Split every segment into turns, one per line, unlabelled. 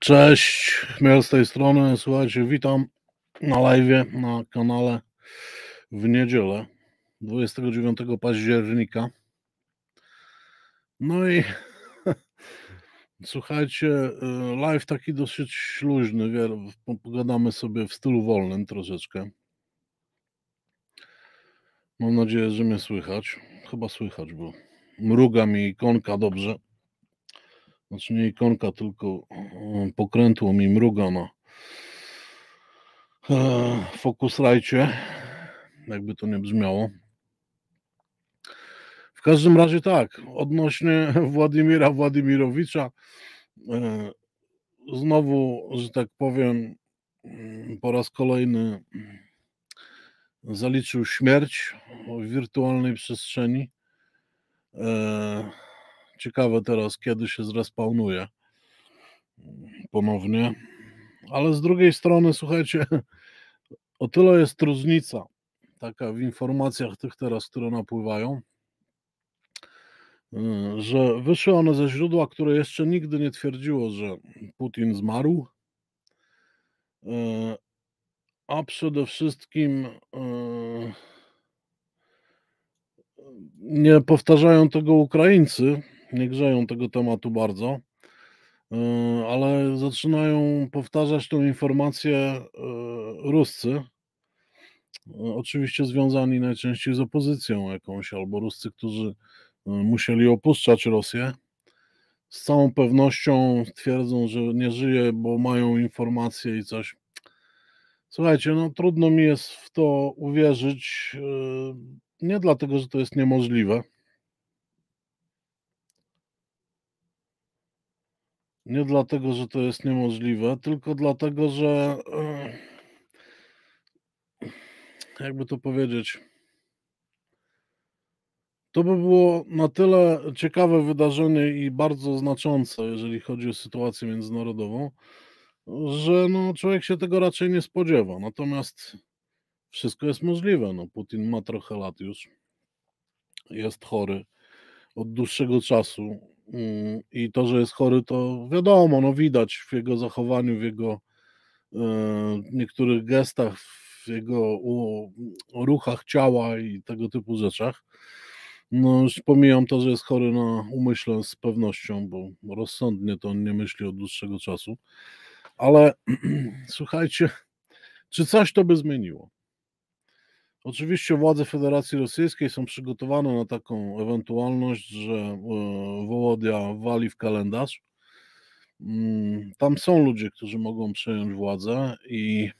Cześć, ja z tej strony, słuchajcie, witam na live na kanale w niedzielę 29 października. No i słuchajcie, e, live taki dosyć luźny, pogadamy sobie w stylu wolnym troszeczkę. Mam nadzieję, że mnie słychać. Chyba słychać, bo mruga mi ikonka dobrze. Znaczy nie ikonka, tylko mm, pokrętło mi mruga na no. e, Focusrite, jakby to nie brzmiało. W każdym razie tak, odnośnie Władimira Władimirowicza, e, znowu, że tak powiem, mm, po raz kolejny mm, zaliczył śmierć w wirtualnej przestrzeni. E, Ciekawe teraz, kiedy się zrespawnuje ponownie. Ale z drugiej strony, słuchajcie, o tyle jest różnica taka w informacjach tych teraz, które napływają, y, że wyszły one ze źródła, które jeszcze nigdy nie twierdziło, że Putin zmarł, y, a przede wszystkim y, nie powtarzają tego Ukraińcy, nie grzeją tego tematu bardzo, e, ale zaczynają powtarzać tą informację e, Ruscy, e, oczywiście związani najczęściej z opozycją jakąś, albo Ruscy, którzy musieli opuszczać Rosję. Z całą pewnością twierdzą, że nie żyje, bo mają informacje i coś. Słuchajcie, no trudno mi jest w to uwierzyć. Nie dlatego, że to jest niemożliwe, Nie dlatego, że to jest niemożliwe, tylko dlatego, że. E, jakby to powiedzieć. To by było na tyle ciekawe wydarzenie i bardzo znaczące, jeżeli chodzi o sytuację międzynarodową, że no, człowiek się tego raczej nie spodziewa. Natomiast wszystko jest możliwe. No, Putin ma trochę lat już. Jest chory od dłuższego czasu. Mm, I to, że jest chory, to wiadomo, no widać w jego zachowaniu, w jego e, niektórych gestach, w jego ruchach ciała i tego typu rzeczach. No, już pomijam to, że jest chory na umyśle z pewnością, bo rozsądnie to on nie myśli od dłuższego czasu. Ale słuchajcie, czy coś to by zmieniło? Oczywiście władze Federacji Rosyjskiej są przygotowane na taką ewentualność, że e, Wołodia wali w kalendarz. Mm, tam są ludzie, którzy mogą przejąć władzę i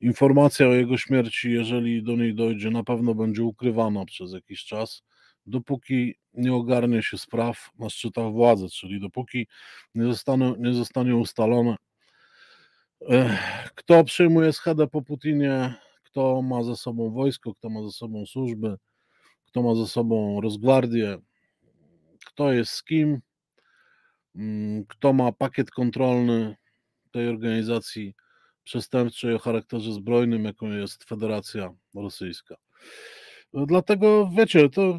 informacja o jego śmierci, jeżeli do niej dojdzie, na pewno będzie ukrywana przez jakiś czas, dopóki nie ogarnie się spraw na szczytach władzy, czyli dopóki nie, nie zostanie ustalone, e, kto przejmuje schedę po Putinie, kto ma za sobą wojsko, kto ma za sobą służby, kto ma za sobą rozgwardię, kto jest z kim, mm, kto ma pakiet kontrolny tej organizacji przestępczej o charakterze zbrojnym, jaką jest Federacja Rosyjska. Dlatego, wiecie, to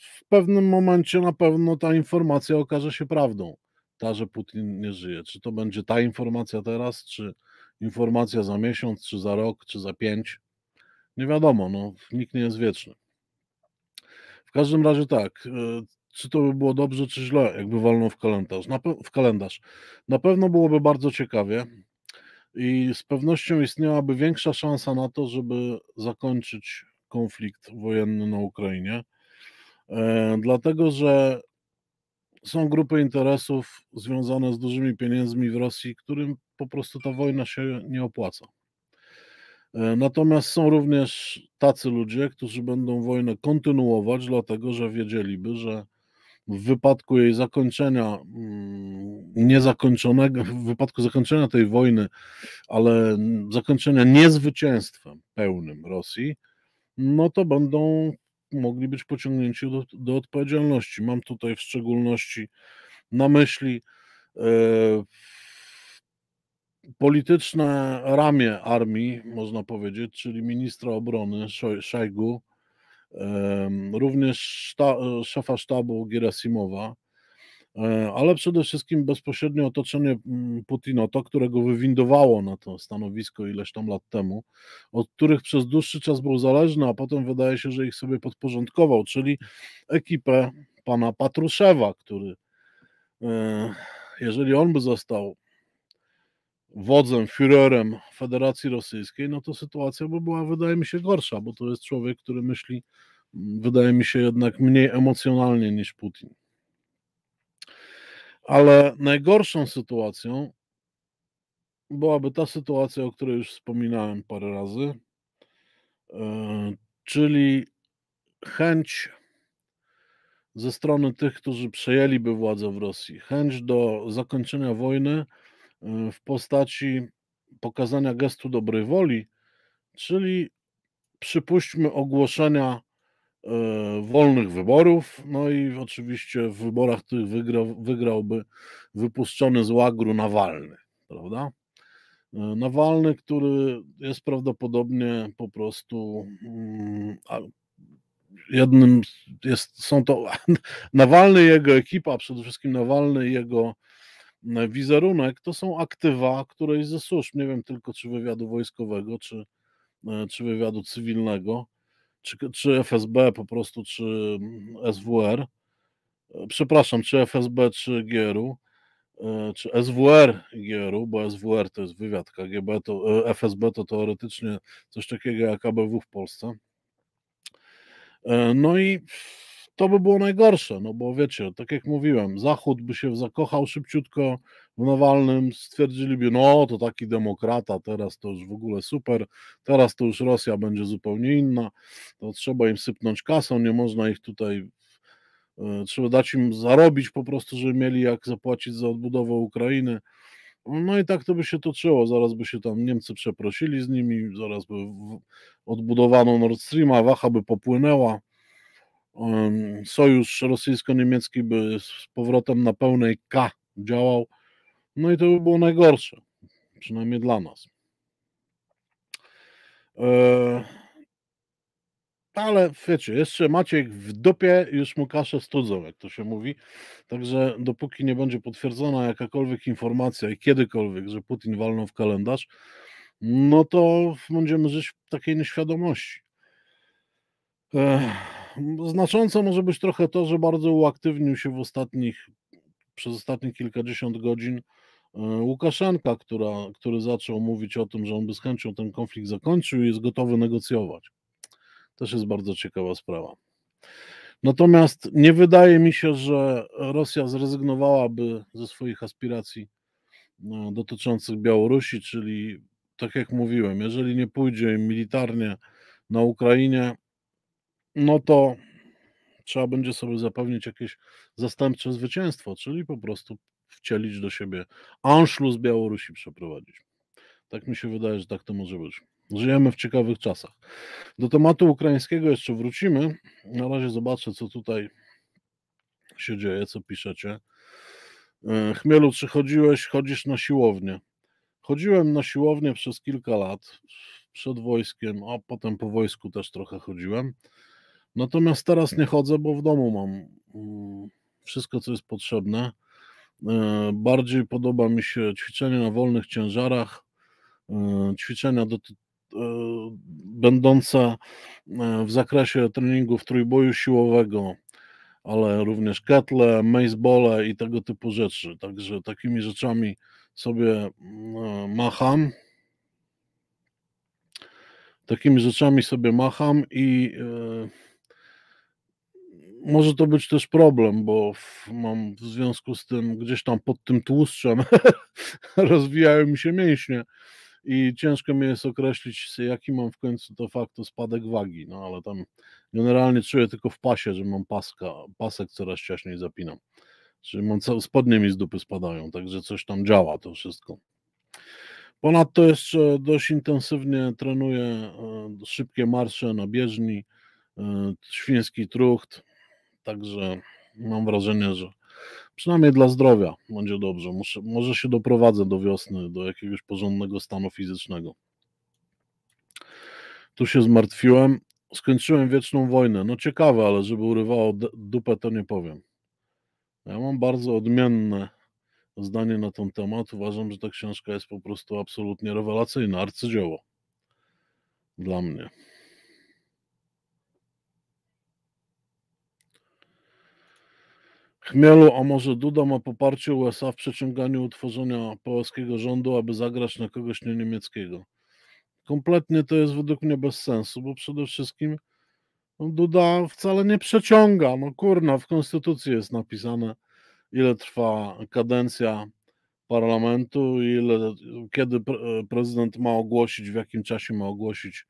w pewnym momencie na pewno ta informacja okaże się prawdą, ta, że Putin nie żyje. Czy to będzie ta informacja teraz, czy informacja za miesiąc, czy za rok, czy za pięć, nie wiadomo, no, nikt nie jest wieczny. W każdym razie tak, e, czy to by było dobrze, czy źle, jakby wolno w kalendarz. Na w kalendarz. Na pewno byłoby bardzo ciekawie i z pewnością istniałaby większa szansa na to, żeby zakończyć konflikt wojenny na Ukrainie, e, dlatego że są grupy interesów związane z dużymi pieniędzmi w Rosji, którym po prostu ta wojna się nie opłaca. E, natomiast są również tacy ludzie, którzy będą wojnę kontynuować, dlatego że wiedzieliby, że w wypadku jej zakończenia, mm, niezakończonego, w wypadku zakończenia tej wojny, ale zakończenia niezwycięstwem pełnym Rosji, no to będą mogli być pociągnięci do, do odpowiedzialności. Mam tutaj w szczególności na myśli. Yy, polityczne ramię armii, można powiedzieć, czyli ministra obrony Szajgu, również szta, szefa sztabu Gierasimowa, ale przede wszystkim bezpośrednie otoczenie mm, Putina, to, którego wywindowało na to stanowisko ileś tam lat temu, od których przez dłuższy czas był zależny, a potem wydaje się, że ich sobie podporządkował, czyli ekipę pana Patruszewa, który jeżeli on by został wodzem, Führerem Federacji Rosyjskiej, no to sytuacja by była, wydaje mi się, gorsza, bo to jest człowiek, który myśli, mm, wydaje mi się, jednak mniej emocjonalnie niż Putin. Ale najgorszą sytuacją byłaby ta sytuacja, o której już wspominałem parę razy, e, czyli chęć ze strony tych, którzy przejęliby władzę w Rosji, chęć do zakończenia wojny Y, w postaci pokazania gestu dobrej woli, czyli przypuśćmy ogłoszenia y, wolnych wyborów, no i oczywiście w wyborach tych wygrał, wygrałby wypuszczony z łagru Nawalny, prawda? Y, Nawalny, który jest prawdopodobnie po prostu mm, jednym, jest, są to Nawalny, jego ekipa, przede wszystkim Nawalny i jego wizerunek to są aktywa którejś ze służb. Nie wiem tylko, czy wywiadu wojskowego, czy, e, czy wywiadu cywilnego, czy, czy FSB po prostu, czy mm, SWR. E, przepraszam, czy FSB, czy GRU, e, czy SWR GRU, bo SWR to jest wywiad KGB, to FSB to teoretycznie coś takiego jak ABW w Polsce. No i to by było najgorsze, no bo wiecie, tak jak mówiłem, Zachód by się zakochał szybciutko w Nawalnym, stwierdziliby, no to taki demokrata, teraz to już w ogóle super, teraz to już Rosja będzie zupełnie inna, to trzeba im sypnąć kasą, nie można ich tutaj, e, trzeba dać im zarobić po prostu, żeby mieli jak zapłacić za odbudowę Ukrainy. No i tak to by się toczyło. Zaraz by się tam Niemcy przeprosili z nimi, zaraz by odbudowano Nord Streama, waha by popłynęła sojusz rosyjsko-niemiecki by z powrotem na pełnej K działał. No i to by było najgorsze, przynajmniej dla nas. E, ale wiecie, jeszcze Maciek w dupie, już mu kaszę studzą, jak to się mówi. Także dopóki nie będzie potwierdzona jakakolwiek informacja i kiedykolwiek, że Putin walnął w kalendarz, no to będziemy żyć w takiej nieświadomości. Ech. Znacząco może być trochę to, że bardzo uaktywnił się w ostatnich, przez ostatnie kilkadziesiąt godzin e, Łukaszenka, która, który zaczął mówić o tym, że on by z chęcią ten konflikt zakończył i jest gotowy negocjować. Też jest bardzo ciekawa sprawa. Natomiast nie wydaje mi się, że Rosja zrezygnowałaby ze swoich aspiracji e, dotyczących Białorusi, czyli tak jak mówiłem, jeżeli nie pójdzie im militarnie na Ukrainie, no to trzeba będzie sobie zapewnić jakieś zastępcze zwycięstwo, czyli po prostu wcielić do siebie z Białorusi przeprowadzić. Tak mi się wydaje, że tak to może być. Żyjemy w ciekawych czasach. Do tematu ukraińskiego jeszcze wrócimy. Na razie zobaczę, co tutaj się dzieje, co piszecie. E, Chmielu, czy chodziłeś, chodzisz na siłownię? Chodziłem na siłownię przez kilka lat, przed wojskiem, a potem po wojsku też trochę chodziłem. Natomiast teraz nie chodzę, bo w domu mam mm, wszystko, co jest potrzebne. E, bardziej podoba mi się ćwiczenie na wolnych ciężarach, e, ćwiczenia do, e, będące w zakresie treningów trójboju siłowego, ale również ketle, mazebole i tego typu rzeczy. Także takimi rzeczami sobie mm, macham. Takimi rzeczami sobie macham i może to być też problem, bo w, mam w związku z tym gdzieś tam pod tym tłuszczem rozwijają mi się mięśnie i ciężko mi jest określić, jaki mam w końcu de facto spadek wagi, no ale tam generalnie czuję tylko w pasie, że mam paska, pasek coraz ciaśniej zapinam. Czyli mam całe spodnie mi z dupy spadają, także coś tam działa to wszystko. Ponadto jeszcze dość intensywnie trenuję e, szybkie marsze na bieżni, e, świński trucht, Także mam wrażenie, że przynajmniej dla zdrowia będzie dobrze. Muszę, może się doprowadzę do wiosny, do jakiegoś porządnego stanu fizycznego. Tu się zmartwiłem. Skończyłem wieczną wojnę. No ciekawe, ale żeby urywało dupę, to nie powiem. Ja mam bardzo odmienne zdanie na ten temat. Uważam, że ta książka jest po prostu absolutnie rewelacyjna, arcydzieło dla mnie. Chmielu, a może Duda ma poparcie USA w przeciąganiu utworzenia polskiego rządu, aby zagrać na kogoś nie niemieckiego? Kompletnie to jest według mnie bez sensu, bo przede wszystkim no, Duda wcale nie przeciąga. No kurna, w konstytucji jest napisane, ile trwa kadencja parlamentu, ile, kiedy pre- e, prezydent ma ogłosić, w jakim czasie ma ogłosić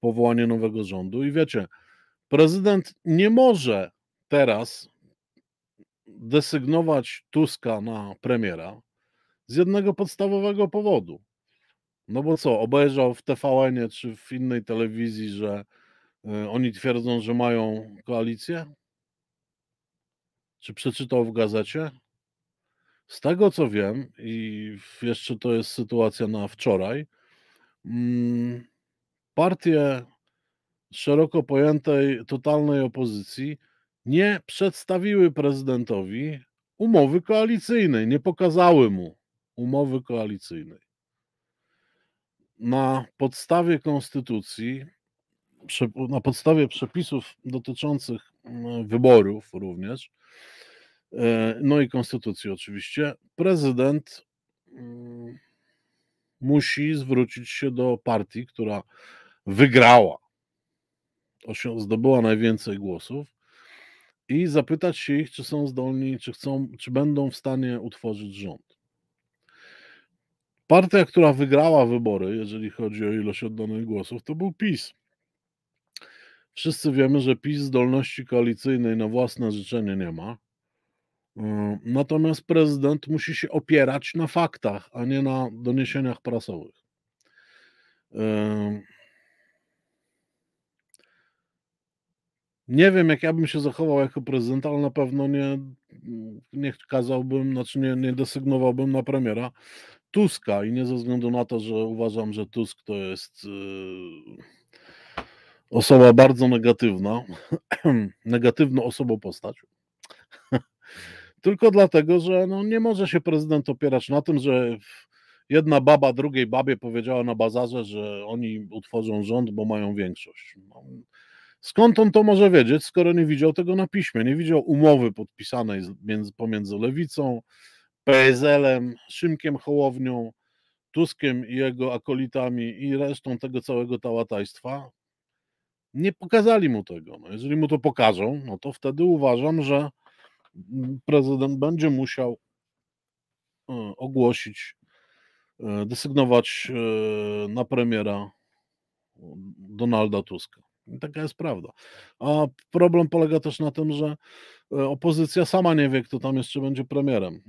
powołanie nowego rządu. I wiecie, prezydent nie może teraz desygnować Tuska na premiera z jednego podstawowego powodu. No bo co, obejrzał w tvn czy w innej telewizji, że y, oni twierdzą, że mają koalicję? Czy przeczytał w gazecie? Z tego co wiem, i jeszcze to jest sytuacja na wczoraj, mm, partie szeroko pojętej totalnej opozycji nie przedstawiły prezydentowi umowy koalicyjnej, nie pokazały mu umowy koalicyjnej. Na podstawie konstytucji, na podstawie przepisów dotyczących mm, wyborów również, e, no i konstytucji oczywiście, prezydent mm, musi zwrócić się do partii, która wygrała, zdobyła najwięcej głosów, i zapytać się ich, czy są zdolni, czy chcą, czy będą w stanie utworzyć rząd. Partia, która wygrała wybory, jeżeli chodzi o ilość oddanych głosów, to był PiS. Wszyscy wiemy, że PiS zdolności koalicyjnej na własne życzenie nie ma. Yy, natomiast prezydent musi się opierać na faktach, a nie na doniesieniach prasowych. Yy, Nie wiem, jak ja bym się zachował jako prezydent, ale na pewno nie, nie kazałbym, znaczy nie, nie desygnowałbym na premiera Tuska i nie ze względu na to, że uważam, że Tusk to jest yy, osoba bardzo negatywna, negatywną osobą postać. Tylko dlatego, że no, nie może się prezydent opierać na tym, że jedna baba drugiej babie powiedziała na bazarze, że oni utworzą rząd, bo mają większość. No, Skąd on to może wiedzieć, skoro nie widział tego na piśmie, nie widział umowy podpisanej między, pomiędzy Lewicą, PSL-em, Szymkiem Hołownią, Tuskiem i jego akolitami i resztą tego całego tałatajstwa? Nie pokazali mu tego. No, jeżeli mu to pokażą, no to wtedy uważam, że mm, prezydent będzie musiał e, ogłosić, e, desygnować e, na premiera mm, Donalda Tuska. Taka jest prawda. A problem polega też na tym, że e, opozycja sama nie wie, kto tam jeszcze będzie premierem.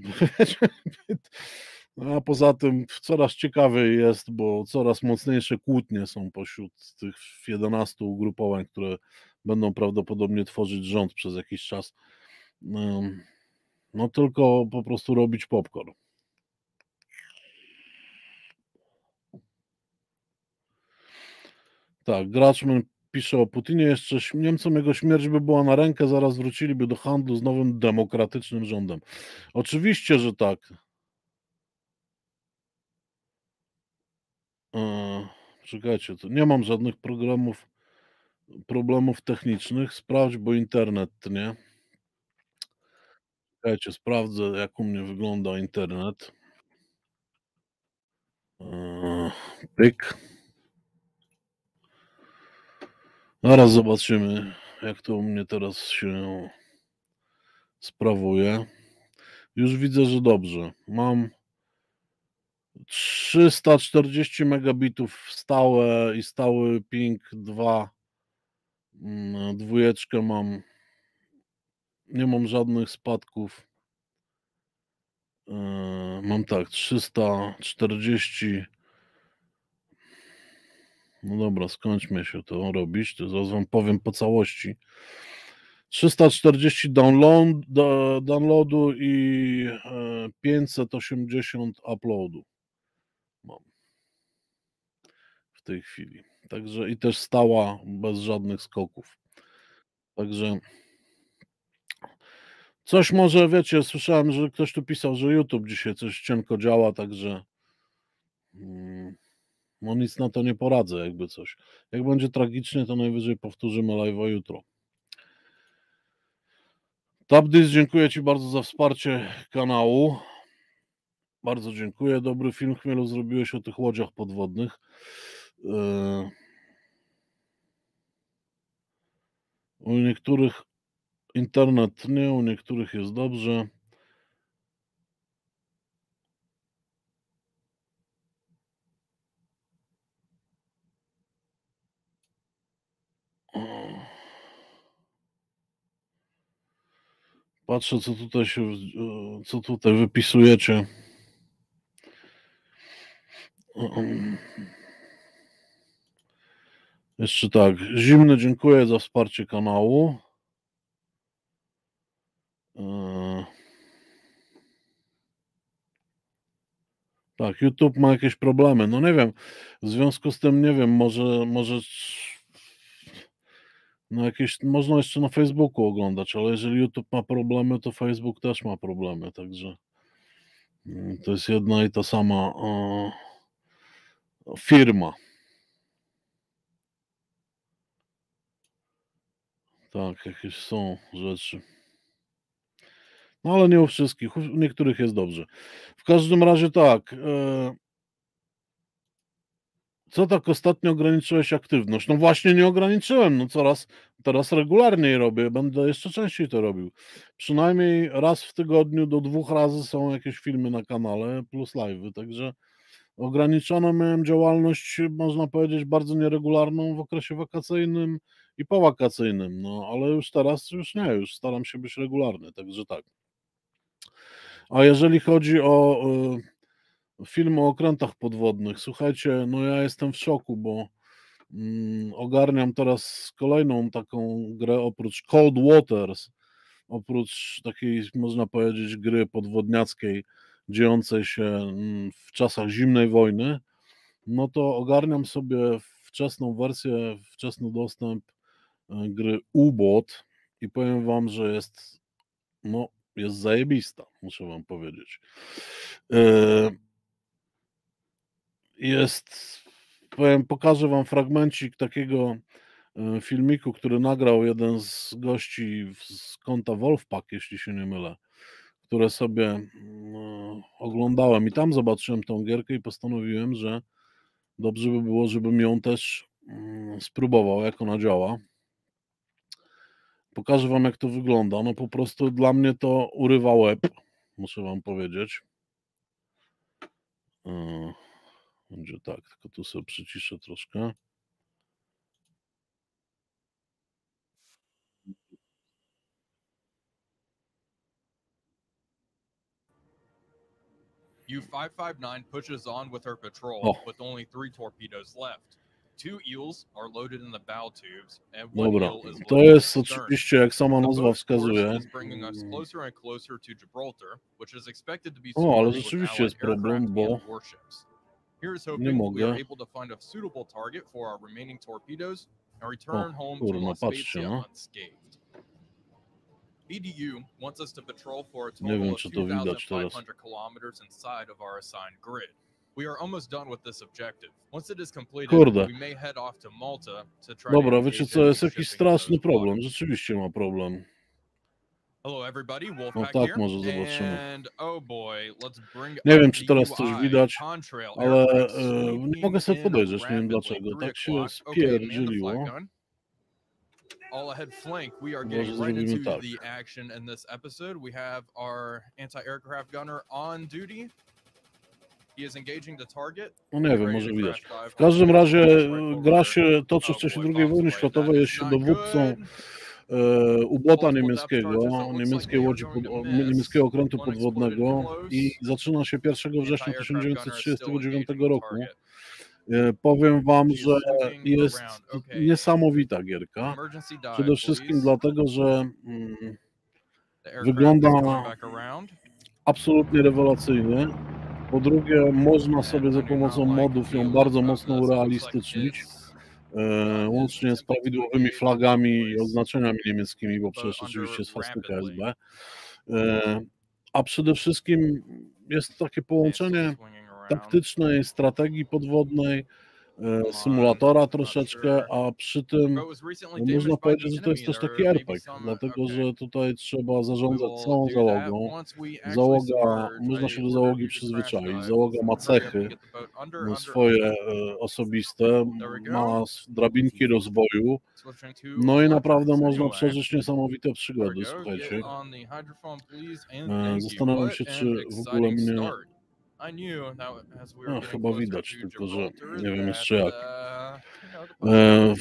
A poza tym coraz ciekawiej jest, bo coraz mocniejsze kłótnie są pośród tych 11 ugrupowań, które będą prawdopodobnie tworzyć rząd przez jakiś czas. No tylko po prostu robić popcorn. Tak, Graczman pisze o Putinie jeszcze, Niemcom jego śmierć by była na rękę, zaraz wróciliby do handlu z nowym demokratycznym rządem. Oczywiście, że tak. Eee, czekajcie, to nie mam żadnych programów, problemów technicznych. Sprawdź, bo internet nie. Czekajcie, sprawdzę, jak u mnie wygląda internet. Eee, pyk. Zaraz no zobaczymy, jak to u mnie teraz się sprawuje. Już widzę, że dobrze. Mam 340 megabitów stałe i stały ping 2. Mm, dwójeczkę mam. Nie mam żadnych spadków. E, mam tak, 340 no dobra, skończmy się to robić. To zaraz wam powiem po całości. 340 download, downloadu i 580 e, uploadu mam w tej chwili. Także i też stała bez żadnych skoków. Także coś może, wiecie, słyszałem, że ktoś tu pisał, że YouTube dzisiaj coś cienko działa, także mm, no nic na to nie poradzę, jakby coś. Jak będzie tragicznie, to najwyżej powtórzymy live'a jutro. Tabdys, dziękuję Ci bardzo za wsparcie kanału. Bardzo dziękuję. Dobry film Chmielu zrobiłeś o tych łodziach podwodnych. Yy, u niektórych internet nie, u niektórych jest dobrze. Patrzę, co tutaj się, co tutaj wypisujecie. Jeszcze tak. Zimny dziękuję za wsparcie kanału. E. Tak, YouTube ma jakieś problemy. No nie wiem, w związku z tym nie wiem, może, może no jakieś, można jeszcze na Facebooku oglądać, ale jeżeli YouTube ma problemy, to Facebook też ma problemy, także mm, to jest jedna i ta sama e, firma. Tak, jakieś są rzeczy. No ale nie u wszystkich, u niektórych jest dobrze. W każdym razie tak. E, co tak ostatnio ograniczyłeś aktywność? No właśnie nie ograniczyłem, no coraz teraz regularniej robię, będę jeszcze częściej to robił. Przynajmniej raz w tygodniu do dwóch razy są jakieś filmy na kanale plus live, także ograniczoną miałem działalność, można powiedzieć, bardzo nieregularną w okresie wakacyjnym i powakacyjnym, no ale już teraz już nie, już staram się być regularny, także tak. A jeżeli chodzi o... Yy, film o okrętach podwodnych. Słuchajcie, no ja jestem w szoku, bo mm, ogarniam teraz kolejną taką grę oprócz Cold Waters, oprócz takiej, można powiedzieć, gry podwodniackiej, dziejącej się mm, w czasach zimnej wojny, no to ogarniam sobie wczesną wersję, wczesny dostęp e, gry U-Bot i powiem wam, że jest no, jest zajebista, muszę wam powiedzieć. Yy, jest, powiem, pokażę wam fragmencik takiego e, filmiku, który nagrał jeden z gości z konta Wolfpack, jeśli się nie mylę, które sobie mm, oglądałem i tam zobaczyłem tą gierkę i postanowiłem, że dobrze by było, żebym ją też mm, spróbował, jak ona działa. Pokażę wam, jak to wygląda. No po prostu dla mnie to urywa łeb, muszę wam powiedzieć. E, będzie tak, tylko tu sobie przyciszę troszkę. U-559 pushes on with her patrol oh. with only three torpedoes left. Two eels are loaded in the bow tubes and one Dobra, eel is to jest oczywiście, jak sama nazwa wskazuje. Closer closer Gibraltar, o, ale rzeczywiście jest problem, bo Here's hoping we are able to find a suitable target for our remaining torpedoes and oh, return oh, home to Las Vegas unscathed. BDU wants us to patrol for a total of 2,500 kilometers inside of our assigned grid. We are almost done with this objective. Once it is completed, Kurde. we may head off to Malta to try Dobra, to wiecie co, jest jakiś straszny problem. Rzeczywiście ma problem. Hello everybody, Wolfpack no tak, może zobaczymy. Oh nie wiem, czy teraz coś widać, ale e, nie mogę sobie podejrzeć, nie wiem dlaczego. Tak się spierdzieliło. All ahead flank, we are getting right into tak. the action in this episode. We have our anti-aircraft gunner on duty. No nie wiem, może widać. W każdym razie gra się toczy w czasie II wojny światowej, jest się dowódcą E, ubłota niemieckiego, niemieckiej łodzi, pod, niemieckiego okrętu podwodnego i zaczyna się 1 września 1939 roku. E, powiem Wam, że jest niesamowita gierka. Przede wszystkim dlatego, że mm, wygląda absolutnie rewelacyjnie. Po drugie, można sobie za pomocą modów ją bardzo mocno urealistycznić. E, łącznie z prawidłowymi flagami i oznaczeniami niemieckimi, bo przecież oczywiście jest fastyka SB. E, a przede wszystkim jest takie połączenie taktycznej strategii podwodnej E, symulatora troszeczkę, a przy tym no, można powiedzieć, że to jest też taki RPG, dlatego że tutaj trzeba zarządzać całą załogą. Załoga, można się do załogi przyzwyczaić, załoga ma cechy swoje e, osobiste, ma drabinki rozwoju, no i naprawdę można przeżyć niesamowite przygody, słuchajcie. E, zastanawiam się, czy w ogóle mnie no, chyba widać, tylko że nie wiem jeszcze jak. Uh, e,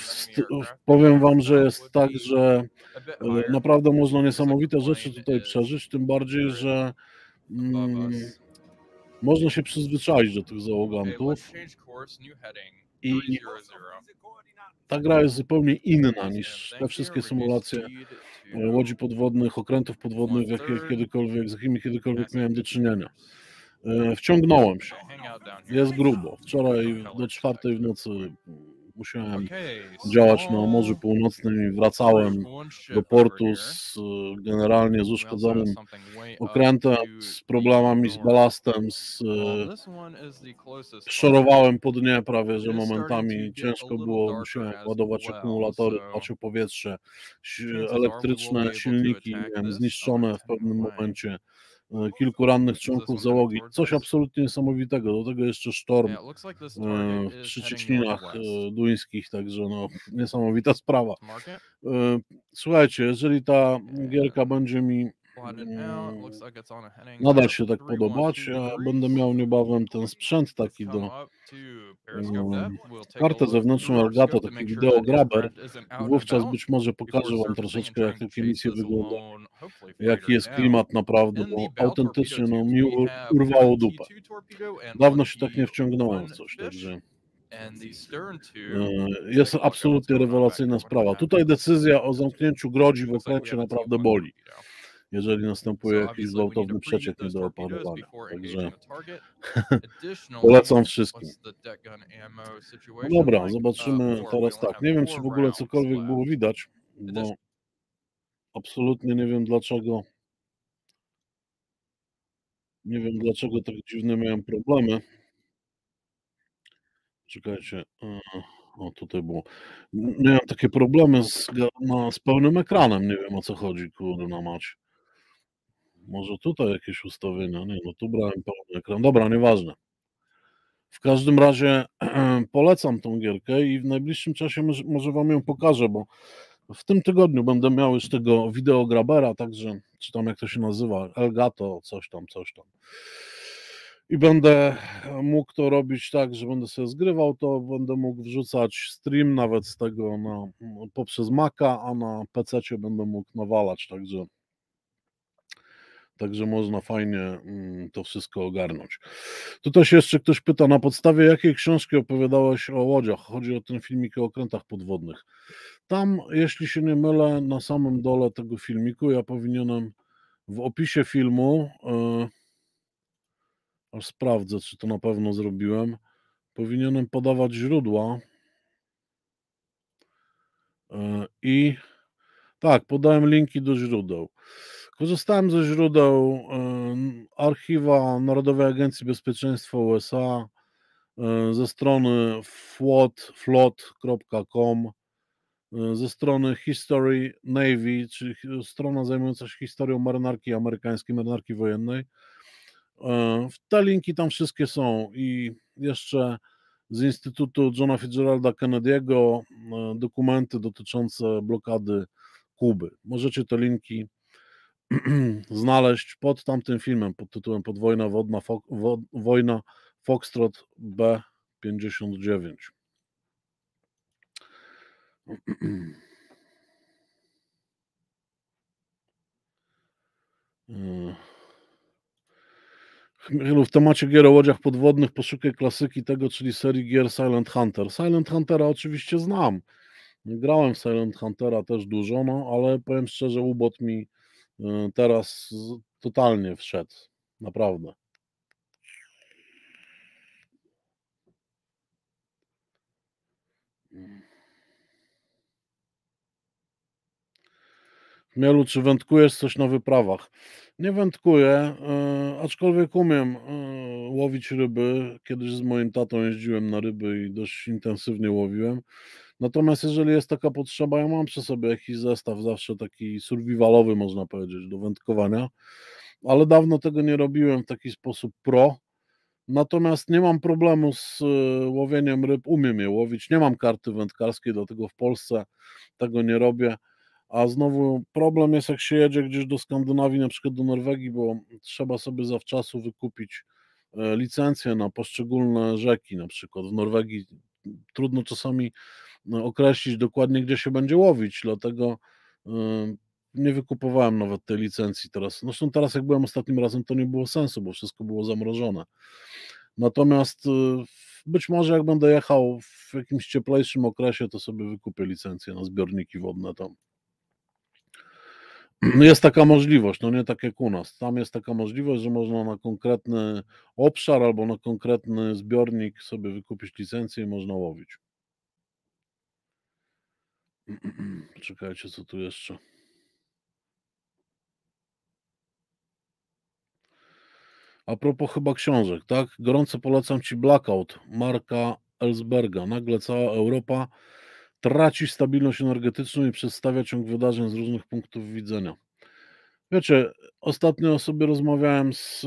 powiem Wam, że uh, jest tak, że e, naprawdę można niesamowite rzeczy tutaj przeżyć, tym bardziej, że mm, można się przyzwyczaić do tych załogantów. I ta gra jest zupełnie inna niż te wszystkie symulacje e, łodzi podwodnych, okrętów podwodnych, jakie kiedykolwiek, z jakimi kiedykolwiek miałem do czynienia. E, wciągnąłem się. Jest grubo. Wczoraj do czwartej w nocy musiałem działać na Morzu Północnym i wracałem do portu z e, generalnie z uszkodzonym okrętem, z problemami z balastem, z... E, szorowałem po dnie prawie, że momentami ciężko było, musiałem ładować akumulatory, patrzeć o powietrze, elektryczne silniki zniszczone w pewnym momencie. E, kilku rannych członków załogi. Coś absolutnie niesamowitego. Do tego jeszcze sztorm e, w przycieśninach e, duńskich, także no, mm. niesamowita sprawa. Słuchajcie, jeżeli ta gierka będzie mi Nadal się tak podobać. Będę miał niebawem ten sprzęt taki do kartę zewnętrzną Elgato, taki wideograber. Wówczas być może pokażę Wam troszeczkę, jak takie misje wyglądają, jaki jest klimat naprawdę, bo autentycznie no, mi urwało dupę. Dawno się tak nie wciągnąłem w coś, także... E, jest absolutnie rewelacyjna sprawa. Tutaj decyzja o zamknięciu grodzi w okręcie naprawdę boli jeżeli następuje jakiś gwałtowny przeciek nie do opanowania. Także polecam wszystkim. No dobra, zobaczymy uh, teraz tak. Nie wiem, czy w ogóle cokolwiek było widać, bo absolutnie nie wiem dlaczego. Nie wiem dlaczego tak dziwne miałem problemy. Czekajcie. E, o, tutaj było. Miałem takie problemy z, z pełnym ekranem. Nie wiem o co chodzi, kurde, na macie. Może tutaj jakieś ustawienia. Nie, no tu brałem pełny ekran. Dobra, nieważne. W każdym razie polecam tą gierkę i w najbliższym czasie może, wam ją pokażę, bo w tym tygodniu będę miał już tego wideograbera, także, czy tam jak to się nazywa, Elgato, coś tam, coś tam. I będę mógł to robić tak, że będę sobie zgrywał to, będę mógł wrzucać stream nawet z tego na, no, poprzez Maca, a na PC będę mógł nawalać, także Także można fajnie mm, to wszystko ogarnąć. Tutaj się jeszcze ktoś pyta, na podstawie jakiej książki opowiadałeś o łodziach? Chodzi o ten filmik o okrętach podwodnych. Tam, jeśli się nie mylę, na samym dole tego filmiku ja powinienem w opisie filmu, yy, aż sprawdzę, czy to na pewno zrobiłem, powinienem podawać źródła. Yy, I tak, podałem linki do źródeł. Korzystałem ze źródeł archiwa Narodowej Agencji Bezpieczeństwa USA, ze strony flot, flot.com, ze strony History Navy, czyli strona zajmująca się historią marynarki amerykańskiej, marynarki wojennej. Te linki tam wszystkie są i jeszcze z Instytutu Johna Fitzgeralda Kennedy'ego dokumenty dotyczące blokady Kuby. Możecie te linki znaleźć pod tamtym filmem pod tytułem Podwojna wodna fo, wo, wojna Foxtrot B59. E, w temacie gier o łodziach podwodnych poszukaj klasyki tego, czyli serii gier Silent Hunter. Silent Huntera oczywiście znam. Grałem w Silent Huntera też dużo, no ale powiem szczerze, ubot mi E, teraz totalnie wszedł. Naprawdę. Mielu, czy wędkujesz coś na wyprawach? Nie wędkuję, e, aczkolwiek umiem e, łowić ryby. Kiedyś z moim tatą jeździłem na ryby i dość intensywnie łowiłem. Natomiast jeżeli jest taka potrzeba, ja mam przy sobie jakiś zestaw zawsze taki survivalowy, można powiedzieć, do wędkowania, ale dawno tego nie robiłem w taki sposób pro. Natomiast nie mam problemu z e, łowieniem ryb, umiem je łowić. Nie mam karty wędkarskiej, dlatego w Polsce tego nie robię. A znowu problem jest, jak się jedzie gdzieś do Skandynawii, na przykład do Norwegii, bo trzeba sobie zawczasu wykupić e, licencję na poszczególne rzeki, na przykład w Norwegii trudno czasami no, określić dokładnie, gdzie się będzie łowić, dlatego y, nie wykupowałem nawet tej licencji teraz. Zresztą teraz, jak byłem ostatnim razem, to nie było sensu, bo wszystko było zamrożone. Natomiast y, być może jak będę jechał w jakimś cieplejszym okresie, to sobie wykupię licencję na zbiorniki wodne tam. No, jest taka możliwość, no nie tak jak u nas. Tam jest taka możliwość, że można na konkretny obszar albo na konkretny zbiornik sobie wykupić licencję i można łowić. Czekajcie, co tu jeszcze. A propos chyba książek, tak? Gorąco polecam Ci Blackout Marka Ellsberga. Nagle cała Europa traci stabilność energetyczną i przedstawia ciąg wydarzeń z różnych punktów widzenia. Wiecie, ostatnio sobie rozmawiałem z y,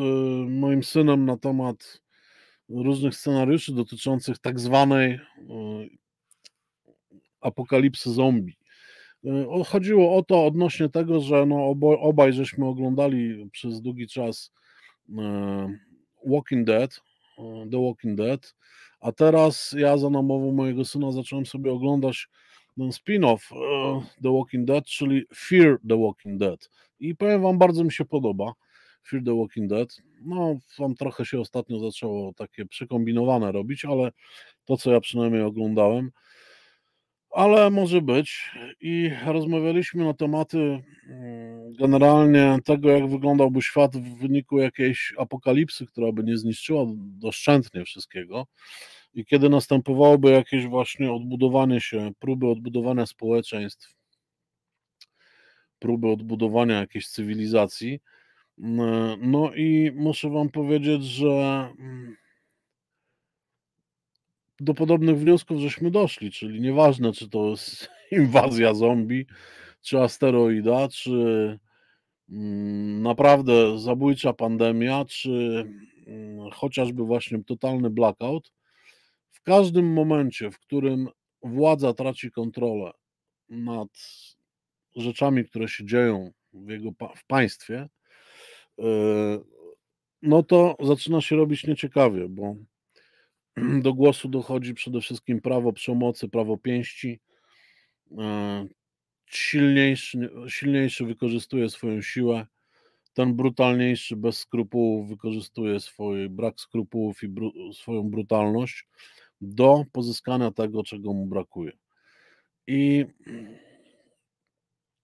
moim synem na temat różnych scenariuszy dotyczących tak zwanej y, apokalipsy zombie. Y, chodziło o to odnośnie tego, że no obaj żeśmy oglądali przez długi czas Walking Dead, The Walking Dead, a teraz ja za namową mojego syna zacząłem sobie oglądać ten spin-off e, The Walking Dead, czyli Fear The Walking Dead. I powiem Wam, bardzo mi się podoba Fear The Walking Dead. No, tam trochę się ostatnio zaczęło takie przekombinowane robić, ale to, co ja przynajmniej oglądałem, ale może być. I rozmawialiśmy na tematy mm, generalnie tego, jak wyglądałby świat w wyniku jakiejś apokalipsy, która by nie zniszczyła doszczętnie wszystkiego i kiedy następowałoby jakieś właśnie odbudowanie się, próby odbudowania społeczeństw, próby odbudowania jakiejś cywilizacji. Mm, no i muszę Wam powiedzieć, że mm, do podobnych wniosków żeśmy doszli, czyli nieważne, czy to jest inwazja zombie, czy asteroida, czy mm, naprawdę zabójcza pandemia, czy chociażby właśnie totalny blackout, każdym momencie, w którym władza traci kontrolę nad rzeczami, które się dzieją w, jego, w państwie, e, no to zaczyna się robić nieciekawie, bo do głosu dochodzi przede wszystkim prawo przemocy, prawo pięści. E, silniejszy, silniejszy wykorzystuje swoją siłę, ten brutalniejszy bez skrupułów wykorzystuje swój brak skrupułów i bru, swoją brutalność do pozyskania tego, czego mu brakuje. I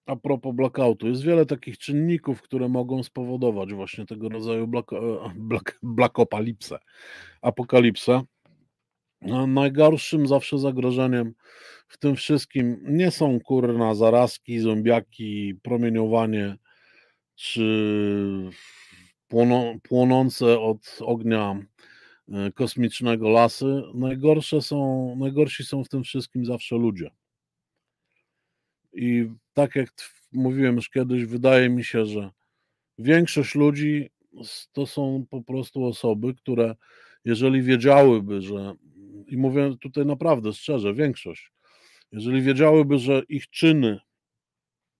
a propos blackoutu, jest wiele takich czynników, które mogą spowodować właśnie tego rodzaju black, black, apokalipsę. No, najgorszym zawsze zagrożeniem w tym wszystkim nie są kurna zarazki, zombiaki, promieniowanie czy płoną, płonące od ognia E, kosmicznego lasy. Najgorsze są, najgorsi są w tym wszystkim zawsze ludzie. I tak jak mówiłem już kiedyś, wydaje mi się, że większość ludzi to są po prostu osoby, które jeżeli wiedziałyby, że i mówię tutaj naprawdę szczerze, większość, jeżeli wiedziałyby, że ich czyny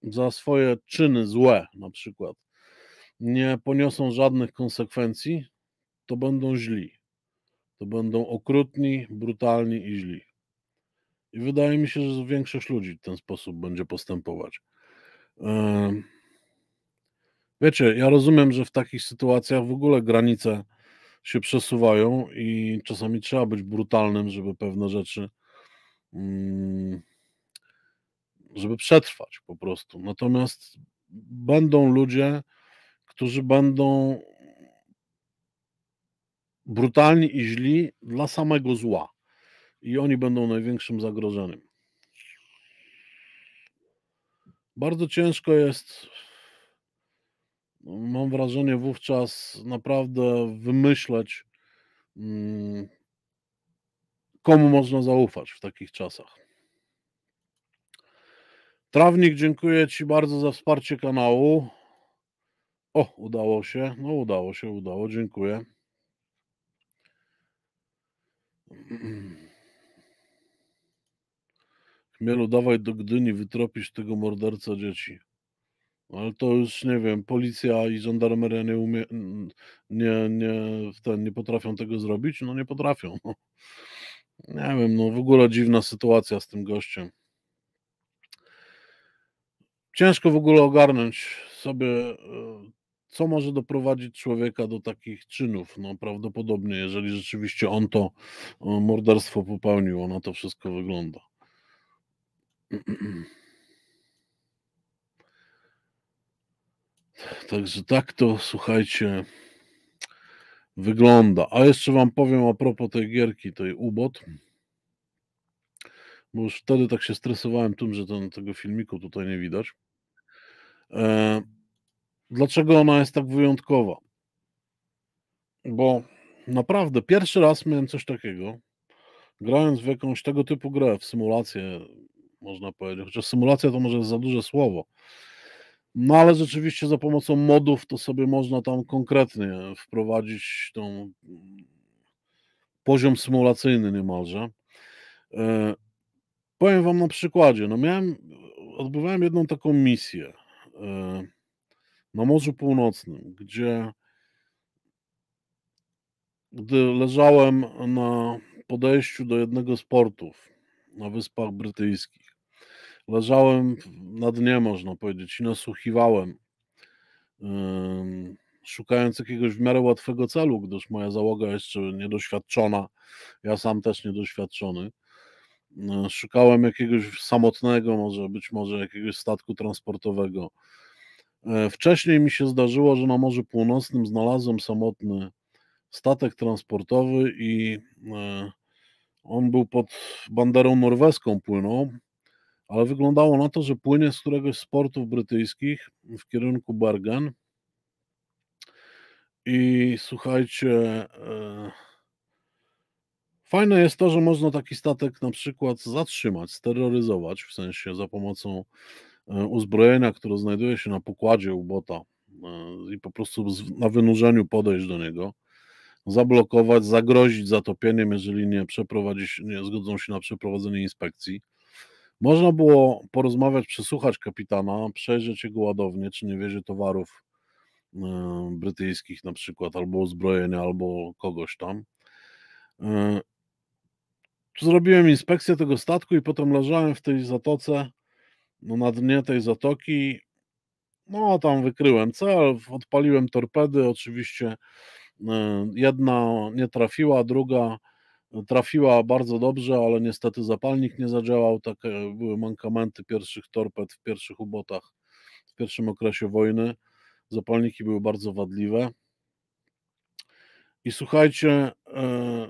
za swoje czyny złe na przykład nie poniosą żadnych konsekwencji, to będą źli to będą okrutni, brutalni i źli. I wydaje mi się, że większość ludzi w ten sposób będzie postępować. Wiecie, ja rozumiem, że w takich sytuacjach w ogóle granice się przesuwają i czasami trzeba być brutalnym, żeby pewne rzeczy, mm, żeby przetrwać po prostu. Natomiast będą ludzie, którzy będą brutalni i źli dla samego zła. I oni będą największym zagrożeniem. Bardzo ciężko jest, mam wrażenie, wówczas naprawdę wymyśleć, mm, komu można zaufać w takich czasach. Trawnik, dziękuję Ci bardzo za wsparcie kanału. O, udało się, no udało się, udało, dziękuję. Chmielu, dawaj do Gdyni, wytropisz tego morderca dzieci. Ale to już nie wiem, policja i żandarmeria nie umie, nie, nie, ten, nie potrafią tego zrobić? No nie potrafią. No. Nie wiem, no w ogóle dziwna sytuacja z tym gościem. Ciężko w ogóle ogarnąć sobie e, co może doprowadzić człowieka do takich czynów. No prawdopodobnie, jeżeli rzeczywiście on to morderstwo popełnił, na to wszystko wygląda. Także tak to, słuchajcie, wygląda. A jeszcze wam powiem a propos tej gierki, tej UBOT, bo już wtedy tak się stresowałem tym, że ten, tego filmiku tutaj nie widać. E, dlaczego ona jest tak wyjątkowa. Bo naprawdę pierwszy raz miałem coś takiego, grając w jakąś tego typu grę, w symulację, można powiedzieć, chociaż symulacja to może jest za duże słowo. No ale rzeczywiście za pomocą modów to sobie można tam konkretnie wprowadzić tą poziom symulacyjny niemalże. E, powiem wam na przykładzie, no miałem, odbywałem jedną taką misję. E, na Morzu Północnym, gdzie gdy leżałem na podejściu do jednego z portów na Wyspach Brytyjskich, leżałem na dnie, można powiedzieć, i nasłuchiwałem, szukając jakiegoś w miarę łatwego celu, gdyż moja załoga jeszcze niedoświadczona, ja sam też niedoświadczony. E, szukałem jakiegoś samotnego, może być może jakiegoś statku transportowego E, wcześniej mi się zdarzyło, że na Morzu Północnym znalazłem samotny statek transportowy i e, on był pod banderą norweską płynął, ale wyglądało na to, że płynie z któregoś z portów brytyjskich w kierunku Bergen. I słuchajcie, e, fajne jest to, że można taki statek na przykład zatrzymać, steroryzować, w sensie za pomocą E, uzbrojenia, które znajduje się na pokładzie ubota e, i po prostu na wynurzeniu podejść do niego, zablokować, zagrozić zatopieniem, jeżeli nie, przeprowadzić, nie zgodzą się na przeprowadzenie inspekcji. Można było porozmawiać, przesłuchać kapitana, przejrzeć jego ładownię, czy nie wiezie towarów e, brytyjskich na przykład, albo uzbrojenia, albo kogoś tam. Zrobiłem inspekcję tego statku i potem leżałem w tej zatoce no, na dnie tej zatoki. No, tam wykryłem cel, odpaliłem torpedy. Oczywiście e, jedna nie trafiła, druga e, trafiła bardzo dobrze, ale niestety zapalnik nie zadziałał. Takie były mankamenty pierwszych torped w pierwszych ubotach w pierwszym okresie wojny. Zapalniki były bardzo wadliwe. I słuchajcie, e,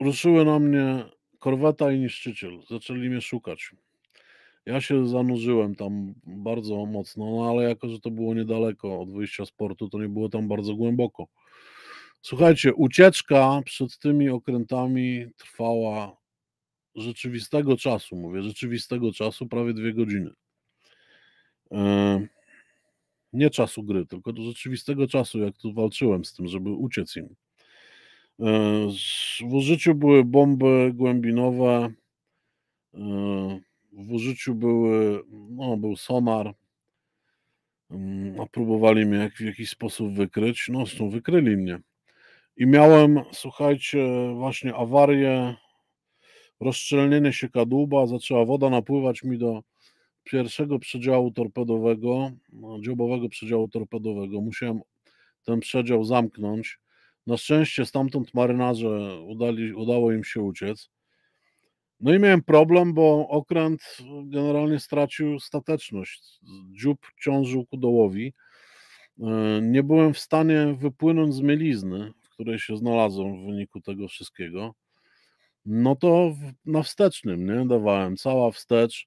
ruszyły na mnie korweta i niszczyciel. Zaczęli mnie szukać. Ja się zanurzyłem tam bardzo mocno, no ale jako, że to było niedaleko od wyjścia z portu, to nie było tam bardzo głęboko. Słuchajcie, ucieczka przed tymi okrętami trwała rzeczywistego czasu, mówię, rzeczywistego czasu, prawie dwie godziny. Nie czasu gry, tylko do rzeczywistego czasu, jak tu walczyłem z tym, żeby uciec im. W użyciu były bomby głębinowe, w użyciu były, no, był Somar, mm, a próbowali mnie w jakiś sposób wykryć. No, zresztą wykryli mnie. I miałem, słuchajcie, właśnie awarię, rozszczelnienie się kadłuba, zaczęła woda napływać mi do pierwszego przedziału torpedowego, no, dziobowego przedziału torpedowego. Musiałem ten przedział zamknąć. Na szczęście stamtąd marynarze udali, udało im się uciec. No i miałem problem, bo okręt e, generalnie stracił stateczność. Dziób ciążył ku dołowi. E, nie byłem w stanie wypłynąć z mielizny, w której się znalazłem w wyniku tego wszystkiego. No to na wstecznym, nie? Dawałem cała wstecz.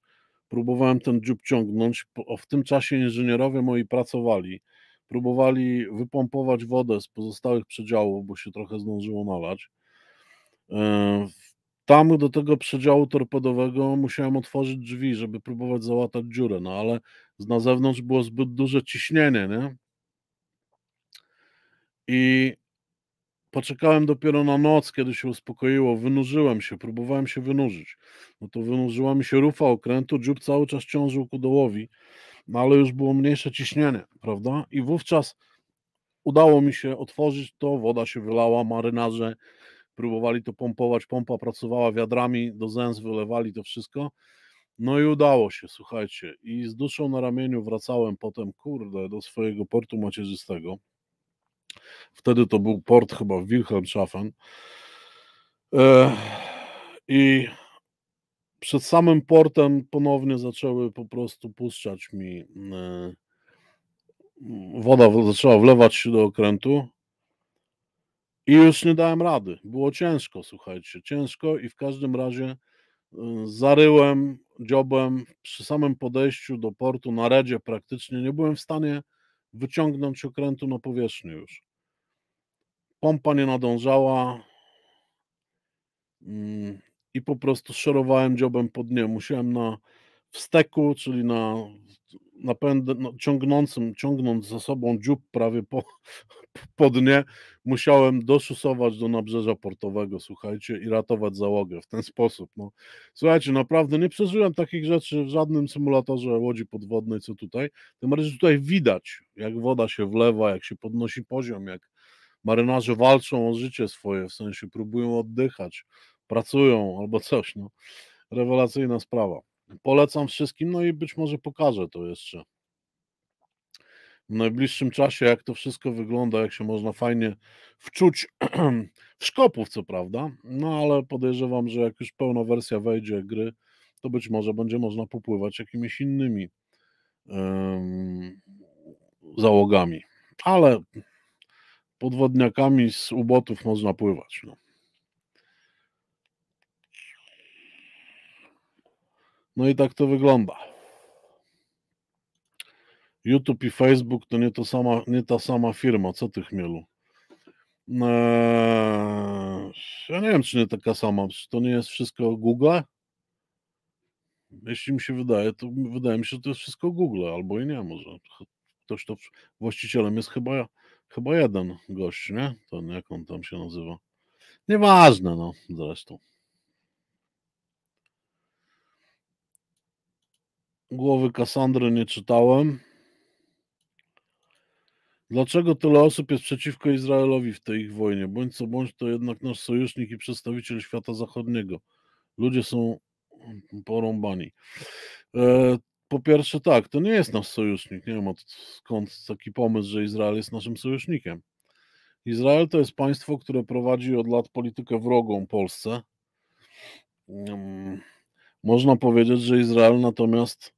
Próbowałem ten dziób ciągnąć. W tym czasie inżynierowie moi pracowali. Próbowali wypompować wodę z pozostałych przedziałów, bo się trochę zdążyło nalać e, tam do tego przedziału torpedowego musiałem otworzyć drzwi, żeby próbować załatać dziurę, no ale na zewnątrz było zbyt duże ciśnienie, nie? I poczekałem dopiero na noc, kiedy się uspokoiło, wynurzyłem się, próbowałem się wynurzyć. No to wynurzyła mi się rufa okrętu, dziób cały czas ciążył ku dołowi, no ale już było mniejsze ciśnienie, prawda? I wówczas udało mi się otworzyć to, woda się wylała, marynarze próbowali to pompować, pompa pracowała wiadrami, do zęs wylewali to wszystko. No i udało się, słuchajcie. I z duszą na ramieniu wracałem potem, kurde, do swojego portu macierzystego. Wtedy to był port chyba Wilhelmshafen. I przed samym portem ponownie zaczęły po prostu puszczać mi. E, woda zaczęła wlewać się do okrętu. I już nie dałem rady. Było ciężko, słuchajcie, ciężko i w każdym razie y, zaryłem dziobem przy samym podejściu do portu na redzie praktycznie. Nie byłem w stanie wyciągnąć okrętu na powierzchnię już. Pompa nie nadążała mm, i po prostu szorowałem dziobem po dnie. Musiałem na wsteku, czyli na napędem no, ciągnącym, ciągnąc za sobą dziób prawie po, po dnie, musiałem doszusować do nabrzeża portowego, słuchajcie, i ratować załogę w ten sposób. No. Słuchajcie, naprawdę nie przeżyłem takich rzeczy w żadnym symulatorze łodzi podwodnej, co tutaj. Tym razie tutaj widać, jak woda się wlewa, jak się podnosi poziom, jak marynarze walczą o życie swoje, w sensie próbują oddychać, pracują albo coś. No. Rewelacyjna sprawa. Polecam wszystkim, no i być może pokażę to jeszcze w najbliższym czasie, jak to wszystko wygląda, jak się można fajnie wczuć w szkopów, co prawda, no ale podejrzewam, że jak już pełna wersja wejdzie gry, to być może będzie można popływać jakimiś innymi um, załogami, ale podwodniakami z ubotów można pływać. No. No i tak to wygląda. YouTube i Facebook to nie, to sama, nie ta sama firma. Co tych mieli. Eee, ja nie wiem, czy nie taka sama. Czy to nie jest wszystko Google? Jeśli mi się wydaje, to wydaje mi się, że to jest wszystko Google, albo i nie może. Ktoś to właścicielem jest chyba, chyba jeden gość, nie? Ten, jak on tam się nazywa. Nieważne, no, zresztą. Głowy Kasandry nie czytałem. Dlaczego tyle osób jest przeciwko Izraelowi w tej ich wojnie? Bądź co bądź to jednak nasz sojusznik i przedstawiciel świata zachodniego. Ludzie są porąbani. E, po pierwsze tak, to nie jest nasz sojusznik. Nie wiem od, skąd taki pomysł, że Izrael jest naszym sojusznikiem. Izrael to jest państwo, które prowadzi od lat politykę wrogą Polsce. Mm, można powiedzieć, że Izrael natomiast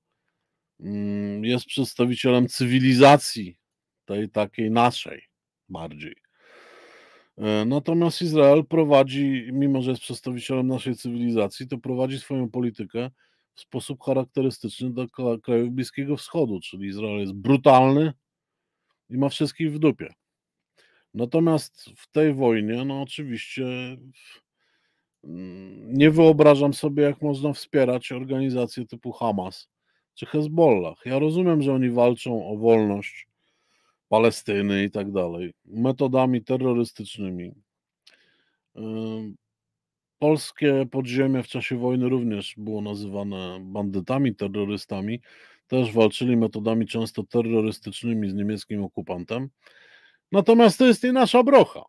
Mm, jest przedstawicielem cywilizacji, tej takiej naszej bardziej. E, natomiast Izrael prowadzi, mimo że jest przedstawicielem naszej cywilizacji, to prowadzi swoją politykę w sposób charakterystyczny dla krajów Bliskiego Wschodu, czyli Izrael jest brutalny i ma wszystkich w dupie. Natomiast w tej wojnie, no oczywiście, mm, nie wyobrażam sobie, jak można wspierać organizacje typu Hamas czy Hezbollah. Ja rozumiem, że oni walczą o wolność Palestyny i tak dalej, metodami terrorystycznymi. Polskie podziemie w czasie wojny również było nazywane bandytami, terrorystami. Też walczyli metodami często terrorystycznymi z niemieckim okupantem. Natomiast to jest i nasza brocha.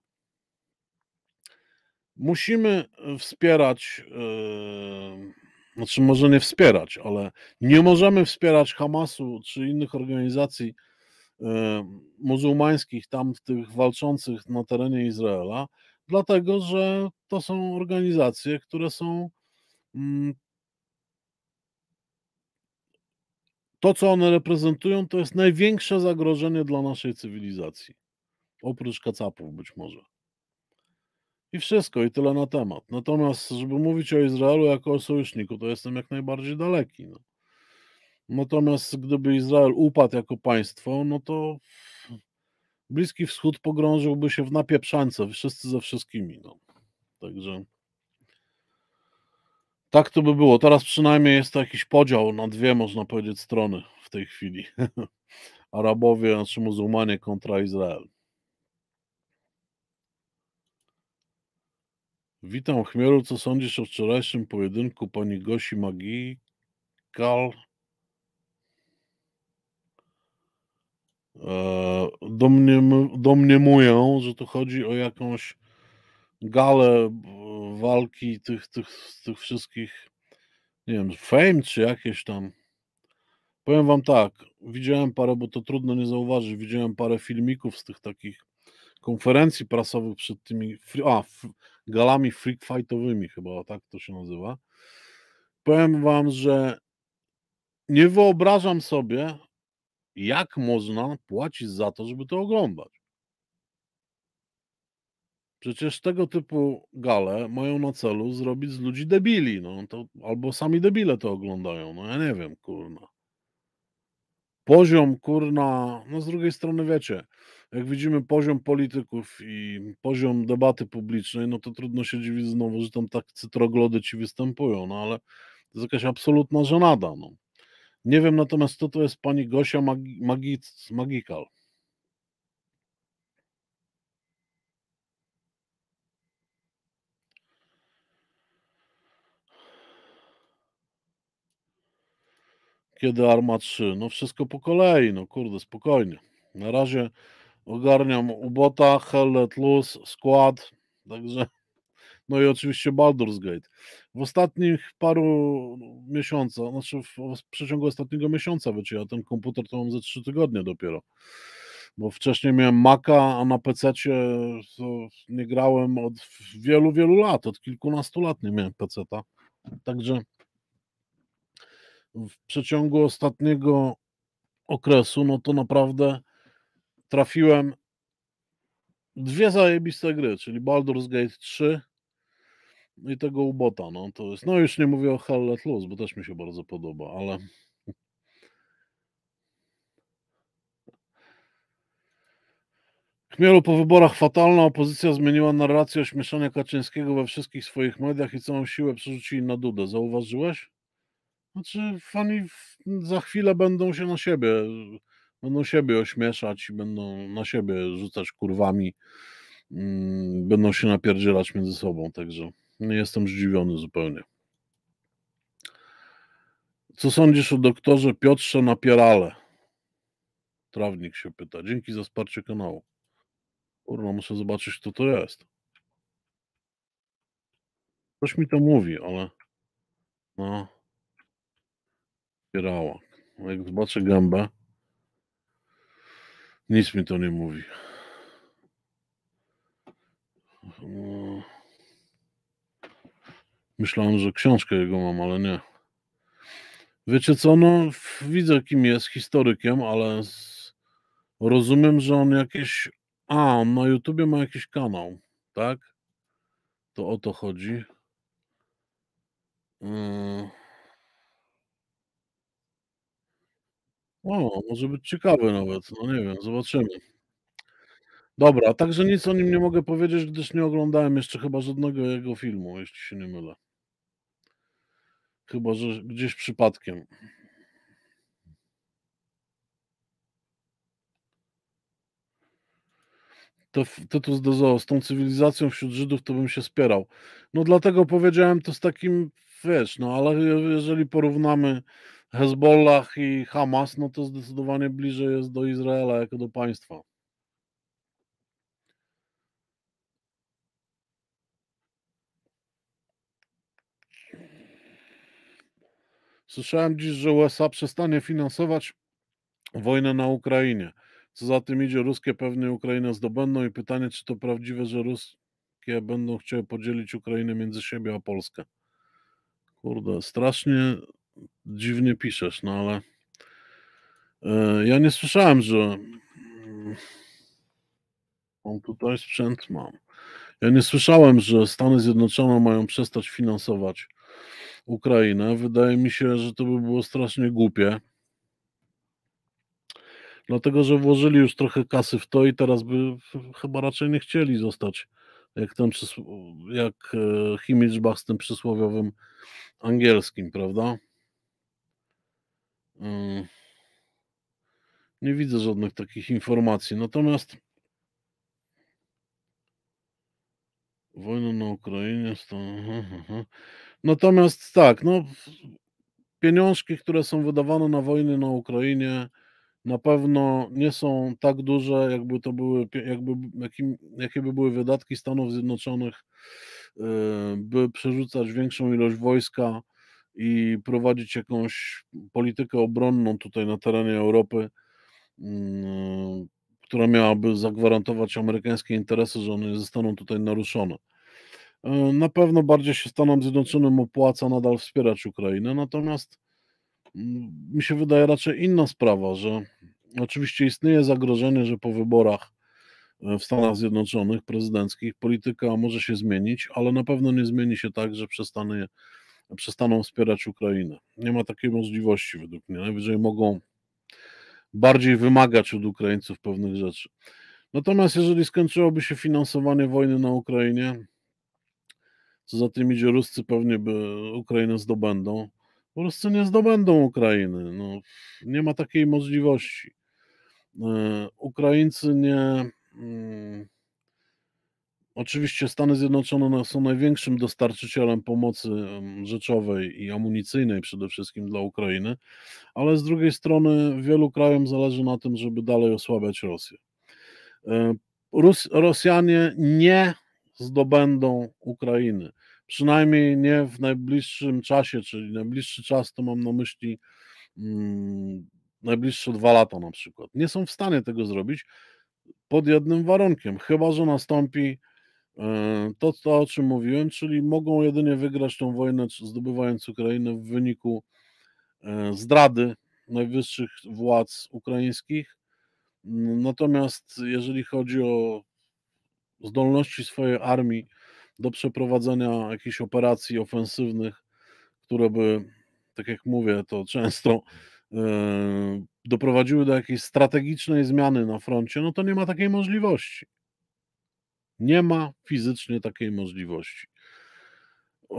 Musimy wspierać. Yy znaczy może nie wspierać, ale nie możemy wspierać Hamasu czy innych organizacji e, muzułmańskich tam tych walczących na terenie Izraela, dlatego że to są organizacje, które są mm, to, co one reprezentują, to jest największe zagrożenie dla naszej cywilizacji. Oprócz kacapów być może. I wszystko, i tyle na temat. Natomiast, żeby mówić o Izraelu jako o sojuszniku, to jestem jak najbardziej daleki. No. Natomiast gdyby Izrael upadł jako państwo, no to Bliski Wschód pogrążyłby się w napieprzance, wszyscy ze wszystkimi. No. Także tak to by było. Teraz przynajmniej jest to jakiś podział na dwie, można powiedzieć, strony w tej chwili. Arabowie, znaczy muzułmanie kontra Izrael. Witam Chmielu, co sądzisz o wczorajszym pojedynku pani Gosi Magikal? Eee, domniem, domniemuję, że tu chodzi o jakąś galę walki tych, tych, tych wszystkich, nie wiem, fame czy jakieś tam. Powiem wam tak, widziałem parę, bo to trudno nie zauważyć, widziałem parę filmików z tych takich konferencji prasowych przed tymi, a, galami freak fightowymi chyba, tak to się nazywa. Powiem wam, że nie wyobrażam sobie, jak można płacić za to, żeby to oglądać. Przecież tego typu gale mają na celu zrobić z ludzi debili, no to, albo sami debile to oglądają, no ja nie wiem, kurna. Poziom, kurna, no z drugiej strony wiecie, jak widzimy poziom polityków i poziom debaty publicznej, no to trudno się dziwić znowu, że tam tak cytroglody ci występują, no ale to jest jakaś absolutna żenada, no. Nie wiem natomiast, co to jest pani Gosia Magi Magic Magikal. Kiedy Arma 3? No wszystko po kolei, no kurde, spokojnie. Na razie Ogarniam Ubota, Hell Let Loose, Skład, także... No i oczywiście Baldur's Gate. W ostatnich paru miesiącach, znaczy w przeciągu ostatniego miesiąca, wiecie, ja ten komputer to mam ze 3 tygodnie dopiero bo wcześniej miałem Maca, a na PC nie grałem od wielu, wielu lat, od kilkunastu lat nie miałem pc -ta. Także w przeciągu ostatniego okresu, no to naprawdę trafiłem dwie zajebiste gry, czyli Baldur's Gate 3 i tego Ubota, no to jest, no już nie mówię o Hell Let Loose, bo też mi się bardzo podoba, ale Chmielu po wyborach fatalna opozycja zmieniła narrację ośmieszania Kaczyńskiego we wszystkich swoich mediach i całą siłę przerzucili na Dudę. Zauważyłeś? Znaczy, fani za chwilę będą się na siebie Będą no, siebie ośmieszać i będą na siebie rzucać kurwami. Mm, będą się napierdzielać między sobą, także nie jestem zdziwiony zupełnie. Co sądzisz o doktorze Piotrze Napierale? Trawnik się pyta. Dzięki za wsparcie kanału. Kurwa, muszę zobaczyć, kto to jest. Ktoś mi to mówi, ale no. Napierała. Jak zobaczę gębę, nic mi to nie mówi. No. Myślałem, że książkę jego mam, ale nie. Wiecie co, no widzę kim jest, historykiem, ale z... rozumiem, że on jakieś... A, on na YouTubie ma jakiś kanał, tak? To o to chodzi. Yy... O, może być ciekawe nawet, no nie wiem, zobaczymy. Dobra, także nic o nim nie mogę powiedzieć, gdyż nie oglądałem jeszcze chyba żadnego jego filmu, jeśli się nie mylę. Chyba, że gdzieś przypadkiem. To, tytuł z z tą cywilizacją wśród Żydów to bym się spierał. No dlatego powiedziałem to z takim, wiesz, no ale jeżeli porównamy Hezbollah i Hamas, no to zdecydowanie bliżej jest do Izraela jako do państwa. Słyszałem dziś, że USA przestanie finansować wojnę na Ukrainie. Co za tym idzie, ruskie pewnie Ukrainę zdobędą i pytanie, czy to prawdziwe, że ruskie będą chciały podzielić Ukrainę między siebie a Polskę. Kurde, strasznie dziwnie piszesz, no ale e, ja nie słyszałem, że mm, on tutaj sprzęt mam. Ja nie słyszałem, że Stany Zjednoczone mają przestać finansować Ukrainę. Wydaje mi się, że to by było strasznie głupie. Dlatego, że włożyli już trochę kasy w to i teraz by chyba raczej nie chcieli zostać jak, ten, jak e, Himmelsbach z tym przysłowiowym angielskim, prawda? Mm. Nie widzę żadnych takich informacji. Natomiast wojna na Ukrainie. Stan... Natomiast tak, no, pieniążki, które są wydawane na wojny na Ukrainie, na pewno nie są tak duże, jakby to były, jakby, jakim, jakie by były wydatki Stanów Zjednoczonych, e, by przerzucać większą ilość wojska i prowadzić jakąś politykę obronną tutaj na terenie Europy, mm, która miałaby zagwarantować amerykańskie interesy, że one nie zostaną tutaj naruszone. E, na pewno bardziej się Stanom Zjednoczonym opłaca nadal wspierać Ukrainę, natomiast mm, mi się wydaje raczej inna sprawa, że oczywiście istnieje zagrożenie, że po wyborach e, w Stanach Zjednoczonych prezydenckich polityka może się zmienić, ale na pewno nie zmieni się tak, że przestanie przestaną wspierać Ukrainę. Nie ma takiej możliwości według mnie. Najwyżej mogą bardziej wymagać od Ukraińców pewnych rzeczy. Natomiast jeżeli skończyłoby się finansowanie wojny na Ukrainie, co za tym idzie, Ruscy pewnie by Ukrainę zdobędą. Ruscy nie zdobędą Ukrainy. No, nie ma takiej możliwości. E, Ukraińcy nie. Mm, Oczywiście Stany Zjednoczone no, są największym dostarczycielem pomocy rzeczowej i amunicyjnej przede wszystkim dla Ukrainy, ale z drugiej strony wielu krajom zależy na tym, żeby dalej osłabiać Rosję. E, Rus Rosjanie nie zdobędą Ukrainy, przynajmniej nie w najbliższym czasie, czyli najbliższy czas to mam na myśli mm, najbliższe dwa lata na przykład. Nie są w stanie tego zrobić pod jednym warunkiem, chyba że nastąpi E, to, to, o czym mówiłem, czyli mogą jedynie wygrać tą wojnę, zdobywając Ukrainę w wyniku e, zdrady najwyższych władz ukraińskich. Natomiast jeżeli chodzi o zdolności swojej armii do przeprowadzenia jakichś operacji ofensywnych, które by, tak jak mówię, to często e, doprowadziły do jakiejś strategicznej zmiany na froncie, no to nie ma takiej możliwości. Nie ma fizycznie takiej możliwości.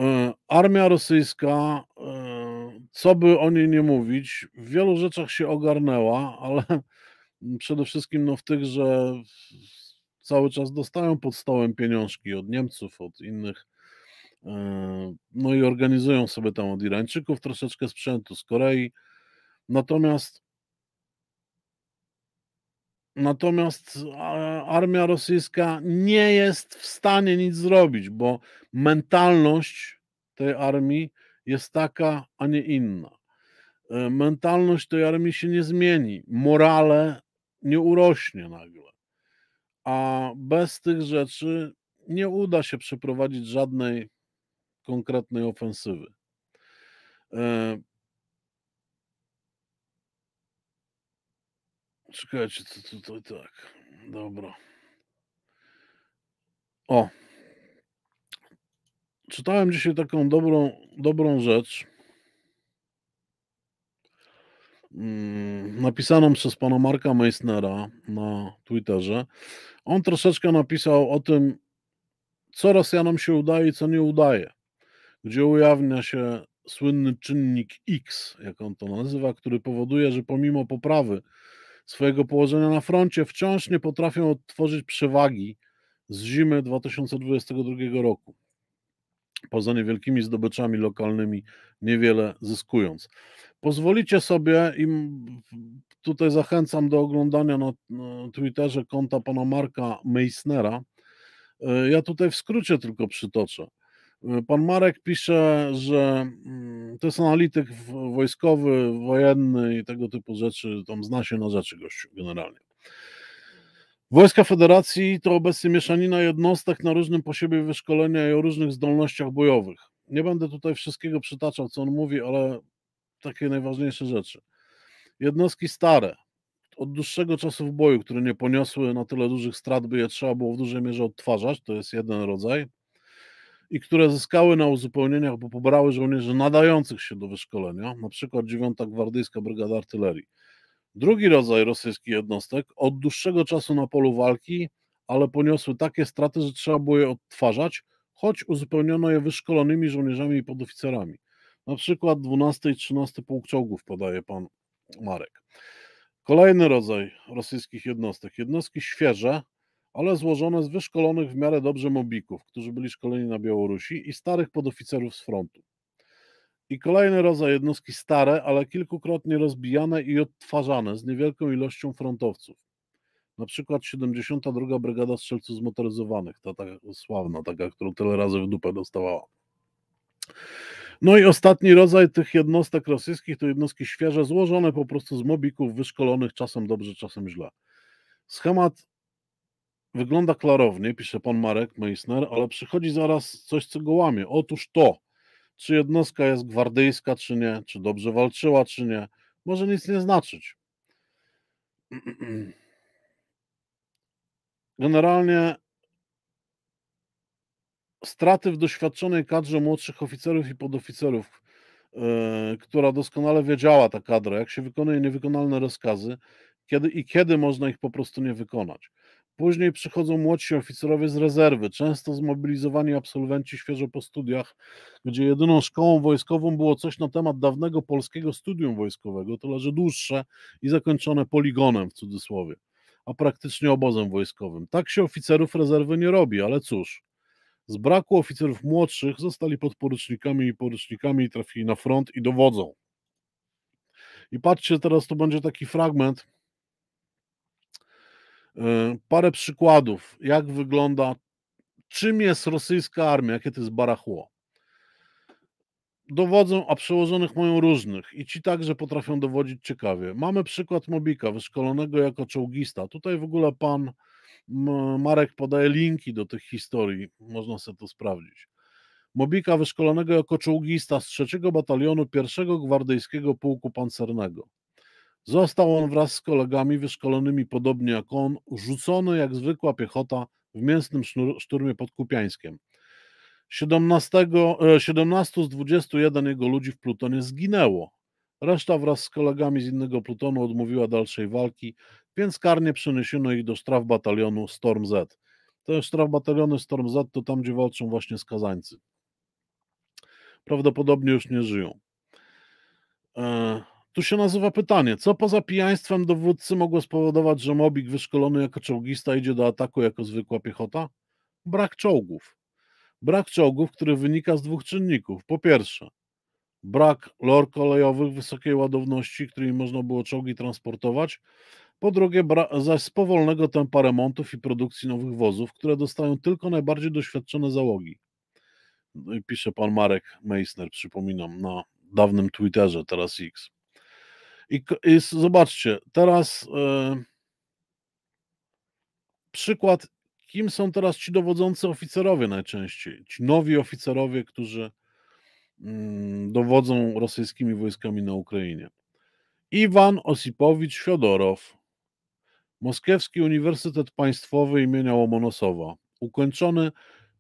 E, armia rosyjska, e, co by o niej nie mówić, w wielu rzeczach się ogarnęła, ale przede wszystkim no, w tych, że cały czas dostają pod stołem pieniążki od Niemców, od innych. E, no i organizują sobie tam od Irańczyków troszeczkę sprzętu z Korei. Natomiast Natomiast armia rosyjska nie jest w stanie nic zrobić, bo mentalność tej armii jest taka, a nie inna. E, mentalność tej armii się nie zmieni, morale nie urośnie nagle. A bez tych rzeczy nie uda się przeprowadzić żadnej konkretnej ofensywy. E, Czekajcie, co tutaj tak. Dobra. O. Czytałem dzisiaj taką dobrą, dobrą rzecz. Mm, napisaną przez pana Marka Meissnera na Twitterze. On troszeczkę napisał o tym, co Rosjanom się udaje i co nie udaje, gdzie ujawnia się słynny czynnik X, jak on to nazywa, który powoduje, że pomimo poprawy swojego położenia na froncie, wciąż nie potrafią odtworzyć przewagi z zimy 2022 roku. Poza niewielkimi zdobyczami lokalnymi, niewiele zyskując. Pozwolicie sobie, i tutaj zachęcam do oglądania na Twitterze konta pana Marka Meissnera. Ja tutaj w skrócie tylko przytoczę. Pan Marek pisze, że mm, to jest analityk wojskowy, wojenny i tego typu rzeczy, tam zna się na rzeczy gościu generalnie. Wojska Federacji to obecnie mieszanina jednostek na różnym posiebie wyszkolenia i o różnych zdolnościach bojowych. Nie będę tutaj wszystkiego przytaczał, co on mówi, ale takie najważniejsze rzeczy. Jednostki stare, od dłuższego czasu w boju, które nie poniosły na tyle dużych strat, by je trzeba było w dużej mierze odtwarzać, to jest jeden rodzaj i które zyskały na uzupełnieniach, bo pobrały żołnierzy nadających się do wyszkolenia, np. 9 Gwardyjska Brygada Artylerii. Drugi rodzaj rosyjskich jednostek od dłuższego czasu na polu walki, ale poniosły takie straty, że trzeba było je odtwarzać, choć uzupełniono je wyszkolonymi żołnierzami i podoficerami. Na przykład 12 i 13 pułk czołgów podaje pan Marek. Kolejny rodzaj rosyjskich jednostek. Jednostki świeże, ale złożone z wyszkolonych w miarę dobrze mobików, którzy byli szkoleni na Białorusi i starych podoficerów z frontu. I kolejny rodzaj jednostki stare, ale kilkukrotnie rozbijane i odtwarzane z niewielką ilością frontowców. Na przykład 72. Brygada Strzelców Zmotoryzowanych, ta, ta sławna, taka, którą tyle razy w dupę dostawała. No i ostatni rodzaj tych jednostek rosyjskich to jednostki świeże, złożone po prostu z mobików wyszkolonych, czasem dobrze, czasem źle. Schemat Wygląda klarownie, pisze pan Marek Meissner, ale przychodzi zaraz coś, co go łamie. Otóż to, czy jednostka jest gwardyjska, czy nie, czy dobrze walczyła, czy nie, może nic nie znaczyć. Generalnie straty w doświadczonej kadrze młodszych oficerów i podoficerów, e, która doskonale wiedziała ta kadra, jak się wykonuje niewykonalne rozkazy kiedy i kiedy można ich po prostu nie wykonać. Później przychodzą młodsi oficerowie z rezerwy, często zmobilizowani absolwenci świeżo po studiach, gdzie jedyną szkołą wojskową było coś na temat dawnego polskiego studium wojskowego, to leży dłuższe i zakończone poligonem w cudzysłowie, a praktycznie obozem wojskowym. Tak się oficerów rezerwy nie robi, ale cóż. Z braku oficerów młodszych zostali podporucznikami i porucznikami i trafili na front i dowodzą. I patrzcie, teraz to będzie taki fragment Y, parę przykładów, jak wygląda, czym jest rosyjska armia, jakie to jest barachło. Dowodzą, a przełożonych mają różnych i ci także potrafią dowodzić ciekawie. Mamy przykład Mobika, wyszkolonego jako czołgista. Tutaj w ogóle pan Marek podaje linki do tych historii, można sobie to sprawdzić. Mobika wyszkolonego jako czołgista z 3 batalionu 1 Gwardyjskiego Pułku Pancernego. Został on wraz z kolegami wyszkolonymi podobnie jak on, rzucony jak zwykła piechota w mięsnym szturmie pod Kupiańskiem. 17, 17 e, z 21 jego ludzi w plutonie zginęło. Reszta wraz z kolegami z innego plutonu odmówiła dalszej walki, więc karnie przeniesiono ich do sztraf batalionu Storm Z. jest sztraf bataliony Storm Z to tam, gdzie walczą właśnie skazańcy. Prawdopodobnie już nie żyją. E tu się nazywa pytanie, co poza pijaństwem dowódcy mogło spowodować, że mobik wyszkolony jako czołgista idzie do ataku jako zwykła piechota? Brak czołgów. Brak czołgów, który wynika z dwóch czynników. Po pierwsze, brak lor kolejowych wysokiej ładowności, którymi można było czołgi transportować. Po drugie, zaś z powolnego tempa remontów i produkcji nowych wozów, które dostają tylko najbardziej doświadczone załogi. No pisze pan Marek Meissner, przypominam, na dawnym Twitterze, teraz X. I, i zobaczcie, teraz e, przykład, kim są teraz ci dowodzący oficerowie najczęściej? Ci nowi oficerowie, którzy mm, dowodzą rosyjskimi wojskami na Ukrainie. Iwan Osipowicz-Fiodorow, Moskiewski Uniwersytet Państwowy imienia Łomonosowa, ukończony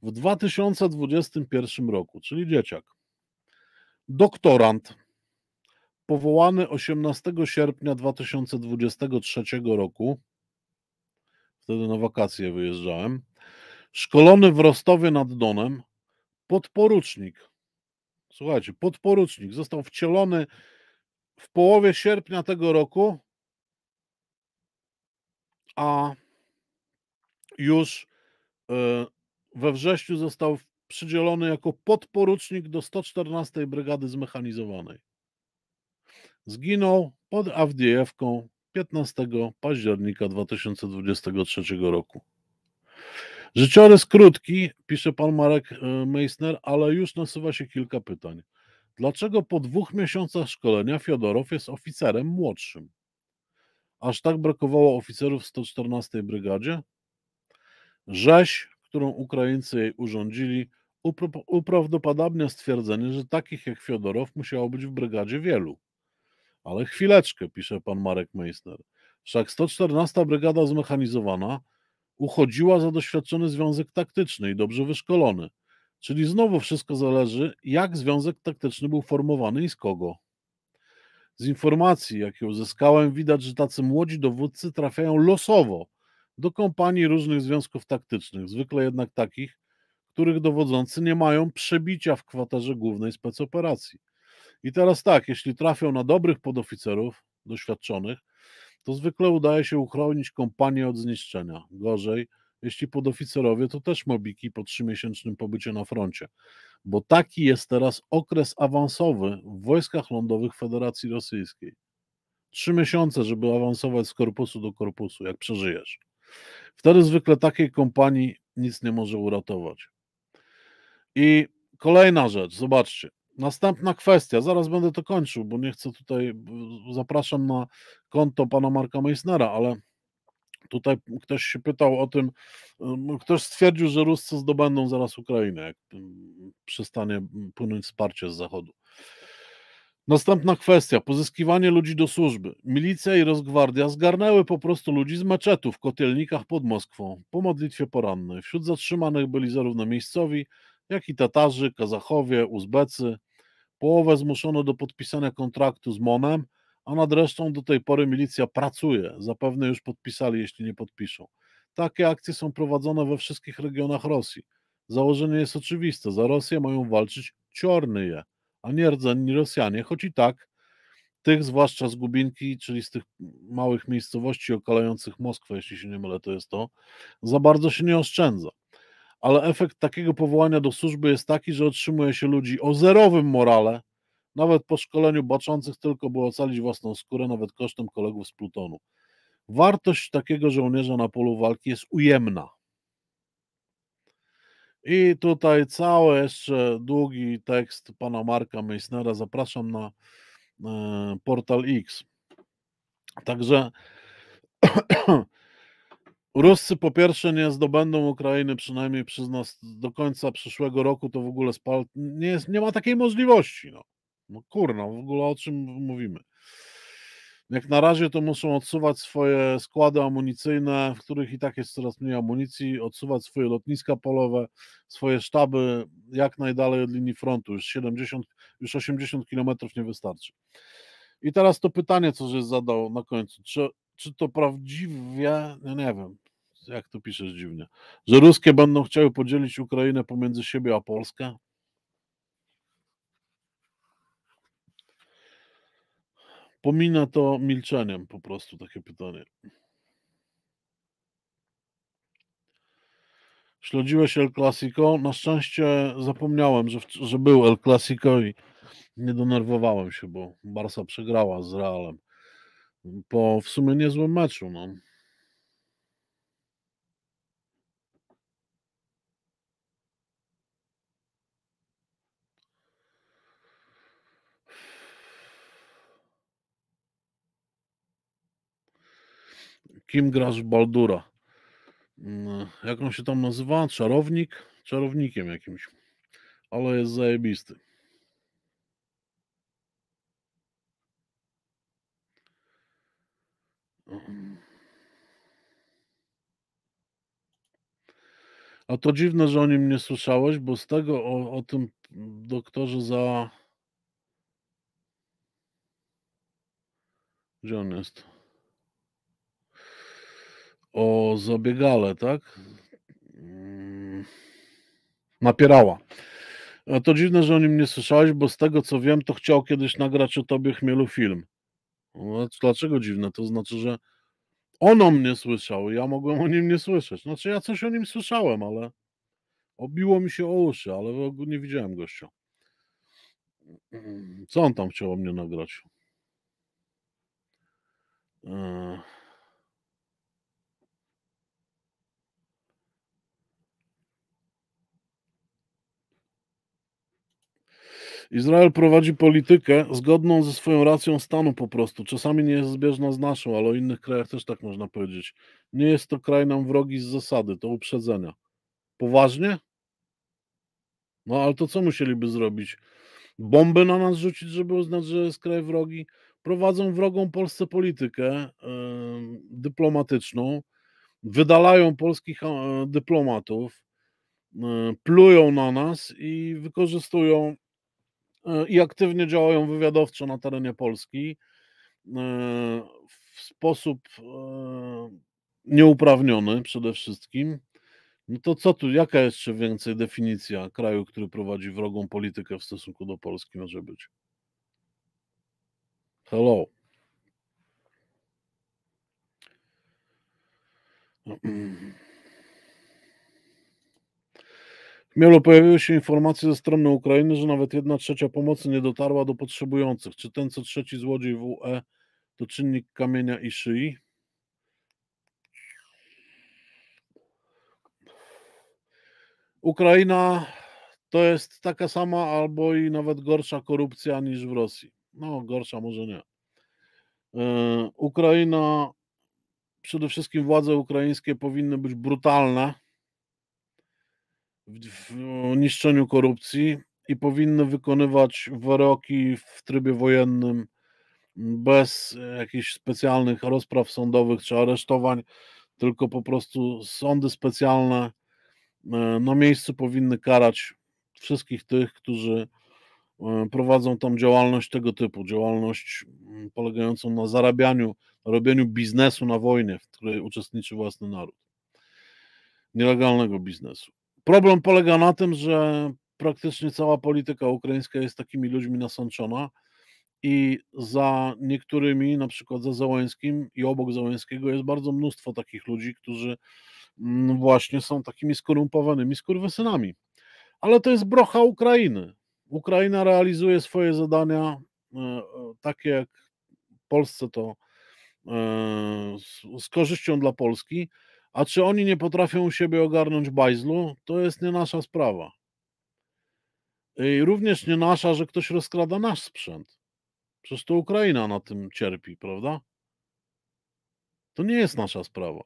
w 2021 roku, czyli dzieciak. Doktorant powołany 18 sierpnia 2023 roku. Wtedy na wakacje wyjeżdżałem. Szkolony w Rostowie nad Donem, podporucznik. Słuchajcie, podporucznik został wcielony w połowie sierpnia tego roku, a już e, we wrześniu został przydzielony jako podporucznik do 114 Brygady Zmechanizowanej. Zginął pod Awdijewką 15 października 2023 roku. Życiorys krótki, pisze pan Marek e, Meissner, ale już nasuwa się kilka pytań. Dlaczego po dwóch miesiącach szkolenia Fiodorow jest oficerem młodszym? Aż tak brakowało oficerów w 114 Brygadzie? Rzeź, którą Ukraińcy jej urządzili, uprawdopodobnia stwierdzenie, że takich jak Fiodorow musiało być w brygadzie wielu. Ale chwileczkę, pisze pan Marek Meissner. Wszak 114 Brygada Zmechanizowana uchodziła za doświadczony związek taktyczny i dobrze wyszkolony. Czyli znowu wszystko zależy, jak związek taktyczny był formowany i z kogo. Z informacji, jakie uzyskałem, widać, że tacy młodzi dowódcy trafiają losowo do kompanii różnych związków taktycznych, zwykle jednak takich, których dowodzący nie mają przebicia w kwaterze głównej specoperacji. I teraz tak, jeśli trafią na dobrych podoficerów, doświadczonych, to zwykle udaje się uchronić kompanię od zniszczenia. Gorzej, jeśli podoficerowie, to też mobiki po trzymiesięcznym pobycie na froncie, bo taki jest teraz okres awansowy w wojskach lądowych Federacji Rosyjskiej. Trzy miesiące, żeby awansować z korpusu do korpusu, jak przeżyjesz. Wtedy zwykle takiej kompanii nic nie może uratować. I kolejna rzecz, zobaczcie. Następna kwestia, zaraz będę to kończył, bo nie chcę tutaj, zapraszam na konto pana Marka Meissnera, ale tutaj ktoś się pytał o tym, ktoś stwierdził, że Ruscy zdobędą zaraz Ukrainę, jak przestanie płynąć wsparcie z Zachodu. Następna kwestia, pozyskiwanie ludzi do służby. Milicja i rozgwardia zgarnęły po prostu ludzi z meczetu w kotelnikach pod Moskwą po modlitwie porannej. Wśród zatrzymanych byli zarówno miejscowi, jak i Tatarzy, Kazachowie, Uzbecy, Połowę zmuszono do podpisania kontraktu z Monem, a nad resztą do tej pory milicja pracuje. Zapewne już podpisali, jeśli nie podpiszą. Takie akcje są prowadzone we wszystkich regionach Rosji. Założenie jest oczywiste. Za Rosję mają walczyć ciorny je, a nie rdzeni Rosjanie, choć i tak tych, zwłaszcza z Gubinki, czyli z tych małych miejscowości okalających Moskwę, jeśli się nie mylę, to jest to, za bardzo się nie oszczędza ale efekt takiego powołania do służby jest taki, że otrzymuje się ludzi o zerowym morale, nawet po szkoleniu baczących tylko, by ocalić własną skórę, nawet kosztem kolegów z plutonu. Wartość takiego żołnierza na polu walki jest ujemna. I tutaj cały jeszcze długi tekst pana Marka Meissnera. Zapraszam na e, portal X. Także Ruscy po pierwsze nie zdobędą Ukrainy przynajmniej przez nas do końca przyszłego roku, to w ogóle spal... nie, jest, nie ma takiej możliwości. No, no w ogóle o czym mówimy. Jak na razie to muszą odsuwać swoje składy amunicyjne, w których i tak jest coraz mniej amunicji, odsuwać swoje lotniska polowe, swoje sztaby jak najdalej od linii frontu. Już 70, już 80 kilometrów nie wystarczy. I teraz to pytanie, co żeś zadał na końcu. Czy czy to prawdziwe, no nie wiem, jak tu piszesz dziwnie, że ruskie będą chciały podzielić Ukrainę pomiędzy siebie a Polskę? Pomina to milczeniem po prostu takie pytanie. Śledziłeś El Clasico? Na szczęście zapomniałem, że, że był El Clasico i nie denerwowałem się, bo Barsa przegrała z Realem po w sumie niezłym meczu. No. Kim grasz w Baldura? Mm, jak on się tam nazywa? Czarownik? Czarownikiem jakimś. Ale jest zajebisty. A to dziwne, że o nim nie słyszałeś, bo z tego o, o tym doktorze za. Gdzie on jest? O zabiegale, tak? Mm. Napierała. A to dziwne, że o nim nie słyszałeś, bo z tego co wiem, to chciał kiedyś nagrać o tobie Chmielu film. No, dlaczego dziwne? To znaczy, że on o mnie słyszał, ja mogłem o nim nie słyszeć. Znaczy, ja coś o nim słyszałem, ale obiło mi się o uszy, ale w ogóle nie widziałem gościa. Co on tam chciał o mnie nagrać? Eee. Izrael prowadzi politykę zgodną ze swoją racją stanu po prostu. Czasami nie jest zbieżna z naszą, ale o innych krajach też tak można powiedzieć. Nie jest to kraj nam wrogi z zasady, to uprzedzenia. Poważnie? No ale to co musieliby zrobić? Bomby na nas rzucić, żeby uznać, że jest kraj wrogi? Prowadzą wrogą Polsce politykę yy, dyplomatyczną, wydalają polskich e, dyplomatów, e, plują na nas i wykorzystują E, i aktywnie działają wywiadowczo na terenie Polski e, w sposób e, nieuprawniony przede wszystkim. No to co tu, jaka jeszcze więcej definicja kraju, który prowadzi wrogą politykę w stosunku do Polski może być? Hello. Mielo, pojawiły się informacje ze strony Ukrainy, że nawet jedna trzecia pomocy nie dotarła do potrzebujących. Czy ten co trzeci złodziej WE to czynnik kamienia i szyi? Ukraina to jest taka sama albo i nawet gorsza korupcja niż w Rosji. No, gorsza może nie. E, Ukraina, przede wszystkim władze ukraińskie powinny być brutalne w, niszczeniu korupcji i powinny wykonywać wyroki w trybie wojennym bez e, jakichś specjalnych rozpraw sądowych czy aresztowań, tylko po prostu sądy specjalne e, na miejscu powinny karać wszystkich tych, którzy e, prowadzą tam działalność tego typu, działalność mm, polegającą na zarabianiu, robieniu biznesu na wojnie, w której uczestniczy własny naród, nielegalnego biznesu. Problem polega na tym, że praktycznie cała polityka ukraińska jest takimi ludźmi nasączona i za niektórymi, na przykład za Załańskim i obok Załańskiego jest bardzo mnóstwo takich ludzi, którzy mm, właśnie są takimi skorumpowanymi skurwysynami. Ale to jest brocha Ukrainy. Ukraina realizuje swoje zadania e, takie jak Polsce to e, z korzyścią dla Polski, a czy oni nie potrafią u siebie ogarnąć bajzlu? To jest nie nasza sprawa. I również nie nasza, że ktoś rozkrada nasz sprzęt. Przecież to Ukraina na tym cierpi, prawda? To nie jest nasza sprawa.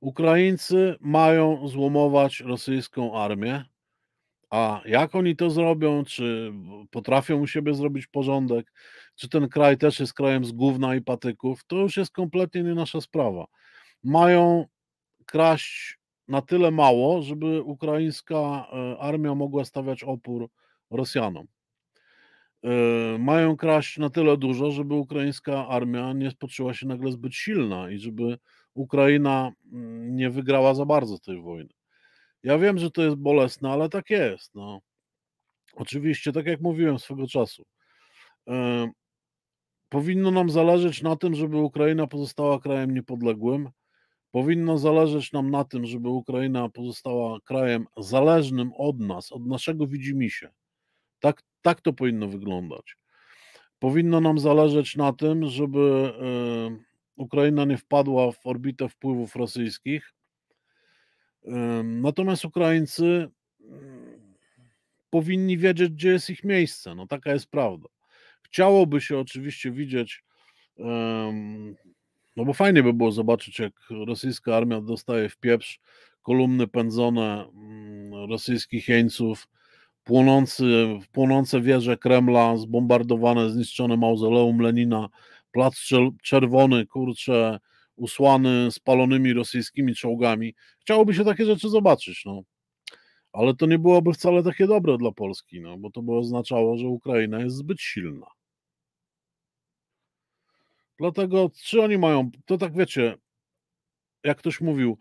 Ukraińcy mają złomować rosyjską armię, a jak oni to zrobią, czy potrafią u siebie zrobić porządek, czy ten kraj też jest krajem z gówna i patyków, to już jest kompletnie nie nasza sprawa. Mają kraść na tyle mało, żeby ukraińska e, armia mogła stawiać opór Rosjanom. E, mają kraść na tyle dużo, żeby ukraińska armia nie spoczyła się nagle zbyt silna i żeby Ukraina mm, nie wygrała za bardzo tej wojny. Ja wiem, że to jest bolesne, ale tak jest. No. Oczywiście, tak jak mówiłem swego czasu, e, powinno nam zależeć na tym, żeby Ukraina pozostała krajem niepodległym Powinno zależeć nam na tym, żeby Ukraina pozostała krajem zależnym od nas, od naszego widzimisię. Tak, tak to powinno wyglądać. Powinno nam zależeć na tym, żeby e, Ukraina nie wpadła w orbitę wpływów rosyjskich. Natomiast Ukraińcy mm, powinni wiedzieć, gdzie jest ich miejsce. No taka jest prawda. Chciałoby się oczywiście widzieć no bo fajnie by było zobaczyć, jak rosyjska armia dostaje w pieprz kolumny pędzone mm, rosyjskich jeńców, płonący, płonące wieże Kremla, zbombardowane, zniszczone mauzoleum Lenina, plac czerwony, kurcze, usłany spalonymi rosyjskimi czołgami. Chciałoby się takie rzeczy zobaczyć, no. Ale to nie byłoby wcale takie dobre dla Polski, no, bo to by oznaczało, że Ukraina jest zbyt silna. Dlatego czy oni mają, to tak wiecie, jak ktoś mówił,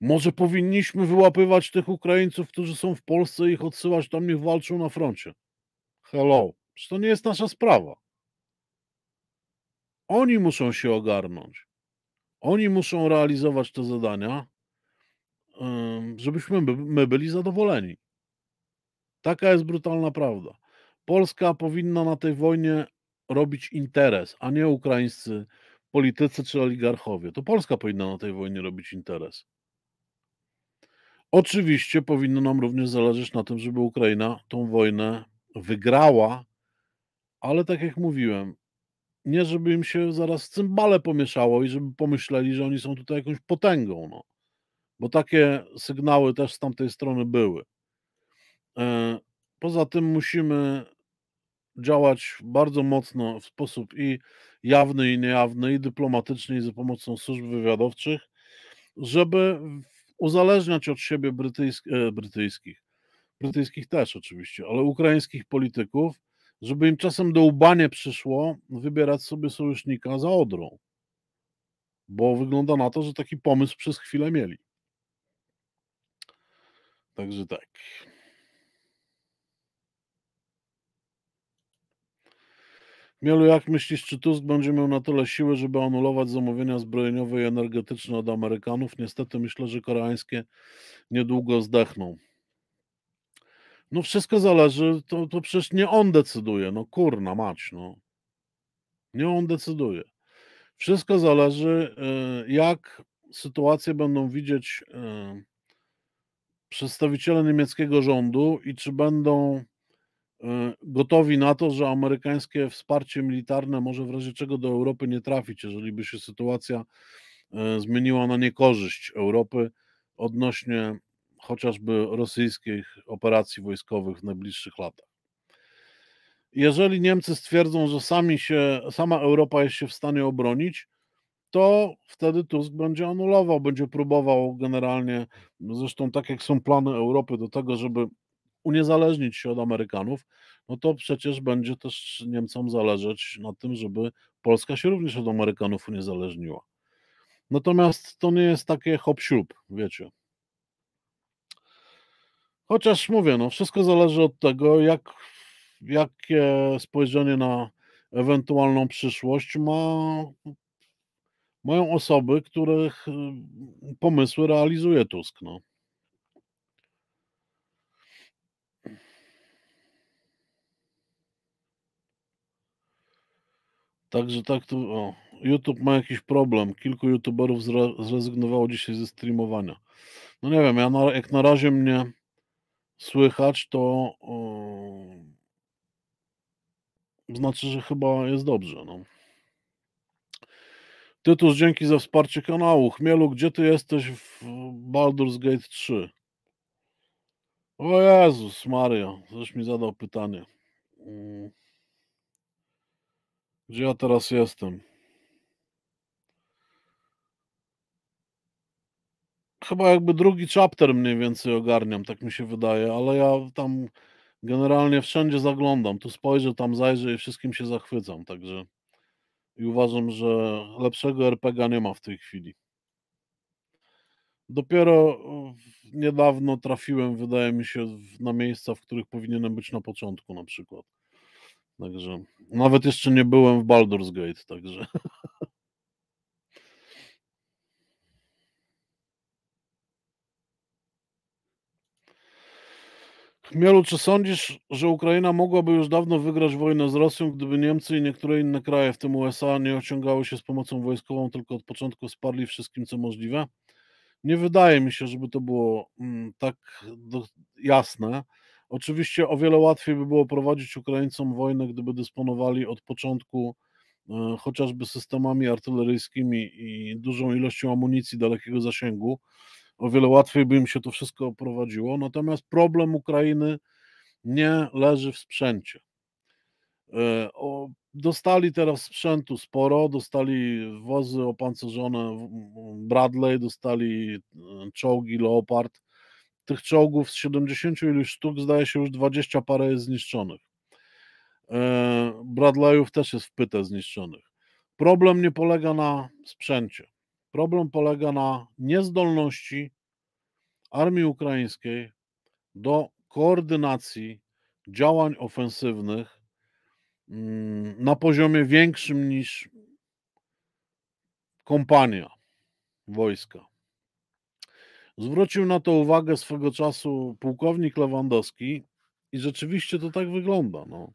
może powinniśmy wyłapywać tych Ukraińców, którzy są w Polsce i ich odsyłać tam, niech walczą na froncie. Hello. Przecież to nie jest nasza sprawa. Oni muszą się ogarnąć. Oni muszą realizować te zadania, żebyśmy my byli zadowoleni. Taka jest brutalna prawda. Polska powinna na tej wojnie robić interes, a nie ukraińscy politycy czy oligarchowie. To Polska powinna na tej wojnie robić interes. Oczywiście powinno nam również zależeć na tym, żeby Ukraina tą wojnę wygrała, ale tak jak mówiłem, nie żeby im się zaraz cymbale pomieszało i żeby pomyśleli, że oni są tutaj jakąś potęgą, no. bo takie sygnały też z tamtej strony były. E, poza tym musimy działać bardzo mocno w sposób i jawny, i niejawny, i dyplomatyczny, i za pomocą służb wywiadowczych, żeby uzależniać od siebie brytyjsk- e, brytyjskich, brytyjskich też oczywiście, ale ukraińskich polityków, żeby im czasem do ubanie przyszło wybierać sobie sojusznika za Odrą. Bo wygląda na to, że taki pomysł przez chwilę mieli. Także tak. Mielu, jak myślisz, czy Tusk będzie miał na tyle siły, żeby anulować zamówienia zbrojeniowe i energetyczne od Amerykanów? Niestety myślę, że koreańskie niedługo zdechną. No wszystko zależy, to, to przecież nie on decyduje, no kurna mać, no. Nie on decyduje. Wszystko zależy, y, jak sytuację będą widzieć y, przedstawiciele niemieckiego rządu i czy będą E, gotowi na to, że amerykańskie wsparcie militarne może w razie czego do Europy nie trafić, jeżeli by się sytuacja e, zmieniła na niekorzyść Europy odnośnie chociażby rosyjskich operacji wojskowych w najbliższych latach. Jeżeli Niemcy stwierdzą, że sami się, sama Europa jest się w stanie obronić, to wtedy Tusk będzie anulował, będzie próbował generalnie, zresztą tak jak są plany Europy do tego, żeby uniezależnić się od Amerykanów, no to przecież będzie też Niemcom zależeć na tym, żeby Polska się również od Amerykanów uniezależniła. Natomiast to nie jest takie hop siup, wiecie. Chociaż mówię, no wszystko zależy od tego, jak, jakie spojrzenie na ewentualną przyszłość ma, mają osoby, których y, pomysły realizuje Tusk. No. Także tak tu. O, YouTube ma jakiś problem. Kilku YouTuberów zrezygnowało dzisiaj ze streamowania. No nie wiem, ja na, jak na razie mnie słychać, to znaczy, że chyba jest dobrze. No. Tytus, dzięki za wsparcie kanału. Chmielu, gdzie ty jesteś w Baldur's Gate 3? O Jezus Maria, coś mi zadał pytanie. Mm. Gdzie ja teraz jestem? Chyba jakby drugi chapter mniej więcej ogarniam, tak mi się wydaje, ale ja tam generalnie wszędzie zaglądam. Tu spojrzę, tam zajrzę i wszystkim się zachwycam, także i uważam, że lepszego RPG nie ma w tej chwili. Dopiero niedawno trafiłem, wydaje mi się, na miejsca, w których powinienem być na początku na przykład. Także nawet jeszcze nie byłem w Baldur's Gate, także. Chmielu, czy sądzisz, że Ukraina mogłaby już dawno wygrać wojnę z Rosją, gdyby Niemcy i niektóre inne kraje, w tym USA, nie ociągały się z pomocą wojskową, tylko od początku sparli wszystkim, co możliwe? Nie wydaje mi się, żeby to było mm, tak jasne. Oczywiście o wiele łatwiej by było prowadzić Ukraińcom wojnę, gdyby dysponowali od początku e, chociażby systemami artyleryjskimi i dużą ilością amunicji dalekiego zasięgu. O wiele łatwiej by im się to wszystko prowadziło. Natomiast problem Ukrainy nie leży w sprzęcie. E, dostali teraz sprzętu sporo, dostali wozy opancerzone Bradley, dostali e, czołgi Leopard, tych czołgów z 70 iluś sztuk zdaje się już 20 parę jest zniszczonych. E, Bradleyów też jest w pytę zniszczonych. Problem nie polega na sprzęcie. Problem polega na niezdolności armii ukraińskiej do koordynacji działań ofensywnych mm, na poziomie większym niż kompania wojska. Zwrócił na to uwagę swego czasu pułkownik Lewandowski i rzeczywiście to tak wygląda. No.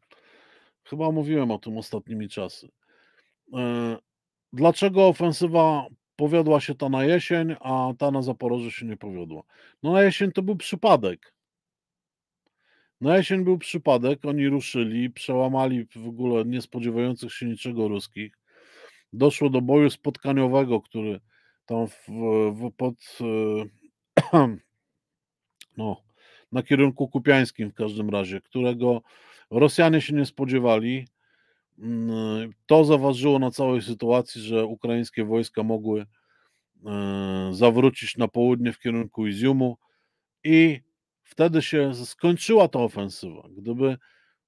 Chyba mówiłem o tym ostatnimi czasy. E, dlaczego ofensywa powiodła się ta na jesień, a ta na Zaporoże się nie powiodła? No na jesień to był przypadek. Na jesień był przypadek, oni ruszyli, przełamali w ogóle niespodziewających się niczego ruskich. Doszło do boju spotkaniowego, który tam w, w, pod e, no, na kierunku kupiańskim w każdym razie, którego Rosjanie się nie spodziewali. Mm, to zaważyło na całej sytuacji, że ukraińskie wojska mogły e, zawrócić na południe w kierunku Iziumu i wtedy się skończyła ta ofensywa. Gdyby,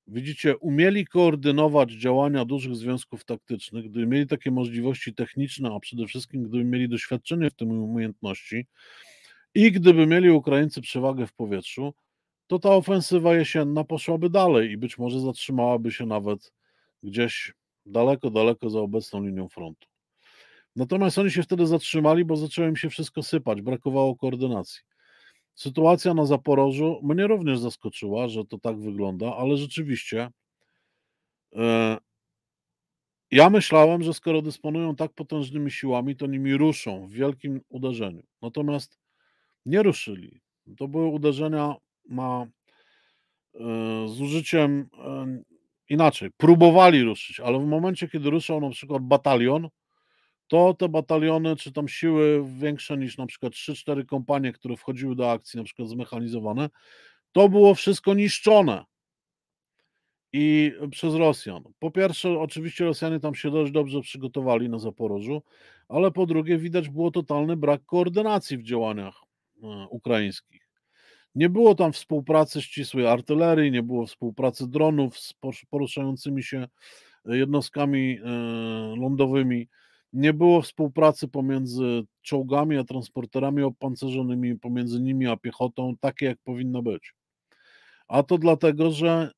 widzicie, umieli koordynować działania dużych związków taktycznych, gdyby mieli takie możliwości techniczne, a przede wszystkim gdyby mieli doświadczenie w tym umiejętności, i gdyby mieli Ukraińcy przewagę w powietrzu, to ta ofensywa jesienna poszłaby dalej i być może zatrzymałaby się nawet gdzieś daleko, daleko za obecną linią frontu. Natomiast oni się wtedy zatrzymali, bo zaczęło im się wszystko sypać, brakowało koordynacji. Sytuacja na Zaporożu mnie również zaskoczyła, że to tak wygląda, ale rzeczywiście yy, ja myślałem, że skoro dysponują tak potężnymi siłami, to nimi ruszą w wielkim uderzeniu. Natomiast nie ruszyli. To były uderzenia ma e, z użyciem e, inaczej, próbowali ruszyć, ale w momencie, kiedy ruszał na przykład batalion, to te bataliony, czy tam siły większe niż na przykład 3-4 kompanie, które wchodziły do akcji, na przykład zmechanizowane, to było wszystko niszczone i przez Rosjan. Po pierwsze, oczywiście Rosjanie tam się dość dobrze przygotowali na Zaporożu, ale po drugie, widać było totalny brak koordynacji w działaniach E, ukraińskich. Nie było tam współpracy ścisłej artylerii, nie było współpracy dronów z poruszającymi się e, jednostkami e, lądowymi, nie było współpracy pomiędzy czołgami a transporterami opancerzonymi, pomiędzy nimi a piechotą, takie jak powinno być. A to dlatego, że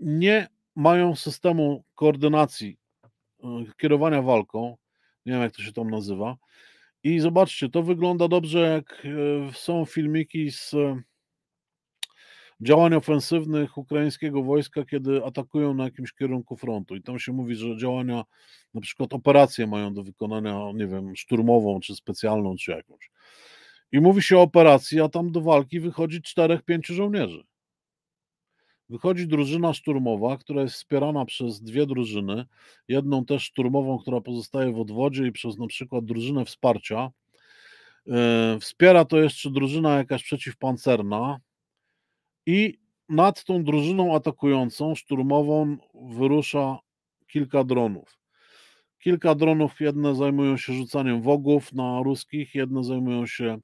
nie mają systemu koordynacji kierowania walką, nie wiem jak to się tam nazywa, i zobaczcie, to wygląda dobrze, jak e, są filmiki z e, działań ofensywnych ukraińskiego wojska, kiedy atakują na jakimś kierunku frontu. I tam się mówi, że działania, na przykład operacje mają do wykonania, nie wiem, szturmową, czy specjalną, czy jakąś. I mówi się o operacji, a tam do walki wychodzi czterech, pięciu żołnierzy. Wychodzi drużyna szturmowa, która jest wspierana przez dwie drużyny. Jedną też szturmową, która pozostaje w odwodzie i przez na przykład drużynę wsparcia. E, wspiera to jeszcze drużyna jakaś przeciwpancerna i nad tą drużyną atakującą, szturmową, wyrusza kilka dronów. Kilka dronów, jedne zajmują się rzucaniem wogów na ruskich, jedne zajmują się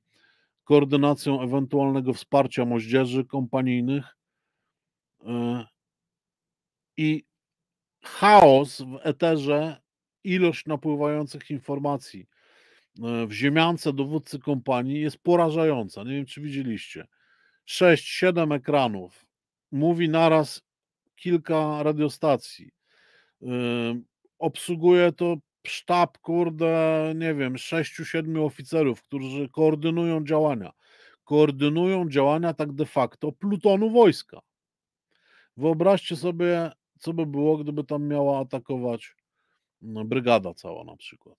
koordynacją ewentualnego wsparcia moździerzy kompanijnych, E, I chaos w eterze, ilość napływających informacji e, w ziemiance dowódcy kompanii jest porażająca. Nie wiem, czy widzieliście. 6-7 ekranów, mówi naraz kilka radiostacji. E, obsługuje to sztab, kurde, nie wiem, sześciu, siedmiu oficerów, którzy koordynują działania. Koordynują działania tak de facto plutonu wojska. Wyobraźcie sobie, co by było, gdyby tam miała atakować no, brygada cała na przykład.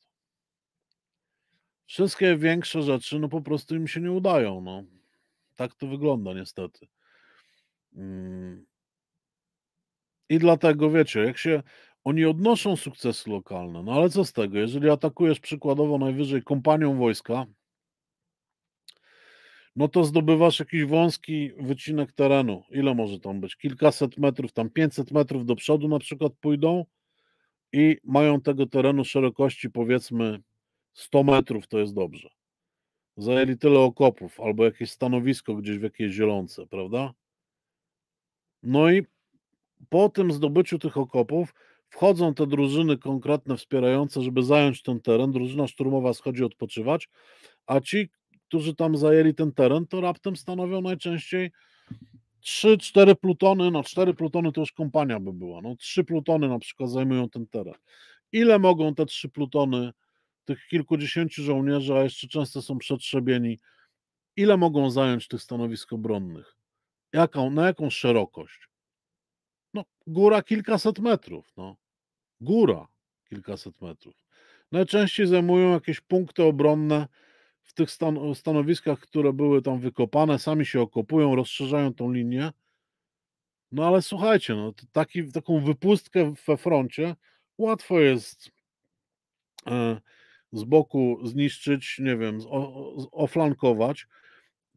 Wszystkie większe rzeczy, no po prostu im się nie udają, no. Tak to wygląda niestety. Mm. I dlatego, wiecie, jak się, oni odnoszą sukcesy lokalne, no ale co z tego, jeżeli atakujesz przykładowo najwyżej kompanią wojska, no to zdobywasz jakiś wąski wycinek terenu. Ile może tam być? Kilkaset metrów, tam 500 metrów do przodu na przykład pójdą i mają tego terenu szerokości powiedzmy 100 metrów, to jest dobrze. Zajęli tyle okopów albo jakieś stanowisko gdzieś w jakiejś zielonce, prawda? No i po tym zdobyciu tych okopów wchodzą te drużyny konkretne wspierające, żeby zająć ten teren. Drużyna szturmowa schodzi odpoczywać, a ci, którzy tam zajęli ten teren, to raptem stanowią najczęściej 3-4 plutony, no 4 plutony to już kompania by była, no 3 plutony na przykład zajmują ten teren. Ile mogą te 3 plutony tych kilkudziesięciu żołnierzy, a jeszcze często są przetrzebieni, ile mogą zająć tych stanowisk obronnych? Jaką, na jaką szerokość? No, góra kilkaset metrów, no. Góra kilkaset metrów. Najczęściej zajmują jakieś punkty obronne, w tych stan e, stanowiskach, które były tam wykopane, sami się okopują, rozszerzają tą linię. No ale słuchajcie, no, taki, taką wypustkę we froncie łatwo jest e, z boku zniszczyć, nie wiem, o, oflankować.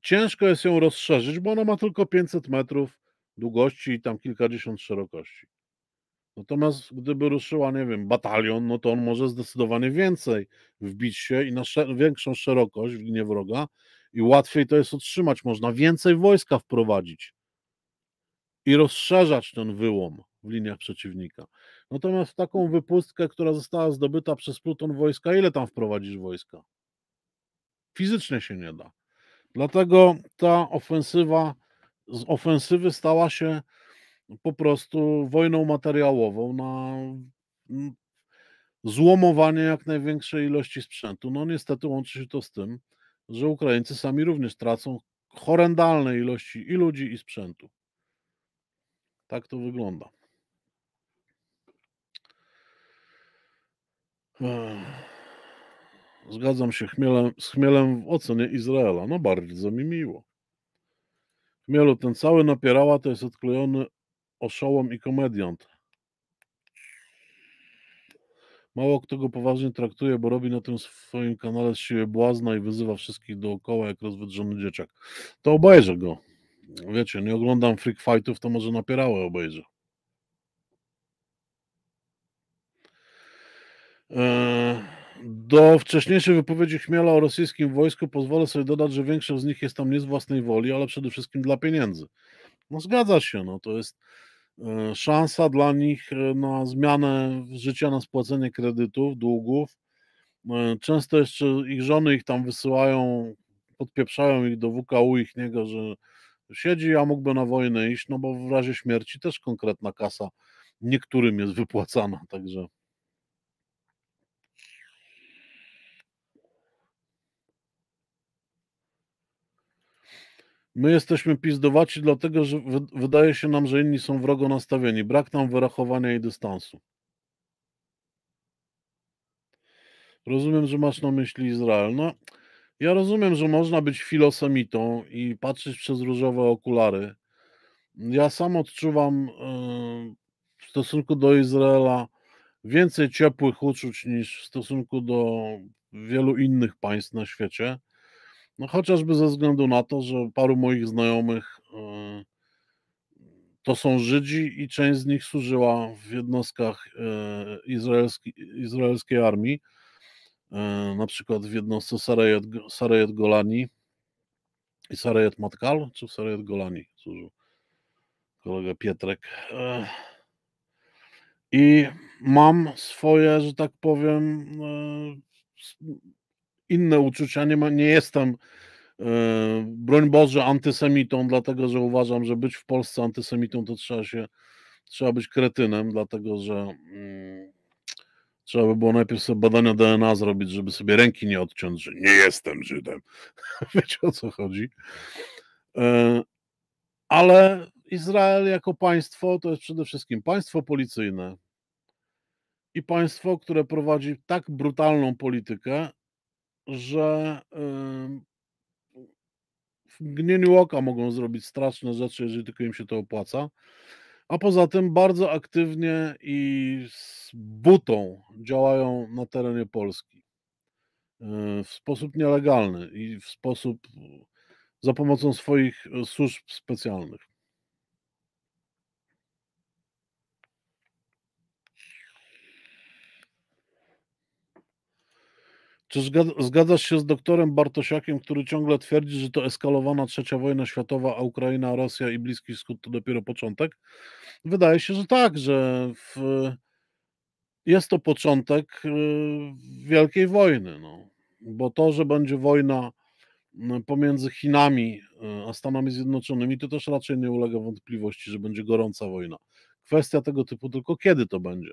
Ciężko jest ją rozszerzyć, bo ona ma tylko 500 metrów długości i tam kilkadziesiąt szerokości. Natomiast gdyby ruszyła, nie wiem, batalion, no to on może zdecydowanie więcej wbić się i na szer większą szerokość w linię wroga i łatwiej to jest otrzymać. Można więcej wojska wprowadzić i rozszerzać ten wyłom w liniach przeciwnika. Natomiast taką wypustkę, która została zdobyta przez pluton wojska, ile tam wprowadzisz wojska? Fizycznie się nie da. Dlatego ta ofensywa z ofensywy stała się po prostu wojną materiałową na złomowanie jak największej ilości sprzętu. No niestety łączy się to z tym, że Ukraińcy sami również tracą horrendalne ilości i ludzi, i sprzętu. Tak to wygląda. Zgadzam się chmielem, z chmielem w ocenie Izraela. No bardzo mi miło. Chmielu, ten cały napierała to jest odklejony oszołom i komediant. Mało kto go poważnie traktuje, bo robi na tym swoim kanale z błazna i wyzywa wszystkich dookoła jak rozwydrzony dzieciak. To obejrzę go. Wiecie, nie oglądam freak fightów, to może napierałe obejrzę. Eee, do wcześniejszej wypowiedzi Chmiela o rosyjskim wojsku pozwolę sobie dodać, że większość z nich jest tam nie z własnej woli, ale przede wszystkim dla pieniędzy. No zgadza się, no to jest E, szansa dla nich e, na zmianę życia, na spłacenie kredytów, długów. E, często jeszcze ich żony ich tam wysyłają, podpieprzają ich do WKU ich niego, że siedzi, a mógłby na wojnę iść, no bo w razie śmierci też konkretna kasa niektórym jest wypłacana, także... My jesteśmy pizdowaci, dlatego że wydaje się nam, że inni są wrogo nastawieni. Brak nam wyrachowania i dystansu. Rozumiem, że masz na myśli Izrael. No, ja rozumiem, że można być filosemitą i patrzeć przez różowe okulary. Ja sam odczuwam y, w stosunku do Izraela więcej ciepłych uczuć niż w stosunku do wielu innych państw na świecie. No chociażby ze względu na to, że paru moich znajomych e, to są Żydzi i część z nich służyła w jednostkach e, izraelski, izraelskiej armii, e, na przykład w jednostce Sarejet, Golani i Sarejet Matkal, czy w Golani służył kolega Pietrek. I mam swoje, że tak powiem, inne uczucia, nie, ma, nie jestem e, broń Boże antysemitą, dlatego że uważam, że być w Polsce antysemitą to trzeba się, trzeba być kretynem, dlatego że mm, trzeba by było najpierw sobie badania DNA zrobić, żeby sobie ręki nie odciąć, że nie jestem Żydem. Wiecie o co chodzi. E, ale Izrael jako państwo to jest przede wszystkim państwo policyjne i państwo, które prowadzi tak brutalną politykę, że w mgnieniu oka mogą zrobić straszne rzeczy, jeżeli tylko im się to opłaca. A poza tym bardzo aktywnie i z butą działają na terenie Polski e, w sposób nielegalny i w sposób za pomocą swoich e, służb specjalnych. Czy zgadzasz się z doktorem Bartosiakiem, który ciągle twierdzi, że to eskalowana trzecia wojna światowa, a Ukraina, Rosja i Bliski Wschód to dopiero początek? Wydaje się, że tak, że w... jest to początek y, wielkiej wojny. No. Bo to, że będzie wojna y, pomiędzy Chinami y, a Stanami Zjednoczonymi, to też raczej nie ulega wątpliwości, że będzie gorąca wojna. Kwestia tego typu tylko kiedy to będzie.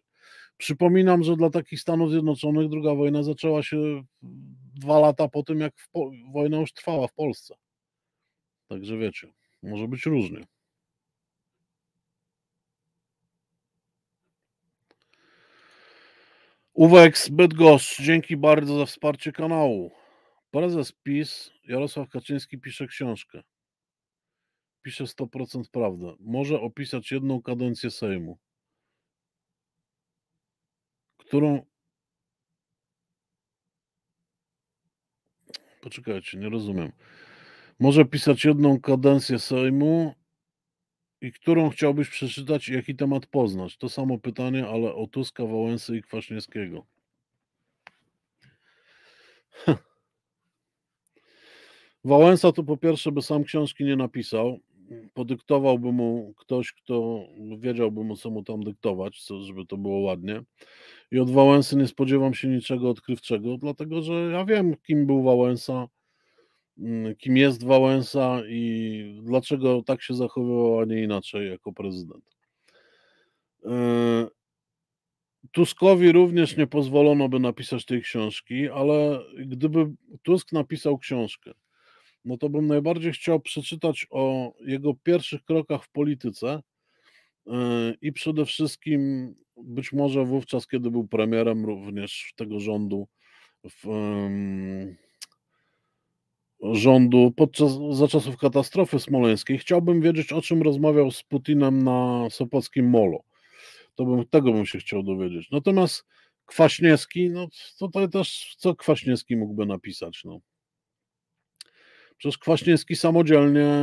Przypominam, że dla takich Stanów Zjednoczonych druga wojna zaczęła się dwa lata po tym, jak wojna już trwała w Polsce. Także wiecie, może być różnie. Uwek z Bydgoszcz, dzięki bardzo za wsparcie kanału. Prezes PiS Jarosław Kaczyński pisze książkę. Pisze 100% prawdę. Może opisać jedną kadencję Sejmu którą. Poczekajcie, nie rozumiem. Może pisać jedną kadencję Sejmu i którą chciałbyś przeczytać i jaki temat poznać? To samo pytanie, ale o Tuska, Wałęsy i Kwaśniewskiego. Wałęsa to po pierwsze by sam książki nie napisał, podyktowałby mu ktoś, kto no, wiedziałby mu, co mu tam dyktować, co, żeby to było ładnie. I od Wałęsy nie spodziewam się niczego odkrywczego, dlatego że ja wiem, kim był Wałęsa, mm, kim jest Wałęsa i dlaczego tak się zachowywał, a nie inaczej jako prezydent. E, Tuskowi również nie pozwolono by napisać tej książki, ale gdyby Tusk napisał książkę, no to bym najbardziej chciał przeczytać o jego pierwszych krokach w polityce e, i przede wszystkim być może wówczas, kiedy był premierem również tego rządu, w, um, rządu podczas, za czasów katastrofy smoleńskiej. Chciałbym wiedzieć, o czym rozmawiał z Putinem na Sopockim Molo. To bym, tego bym się chciał dowiedzieć. Natomiast Kwaśniewski, no tutaj też co Kwaśniewski mógłby napisać, no. Przecież Kwaśniewski samodzielnie,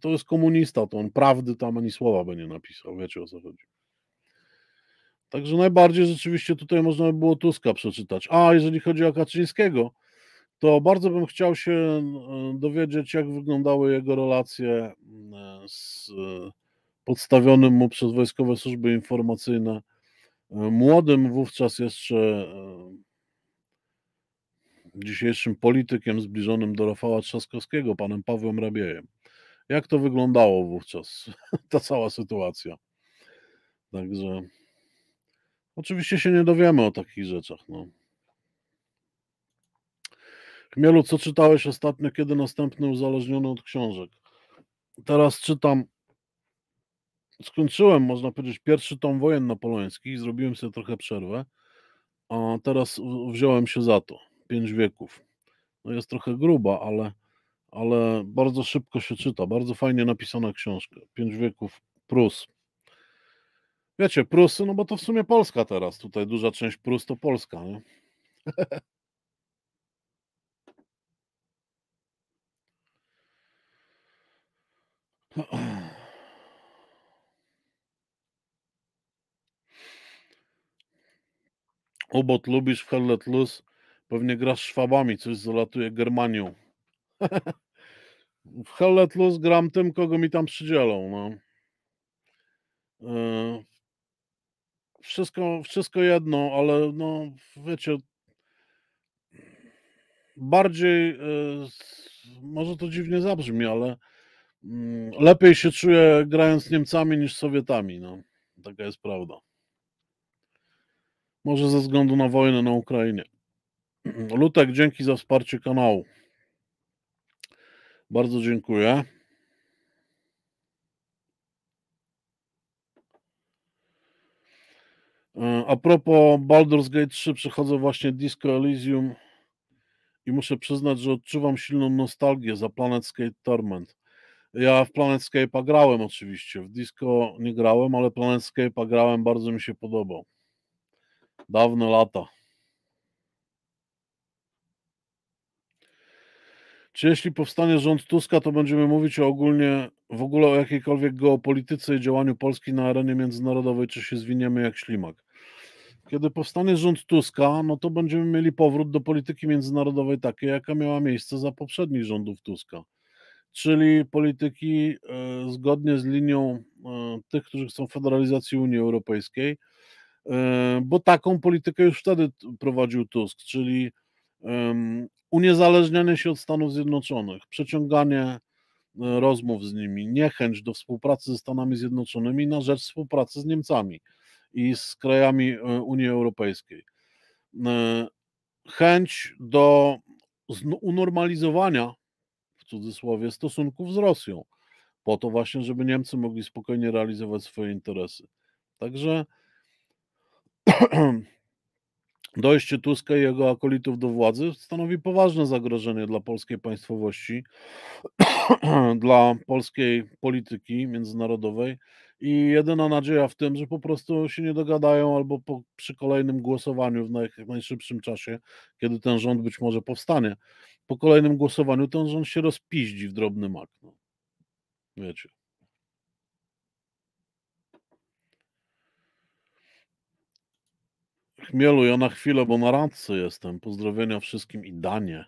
to jest komunista, to on prawdy tam ani słowa by nie napisał, wiecie o co chodzi. Także najbardziej rzeczywiście tutaj można by było Tuska przeczytać. A jeżeli chodzi o Kaczyńskiego, to bardzo bym chciał się e, dowiedzieć, jak wyglądały jego relacje e, z podstawionym mu przez wojskowe służby informacyjne, e, młodym wówczas jeszcze dzisiejszym politykiem zbliżonym do Rafała Trzaskowskiego, panem Pawłem Rabiejem. Jak to wyglądało wówczas, ta cała sytuacja? Także oczywiście się nie dowiemy o takich rzeczach. No. Chmielu, co czytałeś ostatnio, kiedy następny uzależniony od książek? Teraz czytam. Skończyłem, można powiedzieć, pierwszy tom wojen napoleońskich, zrobiłem sobie trochę przerwę, a teraz wziąłem się za to pięć wieków. No jest trochę gruba, ale, ale bardzo szybko się czyta. Bardzo fajnie napisana książka. Pięć wieków Prus. Wiecie, Prusy, no bo to w sumie Polska teraz. Tutaj duża część Prus to Polska, nie? Ubot lubisz, Hellet luz. Pewnie gra z Szwabami, coś zalatuje Germanią. w Hell Luz gram tym, kogo mi tam przydzielą. No. E, wszystko, wszystko jedno, ale no wiecie, bardziej, e, może to dziwnie zabrzmi, ale mm, lepiej się czuję grając z Niemcami niż Sowietami. No. Taka jest prawda. Może ze względu na wojnę na Ukrainie. Lutek, dzięki za wsparcie kanału. Bardzo dziękuję. E, a propos Baldur's Gate 3, przechodzę właśnie Disco Elysium i muszę przyznać, że odczuwam silną nostalgię za Planetscape Torment. Ja w Skate grałem oczywiście, w Disco nie grałem, ale Skate grałem, bardzo mi się podobał. Dawne lata. Czy jeśli powstanie rząd Tuska, to będziemy mówić o ogólnie w ogóle o jakiejkolwiek geopolityce i działaniu Polski na arenie międzynarodowej, czy się zwiniemy jak ślimak? Kiedy powstanie rząd Tuska, no to będziemy mieli powrót do polityki międzynarodowej takiej, jaka miała miejsce za poprzednich rządów Tuska, czyli polityki e, zgodnie z linią e, tych, którzy chcą federalizacji Unii Europejskiej, e, bo taką politykę już wtedy prowadził Tusk, czyli uniezależnianie się od Stanów Zjednoczonych, przeciąganie e, rozmów z nimi, niechęć do współpracy ze Stanami Zjednoczonymi na rzecz współpracy z Niemcami i z krajami e, Unii Europejskiej. E, chęć do unormalizowania, w cudzysłowie, stosunków z Rosją, po to właśnie, żeby Niemcy mogli spokojnie realizować swoje interesy. Także Dojście Tuska i jego akolitów do władzy stanowi poważne zagrożenie dla polskiej państwowości, dla polskiej polityki międzynarodowej i jedyna nadzieja w tym, że po prostu się nie dogadają albo po, przy kolejnym głosowaniu w naj, najszybszym czasie, kiedy ten rząd być może powstanie, po kolejnym głosowaniu ten rząd się rozpiździ w drobny mak. No. Wiecie. Chmielu, ja na chwilę, bo na randce jestem. Pozdrowienia wszystkim i Danie.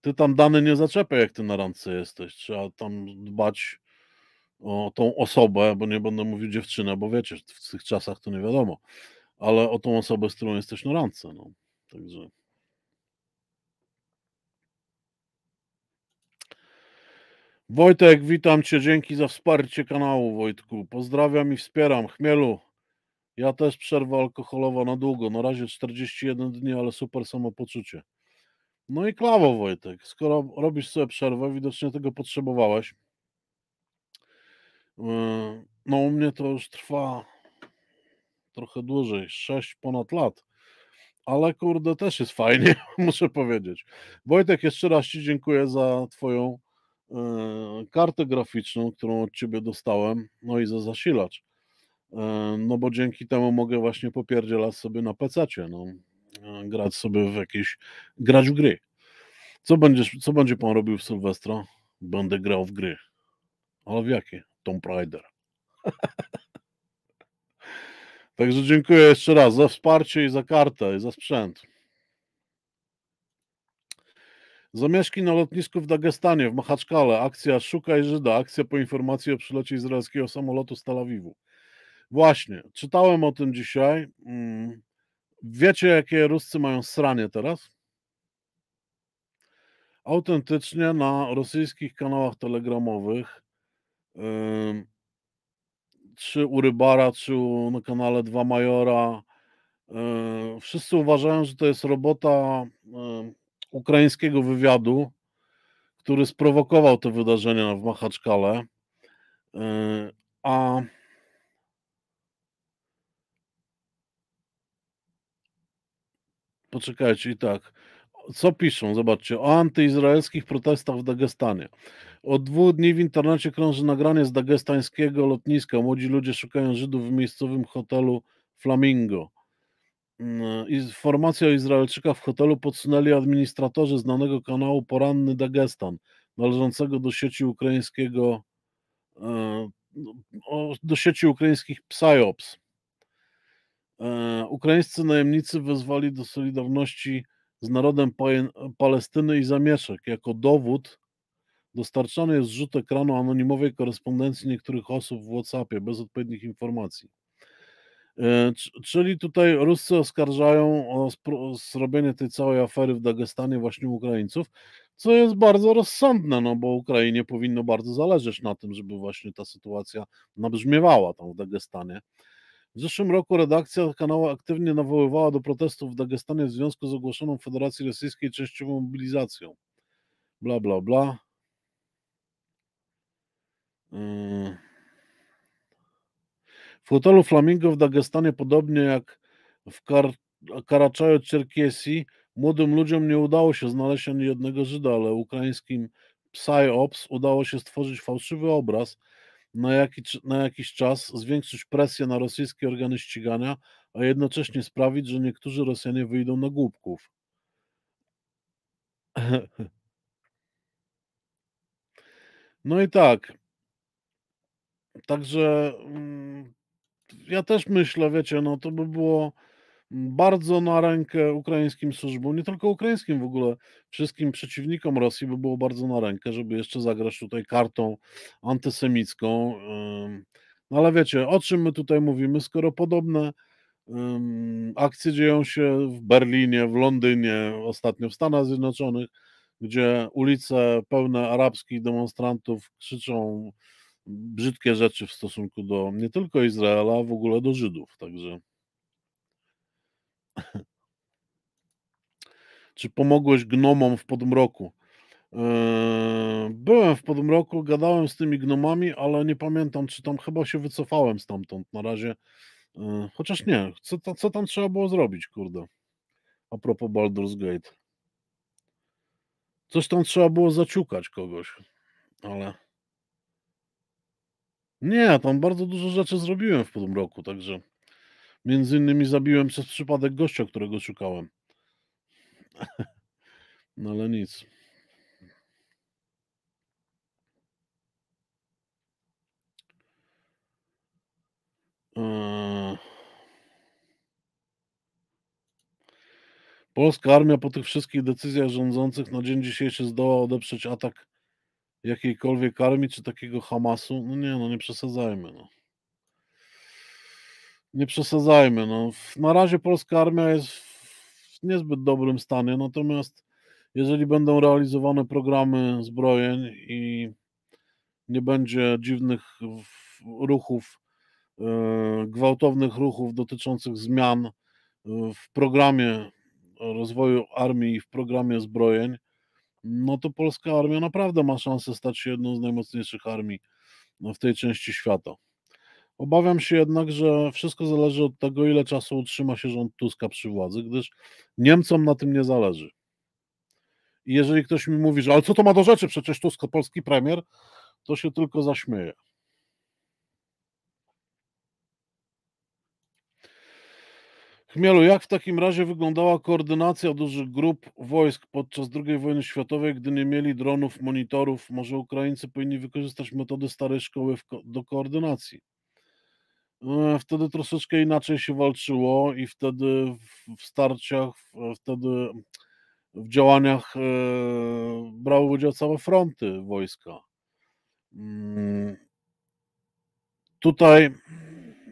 Ty tam dane nie zaczepaj, jak ty na randce jesteś. Trzeba tam dbać o tą osobę, bo nie będę mówił dziewczynę, bo wiecie, w tych czasach to nie wiadomo, ale o tą osobę, z którą jesteś na randce. No. Także... Wojtek, witam Cię, dzięki za wsparcie kanału, Wojtku. Pozdrawiam i wspieram. Chmielu, ja też przerwa alkoholowa na długo, na razie 41 dni, ale super samopoczucie. No i klawo Wojtek, skoro robisz sobie przerwę, widocznie tego potrzebowałeś. E, no u mnie to już trwa trochę dłużej, 6 ponad lat. Ale kurde, też jest fajnie, muszę powiedzieć. Wojtek, jeszcze raz Ci dziękuję za Twoją e, kartę graficzną, którą od Ciebie dostałem, no i za zasilacz. E, no bo dzięki temu mogę właśnie popierdzielać sobie na pececie, no, e, grać sobie w jakieś, grać w gry. Co, będziesz, co będzie pan robił w Sylwestra? Będę grał w gry. Ale w jakie? Tomb Raider. Także dziękuję jeszcze raz za wsparcie i za kartę i za sprzęt. Zamieszki na lotnisku w Dagestanie, w Machaczkale. Akcja Szukaj Żyda. Akcja po informacji o przylocie izraelskiego samolotu z Tel Awiwu. Właśnie, czytałem o tym dzisiaj. Mm. Wiecie, jakie Ruscy mają sranie teraz? Autentycznie na rosyjskich kanałach telegramowych, czy u Rybara, czy na kanale Dwa Majora, e, wszyscy uważają, że to jest robota ukraińskiego wywiadu, który sprowokował te wydarzenia w Machaczkale. E, a Poczekajcie, i tak. Co piszą? Zobaczcie. O antyizraelskich protestach w Dagestanie. Od dwóch dni w internecie krąży nagranie z dagestańskiego lotniska. Młodzi ludzie szukają Żydów w miejscowym hotelu Flamingo. Mm, Formacja Izraelczyka w hotelu podsunęli administratorzy znanego kanału Poranny Dagestan, należącego do sieci ukraińskiego e, no, do sieci ukraińskich PSYOPS. E, ukraińscy najemnicy wezwali do solidarności z narodem Palestyny i zamieszek. Jako dowód dostarczany jest rzut ekranu anonimowej korespondencji niektórych osób w WhatsAppie bez odpowiednich informacji. E, czyli tutaj Ruscy oskarżają o zrobienie tej całej afery w Dagestanie właśnie Ukraińców, co jest bardzo rozsądne, no bo Ukrainie powinno bardzo zależeć na tym, żeby właśnie ta sytuacja nabrzmiewała tam w Dagestanie. W zeszłym roku redakcja kanału aktywnie nawoływała do protestów w Dagestanie w związku z ogłoszoną Federacji Rosyjskiej częściową mobilizacją. Bla, bla, bla. Yy. W hotelu Flamingo w Dagestanie, podobnie jak w Kar Karaczajo Czerkiesi, młodym ludziom nie udało się znaleźć ani jednego Żyda, ale ukraińskim PsyOps udało się stworzyć fałszywy obraz – na, jaki, na jakiś czas zwiększyć presję na rosyjskie organy ścigania, a jednocześnie sprawić, że niektórzy Rosjanie wyjdą na głupków. No i tak. Także mm, ja też myślę, wiecie, no to by było bardzo na rękę ukraińskim służbom, nie tylko ukraińskim w ogóle, wszystkim przeciwnikom Rosji by było bardzo na rękę, żeby jeszcze zagrać tutaj kartą antysemicką. No ale wiecie, o czym my tutaj mówimy, skoro podobne akcje dzieją się w Berlinie, w Londynie, ostatnio w Stanach Zjednoczonych, gdzie ulice pełne arabskich demonstrantów krzyczą brzydkie rzeczy w stosunku do nie tylko Izraela, a w ogóle do Żydów. Także. Czy pomogłeś gnomom w podmroku? E, byłem w podmroku, gadałem z tymi gnomami, ale nie pamiętam, czy tam chyba się wycofałem stamtąd. Na razie. E, chociaż nie, co, co tam trzeba było zrobić, kurde. A propos Baldur's Gate. Coś tam trzeba było zaciukać kogoś, ale. Nie, tam bardzo dużo rzeczy zrobiłem w podmroku, także. Między innymi zabiłem przez przypadek gościa, którego szukałem. No ale nic. Eee. Polska armia po tych wszystkich decyzjach rządzących na dzień dzisiejszy zdoła odeprzeć atak jakiejkolwiek armii czy takiego Hamasu? No nie, no nie przesadzajmy. No nie przesadzajmy. No. Na razie polska armia jest w niezbyt dobrym stanie, natomiast jeżeli będą realizowane programy zbrojeń i nie będzie dziwnych ruchów, e, gwałtownych ruchów dotyczących zmian e, w programie rozwoju armii i w programie zbrojeń, no to polska armia naprawdę ma szansę stać się jedną z najmocniejszych armii no, w tej części świata. Obawiam się jednak, że wszystko zależy od tego, ile czasu utrzyma się rząd Tuska przy władzy, gdyż Niemcom na tym nie zależy. I jeżeli ktoś mi mówi, że ale co to ma do rzeczy, przecież Tusk to polski premier, to się tylko zaśmieje. Chmielu, jak w takim razie wyglądała koordynacja dużych grup wojsk podczas II wojny światowej, gdy nie mieli dronów, monitorów? Może Ukraińcy powinni wykorzystać metody starej szkoły do koordynacji? E, wtedy troszeczkę inaczej się walczyło i wtedy w starciach, wtedy w działaniach e, brały udział całe fronty wojska. Mm. Tutaj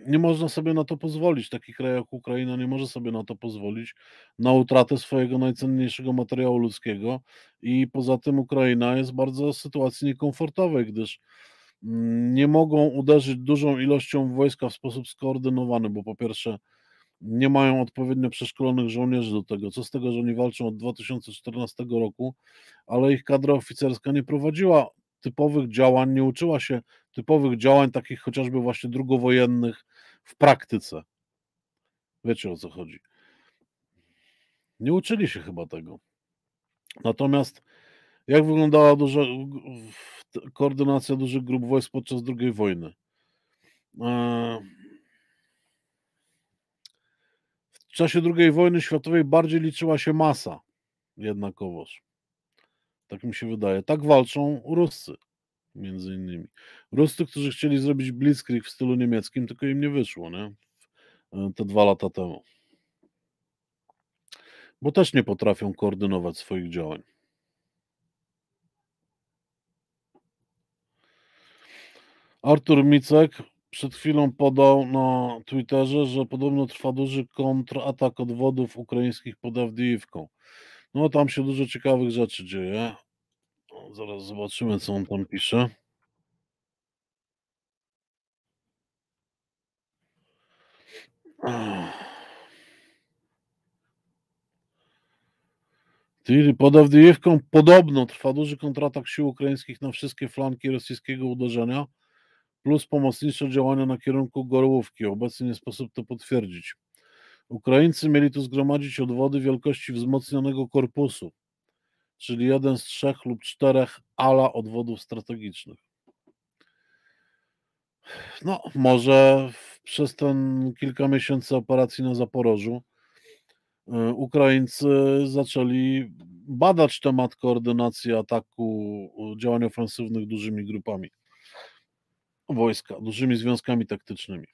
nie można sobie na to pozwolić. Taki kraj jak Ukraina nie może sobie na to pozwolić, na utratę swojego najcenniejszego materiału ludzkiego. I poza tym Ukraina jest w bardzo sytuacji niekomfortowej, gdyż nie mogą uderzyć dużą ilością wojska w sposób skoordynowany, bo po pierwsze nie mają odpowiednio przeszkolonych żołnierzy do tego. Co z tego, że oni walczą od 2014 roku, ale ich kadra oficerska nie prowadziła typowych działań, nie uczyła się typowych działań, takich chociażby właśnie drugowojennych w praktyce. Wiecie o co chodzi. Nie uczyli się chyba tego. Natomiast jak wyglądała duża, koordynacja dużych grup wojsk podczas II wojny. E, w czasie II wojny światowej bardziej liczyła się masa, jednakowoż. Tak mi się wydaje. Tak walczą Ruscy, między innymi. Ruscy, którzy chcieli zrobić Blitzkrieg w stylu niemieckim, tylko im nie wyszło, nie? E, te dwa lata temu. Bo też nie potrafią koordynować swoich działań. Artur Micek przed chwilą podał na Twitterze, że podobno trwa duży kontratak odwodów ukraińskich pod Awdijiwką. No tam się dużo ciekawych rzeczy dzieje. Zaraz zobaczymy, co on tam pisze. Tiri, pod Awdijewką podobno trwa duży kontratak sił ukraińskich na wszystkie flanki rosyjskiego uderzenia plus pomocnicze działania na kierunku Gorłówki. Obecnie nie sposób to potwierdzić. Ukraińcy mieli tu zgromadzić odwody wielkości wzmocnionego korpusu, czyli jeden z trzech lub czterech ala odwodów strategicznych. No, może przez ten kilka miesięcy operacji na Zaporożu y, Ukraińcy zaczęli badać temat koordynacji ataku y, działań ofensywnych dużymi grupami wojska, dużymi związkami taktycznymi.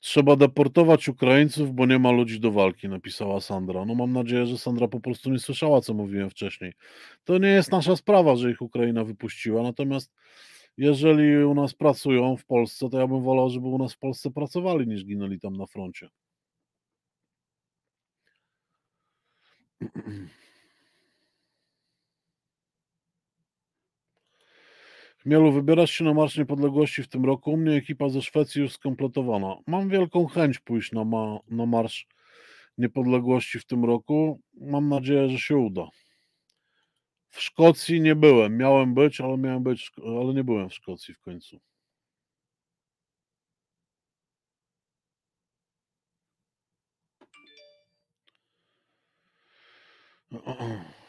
Trzeba deportować Ukraińców, bo nie ma ludzi do walki, napisała Sandra. No mam nadzieję, że Sandra po prostu nie słyszała, co mówiłem wcześniej. To nie jest nasza sprawa, że ich Ukraina wypuściła, natomiast jeżeli u nas pracują w Polsce, to ja bym wolał, żeby u nas w Polsce pracowali, niż ginęli tam na froncie. Mielu, wybierasz się na Marsz Niepodległości w tym roku. U mnie ekipa ze Szwecji już skompletowana. Mam wielką chęć pójść na, ma, na Marsz Niepodległości w tym roku. Mam nadzieję, że się uda. W Szkocji nie byłem. Miałem być, ale miałem być, ale nie byłem w Szkocji w końcu.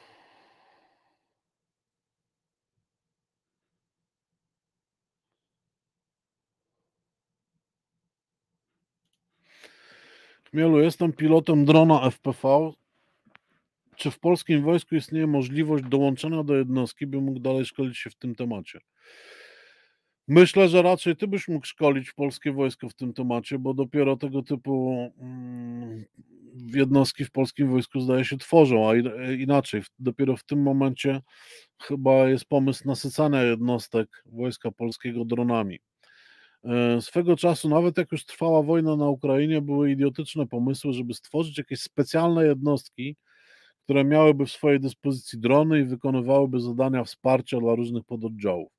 Chmielu, jestem pilotem drona FPV. Czy w polskim wojsku istnieje możliwość dołączenia do jednostki, by mógł dalej szkolić się w tym temacie? Myślę, że raczej ty byś mógł szkolić polskie wojsko w tym temacie, bo dopiero tego typu mm, jednostki w polskim wojsku zdaje się tworzą, a inaczej, dopiero w tym momencie chyba jest pomysł nasycania jednostek wojska polskiego dronami. E, swego czasu, nawet jak już trwała wojna na Ukrainie, były idiotyczne pomysły, żeby stworzyć jakieś specjalne jednostki, które miałyby w swojej dyspozycji drony i wykonywałyby zadania wsparcia dla różnych pododdziałów.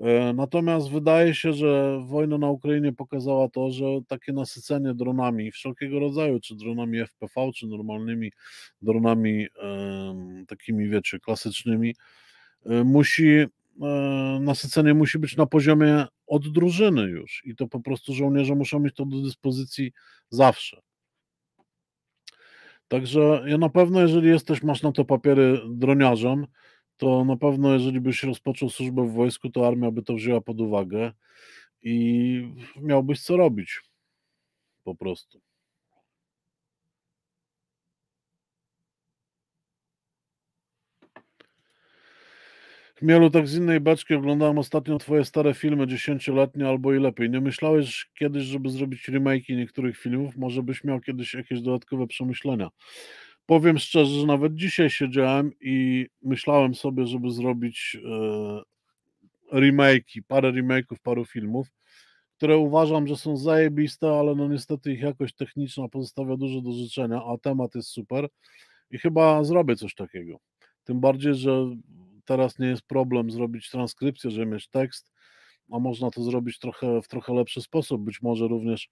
E, natomiast wydaje się, że wojna na Ukrainie pokazała to, że takie nasycenie dronami wszelkiego rodzaju, czy dronami FPV, czy normalnymi dronami, takimi wiecie, klasycznymi, e, musi E, nasycenie musi być na poziomie od drużyny już i to po prostu żołnierze muszą mieć to do dyspozycji zawsze. Także ja na pewno, jeżeli jesteś, masz na to papiery droniarzem, to na pewno, jeżeli byś rozpoczął służbę w wojsku, to armia by to wzięła pod uwagę i miałbyś co robić po prostu. Chmielu, tak z innej beczki oglądałem ostatnio twoje stare filmy, dziesięcioletnie albo i lepiej. Nie myślałeś kiedyś, żeby zrobić remake'i niektórych filmów? Może byś miał kiedyś jakieś dodatkowe przemyślenia? Powiem szczerze, że nawet dzisiaj siedziałem i myślałem sobie, żeby zrobić e, parę remake'ów, paru filmów, które uważam, że są zajebiste, ale no niestety ich jakość techniczna pozostawia dużo do życzenia, a temat jest super i chyba zrobię coś takiego. Tym bardziej, że teraz nie jest problem zrobić transkrypcję, żeby mieć tekst, a można to zrobić trochę, w trochę lepszy sposób. Być może również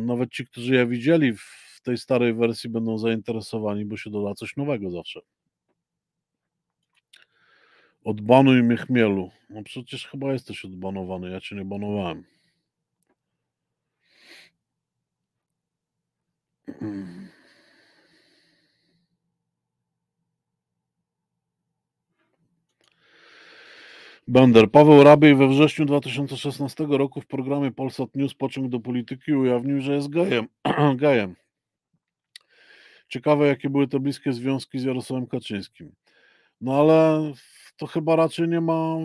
nawet ci, którzy je widzieli w tej starej wersji, będą zainteresowani, bo się doda coś nowego zawsze. Odbanuj mnie chmielu. No przecież chyba jesteś odbanowany, ja cię nie banowałem. Bender. Paweł Rabiej we wrześniu 2016 roku w programie Polsat News Pociąg do Polityki ujawnił, że jest gejem. gejem. Ciekawe, jakie były te bliskie związki z Jarosławem Kaczyńskim. No ale to chyba raczej nie ma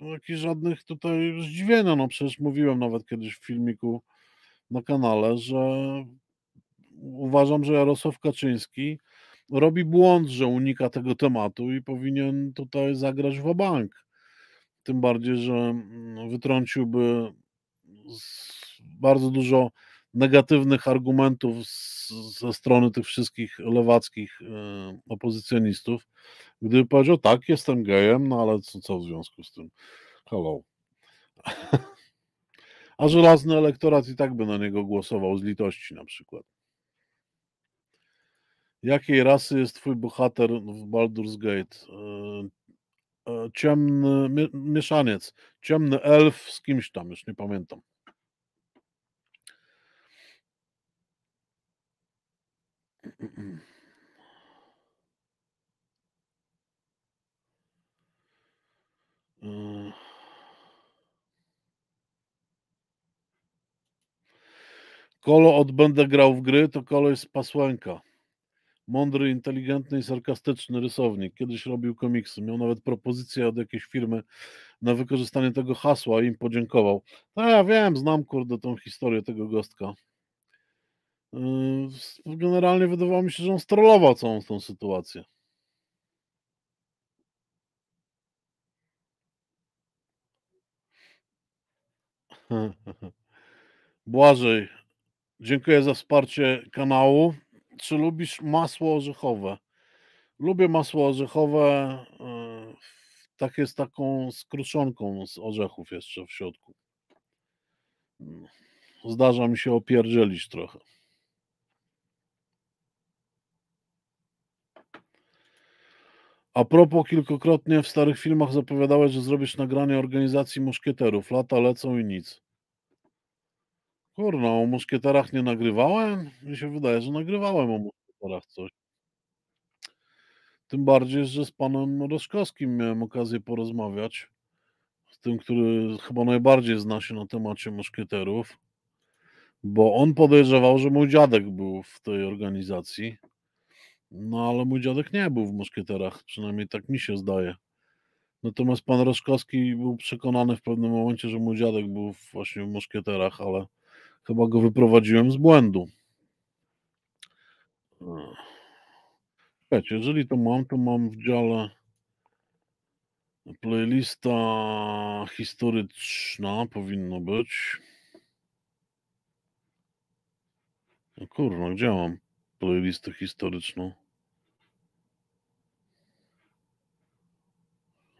no, jakichś żadnych tutaj zdziwienia. No przecież mówiłem nawet kiedyś w filmiku na kanale, że uważam, że Jarosław Kaczyński robi błąd, że unika tego tematu i powinien tutaj zagrać w bank. Tym bardziej, że mm, wytrąciłby bardzo dużo negatywnych argumentów ze strony tych wszystkich lewackich y, opozycjonistów, gdyby powiedział, tak, jestem gejem, no ale co, co w związku z tym? Hello. A żelazny elektorat i tak by na niego głosował z litości na przykład. Jakiej rasy jest twój bohater w Baldur's Gate? E, e, ciemny mieszaniec, ciemny elf z kimś tam, już nie pamiętam. E. Kolo od będę grał w gry, to kolo jest Pasłęka mądry, inteligentny i sarkastyczny rysownik. Kiedyś robił komiksy, miał nawet propozycję od jakiejś firmy na wykorzystanie tego hasła i im podziękował. A ja wiem, znam kurde tą historię tego gostka. Yy, generalnie wydawało mi się, że on strollował całą tą sytuację. Błażej, dziękuję za wsparcie kanału czy lubisz masło orzechowe? Lubię masło orzechowe. E, Takie z taką skruszonką z orzechów jeszcze w środku. Zdarza mi się opierdzielić trochę. A propos, kilkakrotnie w starych filmach zapowiadałeś, że zrobisz nagranie organizacji muszkieterów. Lata lecą i nic. Kurno, o muskieterach nie nagrywałem? Mi się wydaje, że nagrywałem o muskieterach coś. Tym bardziej, że z panem Roszkowskim miałem okazję porozmawiać. Z tym, który chyba najbardziej zna się na temacie muskieterów. Bo on podejrzewał, że mój dziadek był w tej organizacji. No ale mój dziadek nie był w muskieterach, przynajmniej tak mi się zdaje. Natomiast pan Roszkowski był przekonany w pewnym momencie, że mój dziadek był właśnie w muskieterach, ale Chyba go wyprowadziłem z błędu. Słuchajcie, jeżeli to mam, to mam w dziale playlista historyczna, powinno być. No kurwa, gdzie mam playlistę historyczną?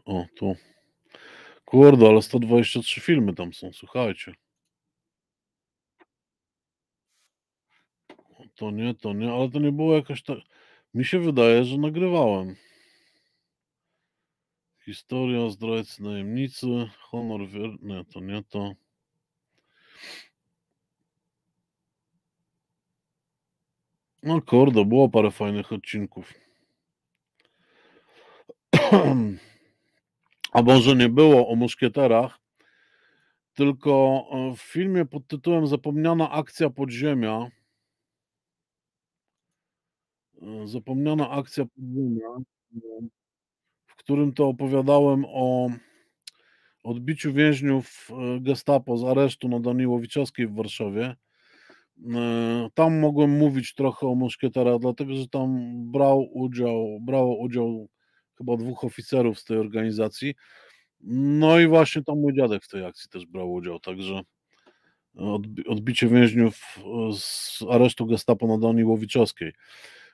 O, tu. Kurde, ale 123 filmy tam są, słuchajcie. to nie, to nie, ale to nie było jakoś tak. Mi się wydaje, że nagrywałem. Historia zdrajcy najemnicy, honor wierny, to nie to. No kurde, było parę fajnych odcinków. A może nie było o muszkieterach, tylko e, w filmie pod tytułem Zapomniana akcja podziemia E, zapomniana akcja podwójna, e, w którym to opowiadałem o odbiciu więźniów e, Gestapo z aresztu na Daniłowiczowskiej w Warszawie. Tam mogłem mówić trochę o muszkieterach, dlatego że tam brał udział, brało udział chyba dwóch oficerów z tej organizacji. No i właśnie tam mój dziadek w tej akcji też brał udział, także odbicie więźniów z aresztu Gestapo na Danii Łowiczowskiej.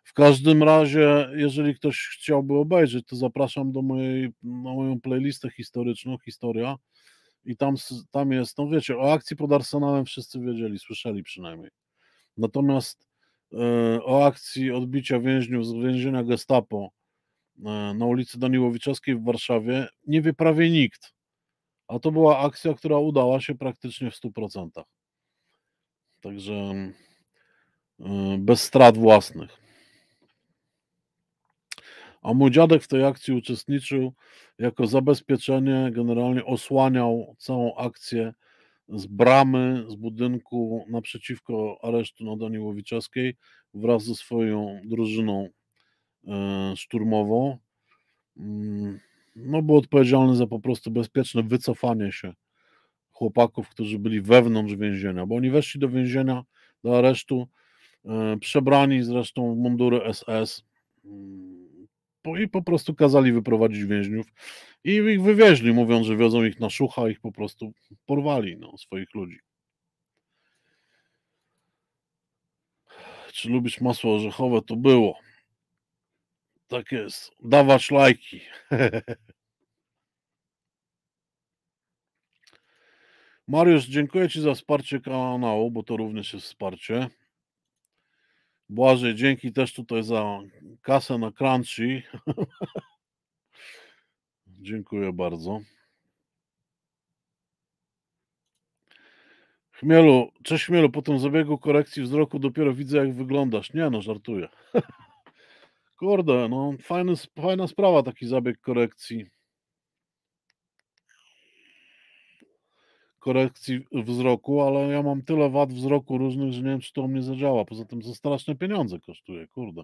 W każdym razie, jeżeli ktoś chciałby obejrzeć, to zapraszam do mojej, na moją playlistę historyczną, historia. I tam, tam jest, no wiecie, o akcji pod Arsenałem wszyscy wiedzieli, słyszeli przynajmniej. Natomiast e, o akcji odbicia więźniów z więzienia Gestapo e, na ulicy Daniłowiczowskiej w Warszawie nie wie prawie nikt. A to była akcja, która udała się praktycznie w 100%. Także e, bez strat własnych a mój dziadek w tej akcji uczestniczył jako zabezpieczenie, generalnie osłaniał całą akcję z bramy, z budynku naprzeciwko aresztu na Daniłowiczowskiej wraz ze swoją drużyną e, szturmową. Mm, no, był odpowiedzialny za po prostu bezpieczne wycofanie się chłopaków, którzy byli wewnątrz więzienia, bo oni weszli do więzienia, do aresztu, e, przebrani zresztą w mundury SS i po prostu kazali wyprowadzić więźniów i ich wywieźli, mówiąc, że wiozą ich na szucha, ich po prostu porwali, no, swoich ludzi. Czy lubisz masło orzechowe? To było. Tak jest. Dawać lajki. Mariusz, dziękuję Ci za wsparcie kanału, bo to również jest wsparcie. Błażej, dzięki też tutaj za kasę na Crunchy. Dziękuję bardzo. Chmielu, cześć Chmielu, po tym zabiegu korekcji wzroku dopiero widzę jak wyglądasz. Nie no, żartuję. Kurde, no fajny, fajna sprawa taki zabieg korekcji. korekcji wzroku, ale ja mam tyle wad wzroku różnych, że nie wiem, czy to u mnie zadziała. Poza tym to straszne pieniądze kosztuje, kurde.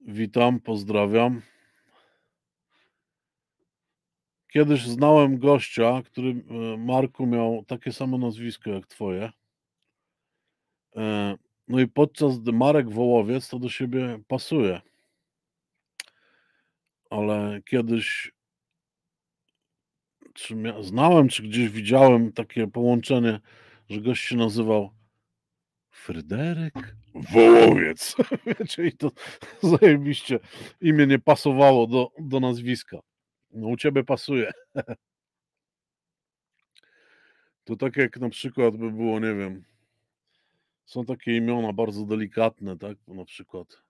Witam, pozdrawiam. Kiedyś znałem gościa, który e, Marku miał takie samo nazwisko jak twoje. E, no i podczas gdy Marek Wołowiec to do siebie pasuje ale kiedyś czy mia- znałem, czy gdzieś widziałem takie połączenie, że gość się nazywał Fryderyk Wołowiec. Wiecie, i to zajebiście imię nie pasowało do, do nazwiska. No u ciebie pasuje. To tak jak na przykład by było, nie wiem, są takie imiona bardzo delikatne, tak? Na przykład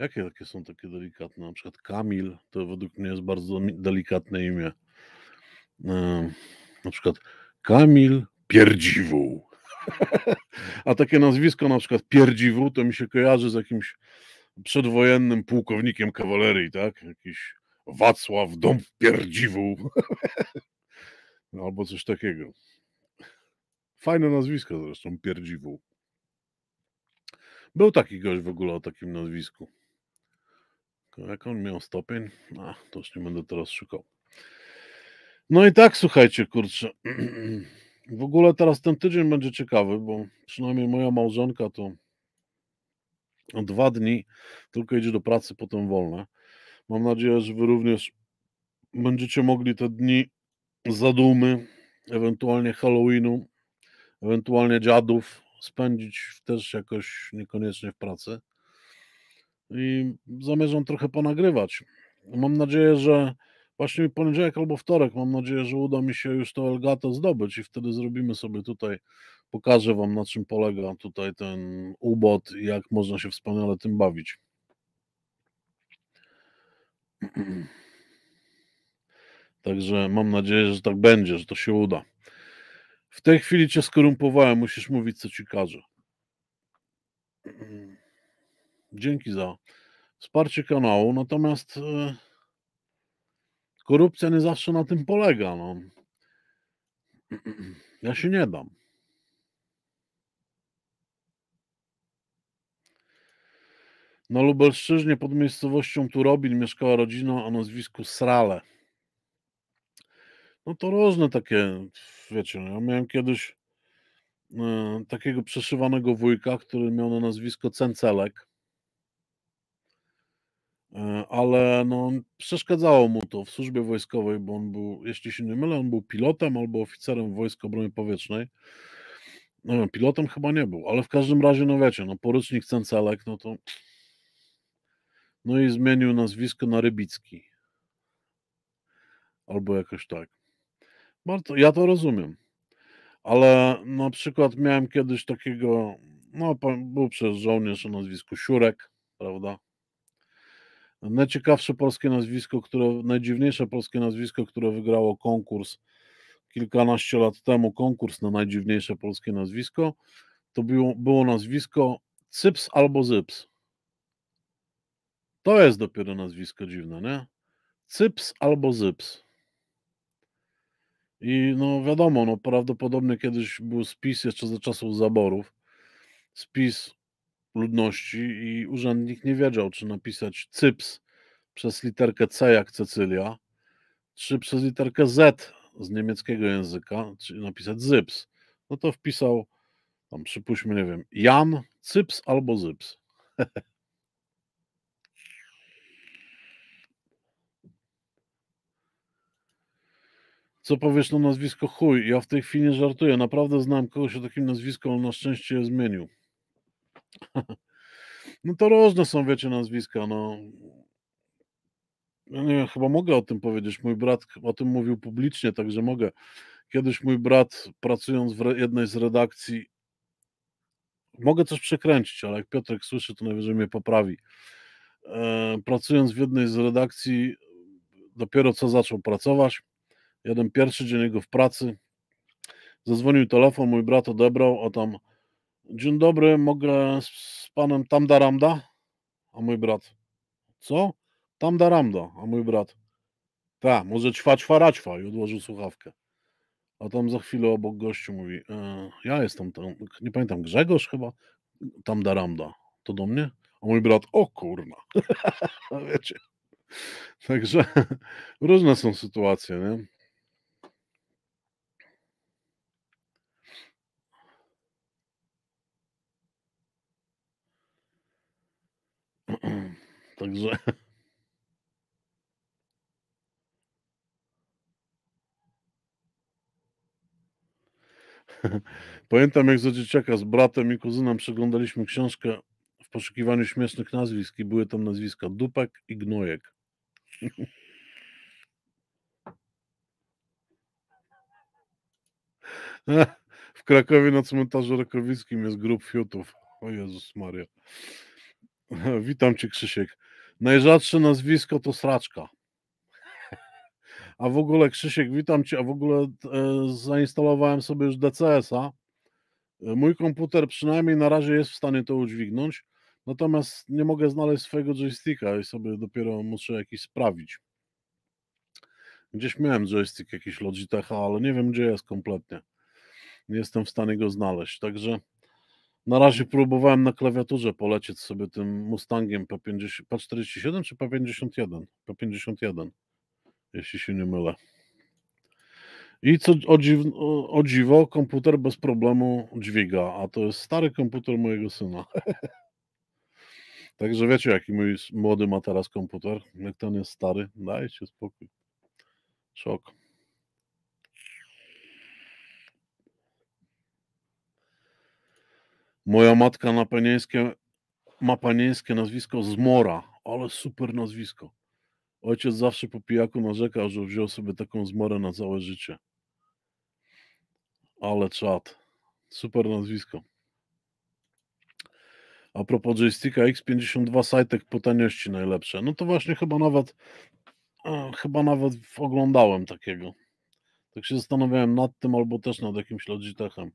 Jakie takie są takie delikatne? Na przykład Kamil to według mnie jest bardzo delikatne imię. Na przykład Kamil Pierdziwu. A takie nazwisko na przykład Pierdziwu to mi się kojarzy z jakimś przedwojennym pułkownikiem kawalerii, tak? Jakiś Wacław Dom Pierdziwu. No, albo coś takiego. Fajne nazwisko zresztą, Pierdziwu. Był taki gość w ogóle o takim nazwisku jak on miał stopień? A, to już nie będę teraz szukał. No i tak, słuchajcie, kurczę. W ogóle teraz ten tydzień będzie ciekawy, bo przynajmniej moja małżonka to dwa dni tylko idzie do pracy, potem wolne. Mam nadzieję, że wy również będziecie mogli te dni zadumy, ewentualnie Halloweenu, ewentualnie dziadów spędzić też jakoś niekoniecznie w pracy i zamierzam trochę ponagrywać. Mam nadzieję, że właśnie poniedziałek albo wtorek, mam nadzieję, że uda mi się już to Elgato zdobyć i wtedy zrobimy sobie tutaj, pokażę Wam na czym polega tutaj ten ubot i jak można się wspaniale tym bawić. Także mam nadzieję, że tak będzie, że to się uda. W tej chwili cię skorumpowałem, musisz mówić, co ci każe. Dzięki za wsparcie kanału. Natomiast e, korupcja nie zawsze na tym polega. No. Ja się nie dam. Na Lubelszczyźnie pod miejscowością Turobin mieszkała rodzina o nazwisku Srale. No to różne takie, wiecie, no, ja miałem kiedyś e, takiego przeszywanego wujka, który miał na nazwisko Cencelek. E, ale no, przeszkadzało mu to w służbie wojskowej, bo on był, jeśli się nie mylę, on był pilotem albo oficerem Wojsk Obrony Powietrznej. No pilotem chyba nie był, ale w każdym razie, no wiecie, no porucznik Cencelek, no to no i zmienił nazwisko na Rybicki. Albo jakoś tak. Bardzo, ja to rozumiem. Ale na przykład miałem kiedyś takiego, no był przez żołnierz o nazwisku Siurek, prawda? Najciekawsze polskie nazwisko, które, najdziwniejsze polskie nazwisko, które wygrało konkurs kilkanaście lat temu, konkurs na najdziwniejsze polskie nazwisko, to było, było nazwisko Cyps albo Zyps. To jest dopiero nazwisko dziwne, nie? Cyps albo Zyps. I no wiadomo, no prawdopodobnie kiedyś był spis jeszcze za czasów zaborów. Spis ludności i urzędnik nie wiedział, czy napisać Cyps przez literkę C jak Cecylia, czy przez literkę Z z niemieckiego języka, czy napisać Zyps. No to wpisał, tam przypuśćmy, nie wiem, Jan, Cyps albo Zyps. co powiesz na nazwisko chuj? Ja w tej chwili nie żartuję. Naprawdę znam kogoś o takim nazwisku, ale na szczęście je zmienił. No to różne są, wiecie, nazwiska, no. Ja nie wiem, chyba mogę o tym powiedzieć. Mój brat o tym mówił publicznie, także mogę. Kiedyś mój brat, pracując w jednej z redakcji, mogę coś przekręcić, ale jak Piotrek słyszy, to najwyżej mnie poprawi. E, pracując w jednej z redakcji, dopiero co zaczął pracować, jeden pierwszy dzień jego w pracy, zadzwonił telefon, mój brat odebrał, a tam Dzień dobry, mogę z panem Ramda? A mój brat. Co? Ramda, a mój brat. Ta, może ćwa, ćwa, raćwa. I odłożył słuchawkę. A tam za chwilę obok gościu mówi, e, ja jestem tam, nie pamiętam, Grzegorz chyba? Ramda, To do mnie? A mój brat, o kurna. Wiecie. Także różne są sytuacje, nie? Także. Pamiętam, jak za dzieciaka z bratem i kuzynem przeglądaliśmy książkę w poszukiwaniu śmiesznych nazwisk i były tam nazwiska Dupek i Gnojek. W Krakowie na cmentarzu Rakowickim jest grup fiutów. O Jezus Maria. Witam cię, Krzysiek. Najrzadsze nazwisko to Sraczka. A w ogóle, Krzysiek, witam cię. A w ogóle e, zainstalowałem sobie już DCS-a. E, mój komputer przynajmniej na razie jest w stanie to udźwignąć. Natomiast nie mogę znaleźć swojego joysticka i sobie dopiero muszę jakiś sprawić. Gdzieś miałem joystick jakiś Logitecha, ale nie wiem gdzie jest kompletnie. Nie jestem w stanie go znaleźć. Także na razie próbowałem na klawiaturze polecieć sobie tym Mustangiem p P47 czy P51? P51, jeśli się nie mylę. I co o, dziw, o, o dziwo, komputer bez problemu dźwiga, a to jest stary komputer mojego syna. Także wiecie, jaki mój młody ma teraz komputer. Jak ten jest stary, dajcie spokój. Szok. Moja matka na panieńskie, ma panieńskie nazwisko Zmora, ale super nazwisko. Ojciec zawsze po pijaku narzekał, że wziął sobie taką zmorę na całe życie. Ale czad. Super nazwisko. A propos joysticka X52 Sajtek po taniości najlepsze. No to właśnie chyba nawet e, chyba nawet oglądałem takiego. Tak się zastanawiałem nad tym albo też nad jakimś Logitechem.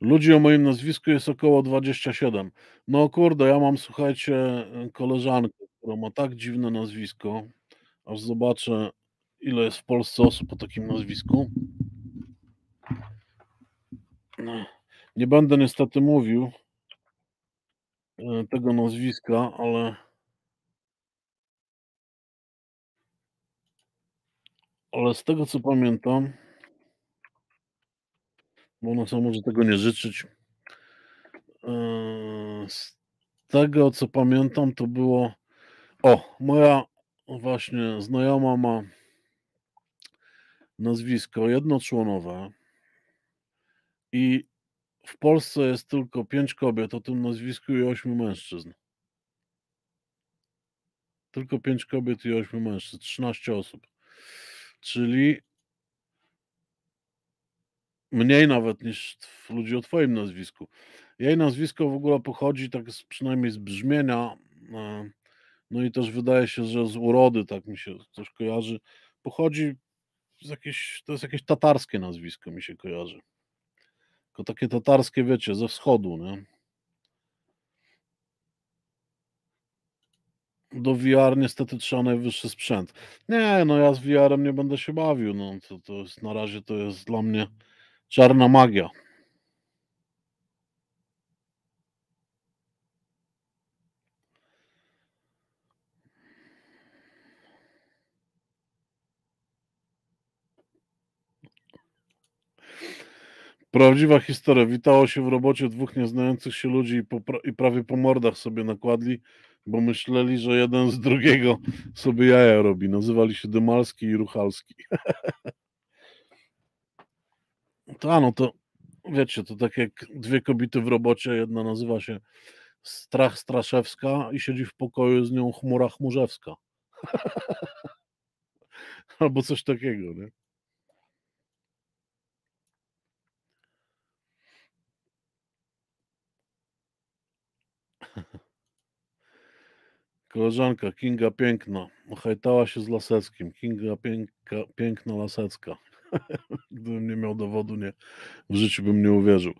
Ludzi o moim nazwisku jest około 27. No kurde, ja mam, słuchajcie, koleżankę, która ma tak dziwne nazwisko, aż zobaczę, ile jest w Polsce osób o takim nazwisku. Nie będę niestety mówił e, tego nazwiska, ale. Ale z tego co pamiętam, bo ona sama może tego nie życzyć. E, z tego co pamiętam, to było. O, moja właśnie znajoma ma nazwisko jednoczłonowe i w Polsce jest tylko pięć kobiet o tym nazwisku i ośmiu mężczyzn. Tylko pięć kobiet i ośmiu mężczyzn, 13 osób. Czyli mniej nawet niż ludzi o Twoim nazwisku. Jej nazwisko w ogóle pochodzi, tak z, przynajmniej z brzmienia, e, no i też wydaje się, że z urody, tak mi się coś kojarzy, pochodzi z jakieś, to jest jakieś tatarskie nazwisko, mi się kojarzy. Tylko takie tatarskie, wiecie, ze wschodu, nie? Do VR niestety trzeba najwyższy sprzęt. Nie, no ja z VR-em nie będę się bawił, no to, to jest, na razie to jest dla mnie Czarna magia. Prawdziwa historia. Witało się w robocie dwóch nieznających się ludzi i, i, prawie po mordach sobie nakładli, bo myśleli, że jeden z drugiego sobie jaja robi. Nazywali się Dymalski i Ruchalski. To ano, to wiecie, to tak jak dwie kobiety w robocie, jedna nazywa się Strach Straszewska i siedzi w pokoju z nią Chmura Chmurzewska. Albo coś takiego, nie? Koleżanka Kinga Piękna hajtała się z Laseckim. Kinga Piękka, Piękna Lasecka. Gdybym nie miał dowodu, nie, w życiu bym nie uwierzył.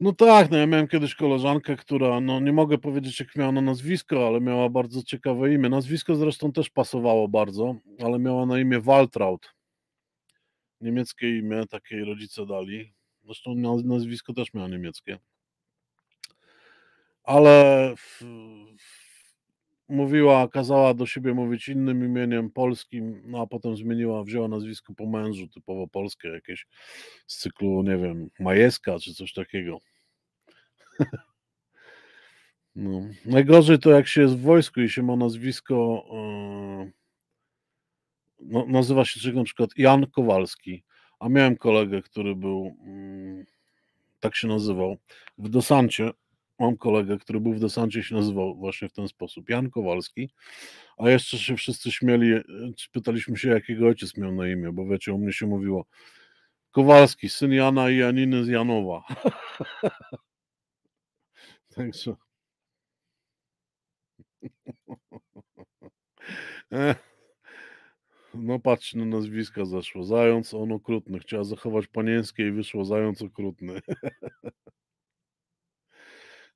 No tak, no ja miałem kiedyś koleżankę, która, no nie mogę powiedzieć jak miała na nazwisko, ale miała bardzo ciekawe imię. Nazwisko zresztą też pasowało bardzo, ale miała na imię Waltraut. Niemieckie imię, takiej rodzice dali. Zresztą nazwisko też miała niemieckie. Ale w, w mówiła, kazała do siebie mówić innym imieniem polskim, no a potem zmieniła, wzięła nazwisko po mężu, typowo polskie, jakieś z cyklu, nie wiem, Majeska czy coś takiego. no. Najgorzej to jak się jest w wojsku i się ma nazwisko, e, no, nazywa się człowiek na przykład Jan Kowalski, a miałem kolegę, który był, mm, tak się nazywał, w dosancie Mam kolegę, który był w desancie, się nazywał właśnie w ten sposób, Jan Kowalski, a jeszcze się wszyscy śmieli, e, pytaliśmy się, jakiego ojciec miał na imię, bo wiecie, o mnie się mówiło Kowalski, syn Jana i Janiny z Janowa. Także... E, no patrz na nazwiska zaszło. Zając on okrutny. Chciała zachować panieńskie i wyszło zając okrutny.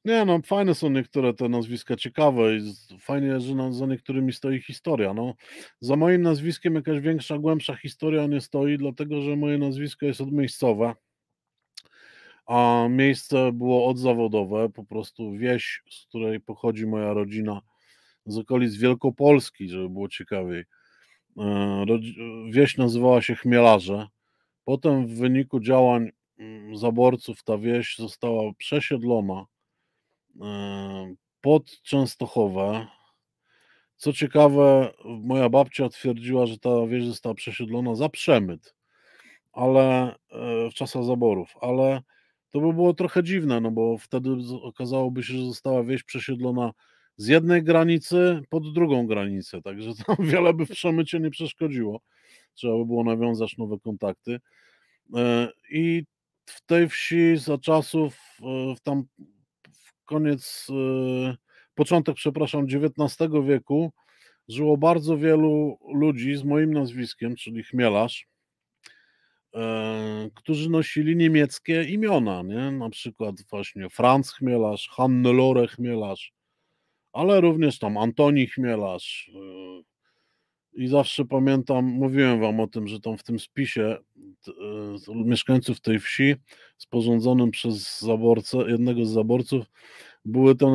Nie, no fajne są niektóre te nazwiska, ciekawe i fajnie, że za niektórymi stoi historia. No, za moim nazwiskiem jakaś większa, głębsza historia nie stoi, dlatego że moje nazwisko jest odmiejscowe, a miejsce było odzawodowe, po prostu wieś, z której pochodzi moja rodzina, z okolic Wielkopolski, żeby było ciekawiej. E, wieś nazywała się Chmielarze. Potem w wyniku działań mm, zaborców ta wieś została przesiedlona pod Częstochowę. Co ciekawe, moja babcia twierdziła, że ta wieś została przesiedlona za przemyt, ale e, w czasach zaborów, ale to by było trochę dziwne, no bo wtedy okazałoby się, że została wieś przesiedlona z jednej granicy pod drugą granicę, także tam wiele by w przemycie nie przeszkodziło. Trzeba by było nawiązać nowe kontakty. E, I w tej wsi za czasów, e, tam koniec, y, początek, przepraszam, XIX wieku żyło bardzo wielu ludzi z moim nazwiskiem, czyli Chmielarz, e, którzy nosili niemieckie imiona, nie? na przykład właśnie Franz Chmielarz, Hannelore Chmielarz, ale również tam Antoni Chmielarz, y, i zawsze pamiętam, mówiłem wam o tym, że tam w tym spisie t, y, mieszkańców tej wsi sporządzonym przez zaborcę, jednego z zaborców, były ten,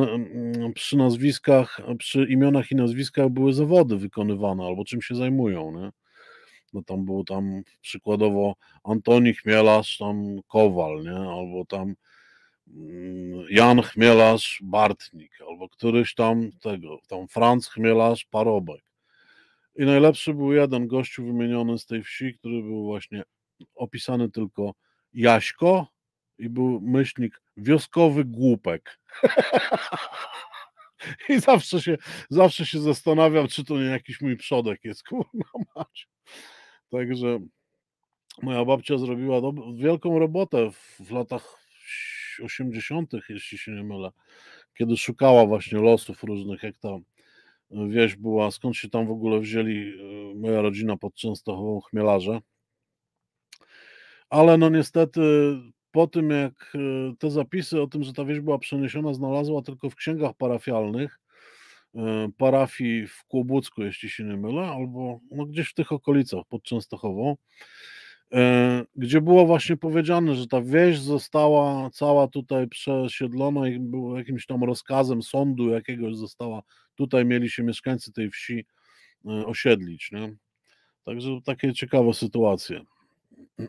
y, przy nazwiskach, przy imionach i nazwiskach były zawody wykonywane albo czym się zajmują, nie? No tam był tam przykładowo Antoni Chmielasz, tam Kowal, nie? Albo tam mm, Jan Chmielasz Bartnik, albo któryś tam tego, tam Franz Chmielasz Parobek i najlepszy był jeden gościu wymieniony z tej wsi, który był właśnie opisany tylko Jaśko i był myślnik wioskowy głupek. I zawsze się, zawsze się zastanawiam, czy to nie jakiś mój przodek jest, kurwa mać. Także moja babcia zrobiła wielką robotę w, w latach 80., jeśli się nie mylę, kiedy szukała właśnie losów różnych, jak tam wieś była, skąd się tam w ogóle wzięli e, moja rodzina pod Częstochową chmielarze. Ale no niestety po tym, jak e, te zapisy o tym, że ta wieś była przeniesiona, znalazła tylko w księgach parafialnych e, parafii w Kłobucku, jeśli się nie mylę, albo no gdzieś w tych okolicach pod Częstochową, gdzie było właśnie powiedziane, że ta wieś została cała tutaj przesiedlona i był jakimś tam rozkazem sądu jakiegoś została tutaj mieli się mieszkańcy tej wsi e, osiedlić. Nie? Także takie ciekawe sytuacje.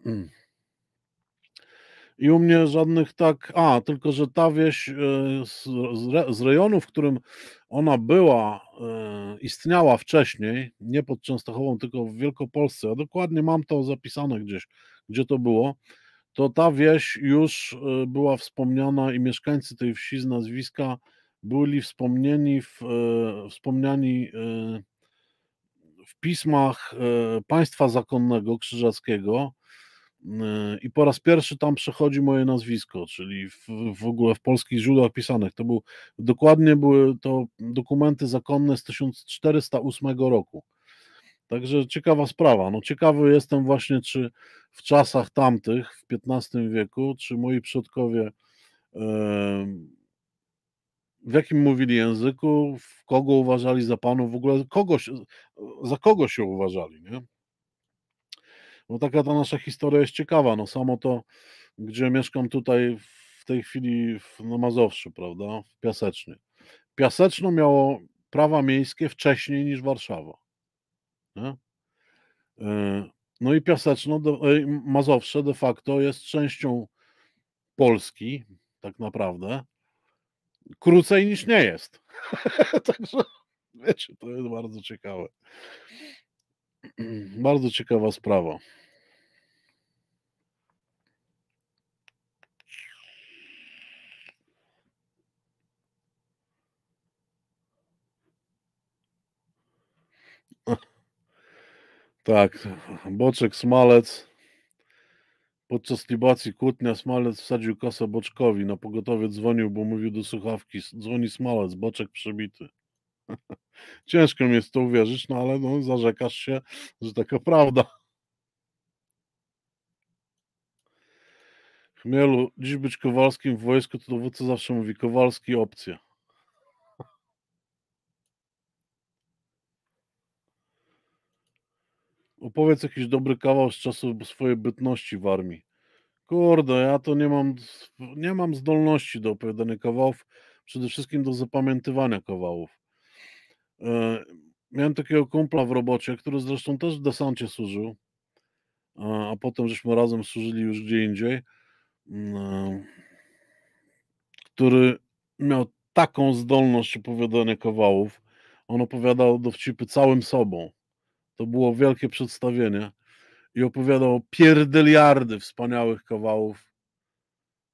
I u mnie żadnych tak. A, tylko że ta wieś e, z, z rejonu, w którym ona była, e, istniała wcześniej, nie pod Częstochową, tylko w Wielkopolsce, a dokładnie mam to zapisane gdzieś, gdzie to było, to ta wieś już była wspomniana i mieszkańcy tej wsi z nazwiska byli wspomnieni w, e, wspomniani e, w pismach e, państwa zakonnego krzyżackiego i po raz pierwszy tam przechodzi moje nazwisko, czyli w, w ogóle w polskich źródłach pisanych. To był, dokładnie były to dokumenty zakonne z 1408 roku. Także ciekawa sprawa. No ciekawy jestem właśnie, czy w czasach tamtych, w XV wieku, czy moi przodkowie w jakim mówili języku, w kogo uważali za panów, w ogóle kogoś, za kogo się uważali, nie? No taka ta nasza historia jest ciekawa, no samo to, gdzie mieszkam tutaj w tej chwili w, Mazowszu, prawda, w Piasecznie. Piaseczno miało prawa miejskie wcześniej niż Warszawa. Nie? E, no i Piaseczno, e, Mazowsze de facto jest częścią Polski, tak naprawdę, krócej niż nie jest. Także wiecie, to jest bardzo ciekawe. bardzo ciekawa sprawa. Tak, boczek, smalec. Podczas libacji kłótnia Smalec wsadził kasę Boczkowi. Na pogotowie dzwonił, bo mówił do słuchawki. Dzwoni Smalec, Boczek przebity. Ciężko mi jest to uwierzyć, no ale no, zarzekasz się, że taka prawda. Chmielu, dziś być Kowalskim w wojsku to dowódca zawsze mówi Kowalski opcja. opowiedz jakiś dobry kawał z czasów swojej bytności w armii. Kurde, ja to nie mam, nie mam zdolności do opowiadania kawałów, przede wszystkim do zapamiętywania kawałów. E, miałem takiego kumpla w robocie, który zresztą też w desancie służył, a potem żeśmy razem służyli już gdzie indziej, mm, e, który miał taką zdolność opowiadania kawałów. On opowiadał dowcipy całym sobą. To było wielkie przedstawienie i opowiadał pierdeliardy wspaniałych kawałów.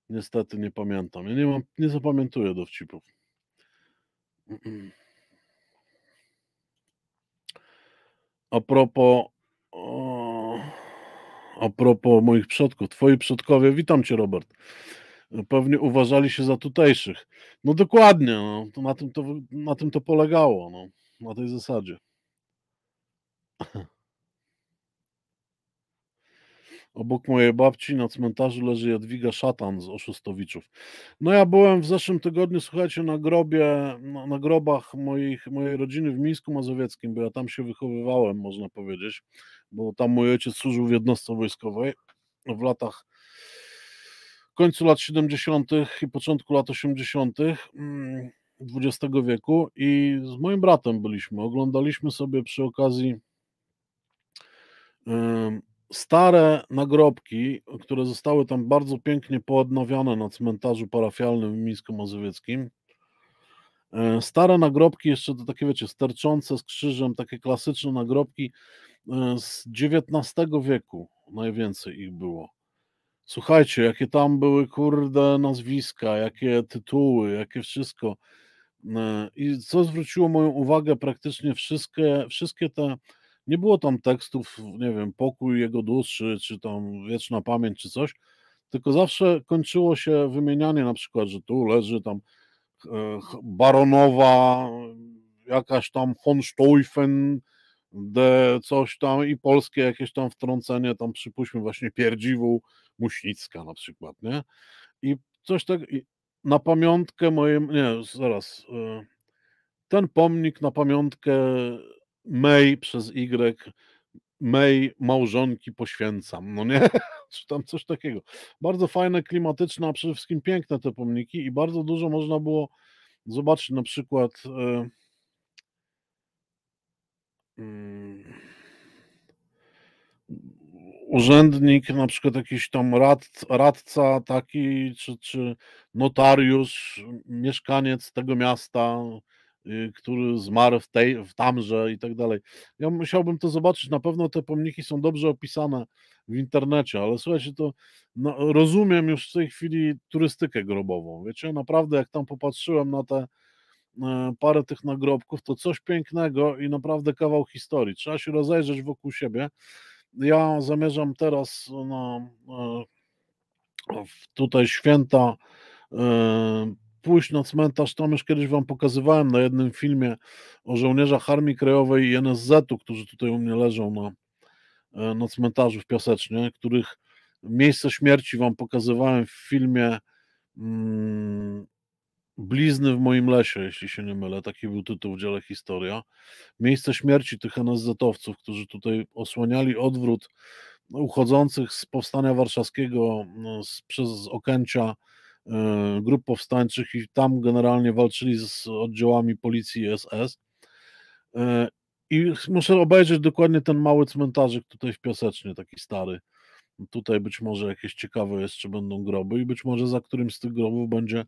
Niestety nie pamiętam. Ja nie, mam, nie zapamiętuję dowcipów. A propos, a propos moich przodków, twoi przodkowie, witam cię Robert, pewnie uważali się za tutejszych. No dokładnie, no, na, tym to, na tym to polegało, no, na tej zasadzie. Obok mojej babci na cmentarzu leży Jadwiga Szatan z Oszustowiczów. No ja byłem w zeszłym tygodniu, słuchajcie, na grobie, na, na grobach moich, mojej rodziny w Mińsku Mazowieckim, bo ja tam się wychowywałem, można powiedzieć, bo tam mój ojciec służył w jednostce wojskowej w latach końcu lat 70. i początku lat 80. XX mm, wieku i z moim bratem byliśmy, oglądaliśmy sobie przy okazji stare nagrobki, które zostały tam bardzo pięknie poodnawiane na cmentarzu parafialnym w Mińsko-Mazowieckim. E, stare nagrobki, jeszcze to takie wiecie, sterczące z krzyżem, takie klasyczne nagrobki e, z XIX wieku najwięcej ich było. Słuchajcie, jakie tam były kurde nazwiska, jakie tytuły, jakie wszystko. E, I co zwróciło moją uwagę, praktycznie wszystkie, wszystkie te nie było tam tekstów, nie wiem, pokój jego duszy, czy tam wieczna pamięć, czy coś, tylko zawsze kończyło się wymienianie na przykład, że tu leży tam e, Baronowa, jakaś tam Honsteufen, de coś tam i polskie jakieś tam wtrącenie, tam przypuśćmy właśnie Pierdziwu, Muśnicka na przykład, nie? I coś tak, na pamiątkę moim, nie, zaraz, e, ten pomnik na pamiątkę May przez Y, May małżonki poświęcam, no nie? Czy tam coś takiego. Bardzo fajne, klimatyczne, a przede wszystkim piękne te pomniki i bardzo dużo można było zobaczyć na przykład e, mm, urzędnik, na przykład jakiś tam rad, radca taki, czy, czy notariusz, mieszkaniec tego miasta, Y, który zmarł w, tej, w tamże i tak dalej. Ja musiałbym to zobaczyć, na pewno te pomniki są dobrze opisane w internecie, ale słuchajcie, to no, rozumiem już w tej chwili turystykę grobową, wiecie, naprawdę jak tam popatrzyłem na te e, parę tych nagrobków, to coś pięknego i naprawdę kawał historii. Trzeba się rozejrzeć wokół siebie. Ja zamierzam teraz na, no, e, tutaj święta e, pójść na cmentarz, tam już kiedyś wam pokazywałem na jednym filmie o żołnierzach Armii Krajowej i NSZ-u, którzy tutaj u mnie leżą na, e, na cmentarzu w Piasecznie, których miejsce śmierci wam pokazywałem w filmie mm, Blizny w moim lesie, jeśli się nie mylę, taki był tytuł w dziale Historia. Miejsce śmierci tych NSZ-owców, którzy tutaj osłaniali odwrót uchodzących z Powstania Warszawskiego no, z, przez Okęcia E, grup powstańczych i tam generalnie walczyli z oddziałami policji SS. I e, muszę obejrzeć dokładnie ten mały cmentarzyk tutaj w Piasecznie, taki stary. Tutaj być może jakieś ciekawe jeszcze będą groby i być może za którymś z tych grobów będzie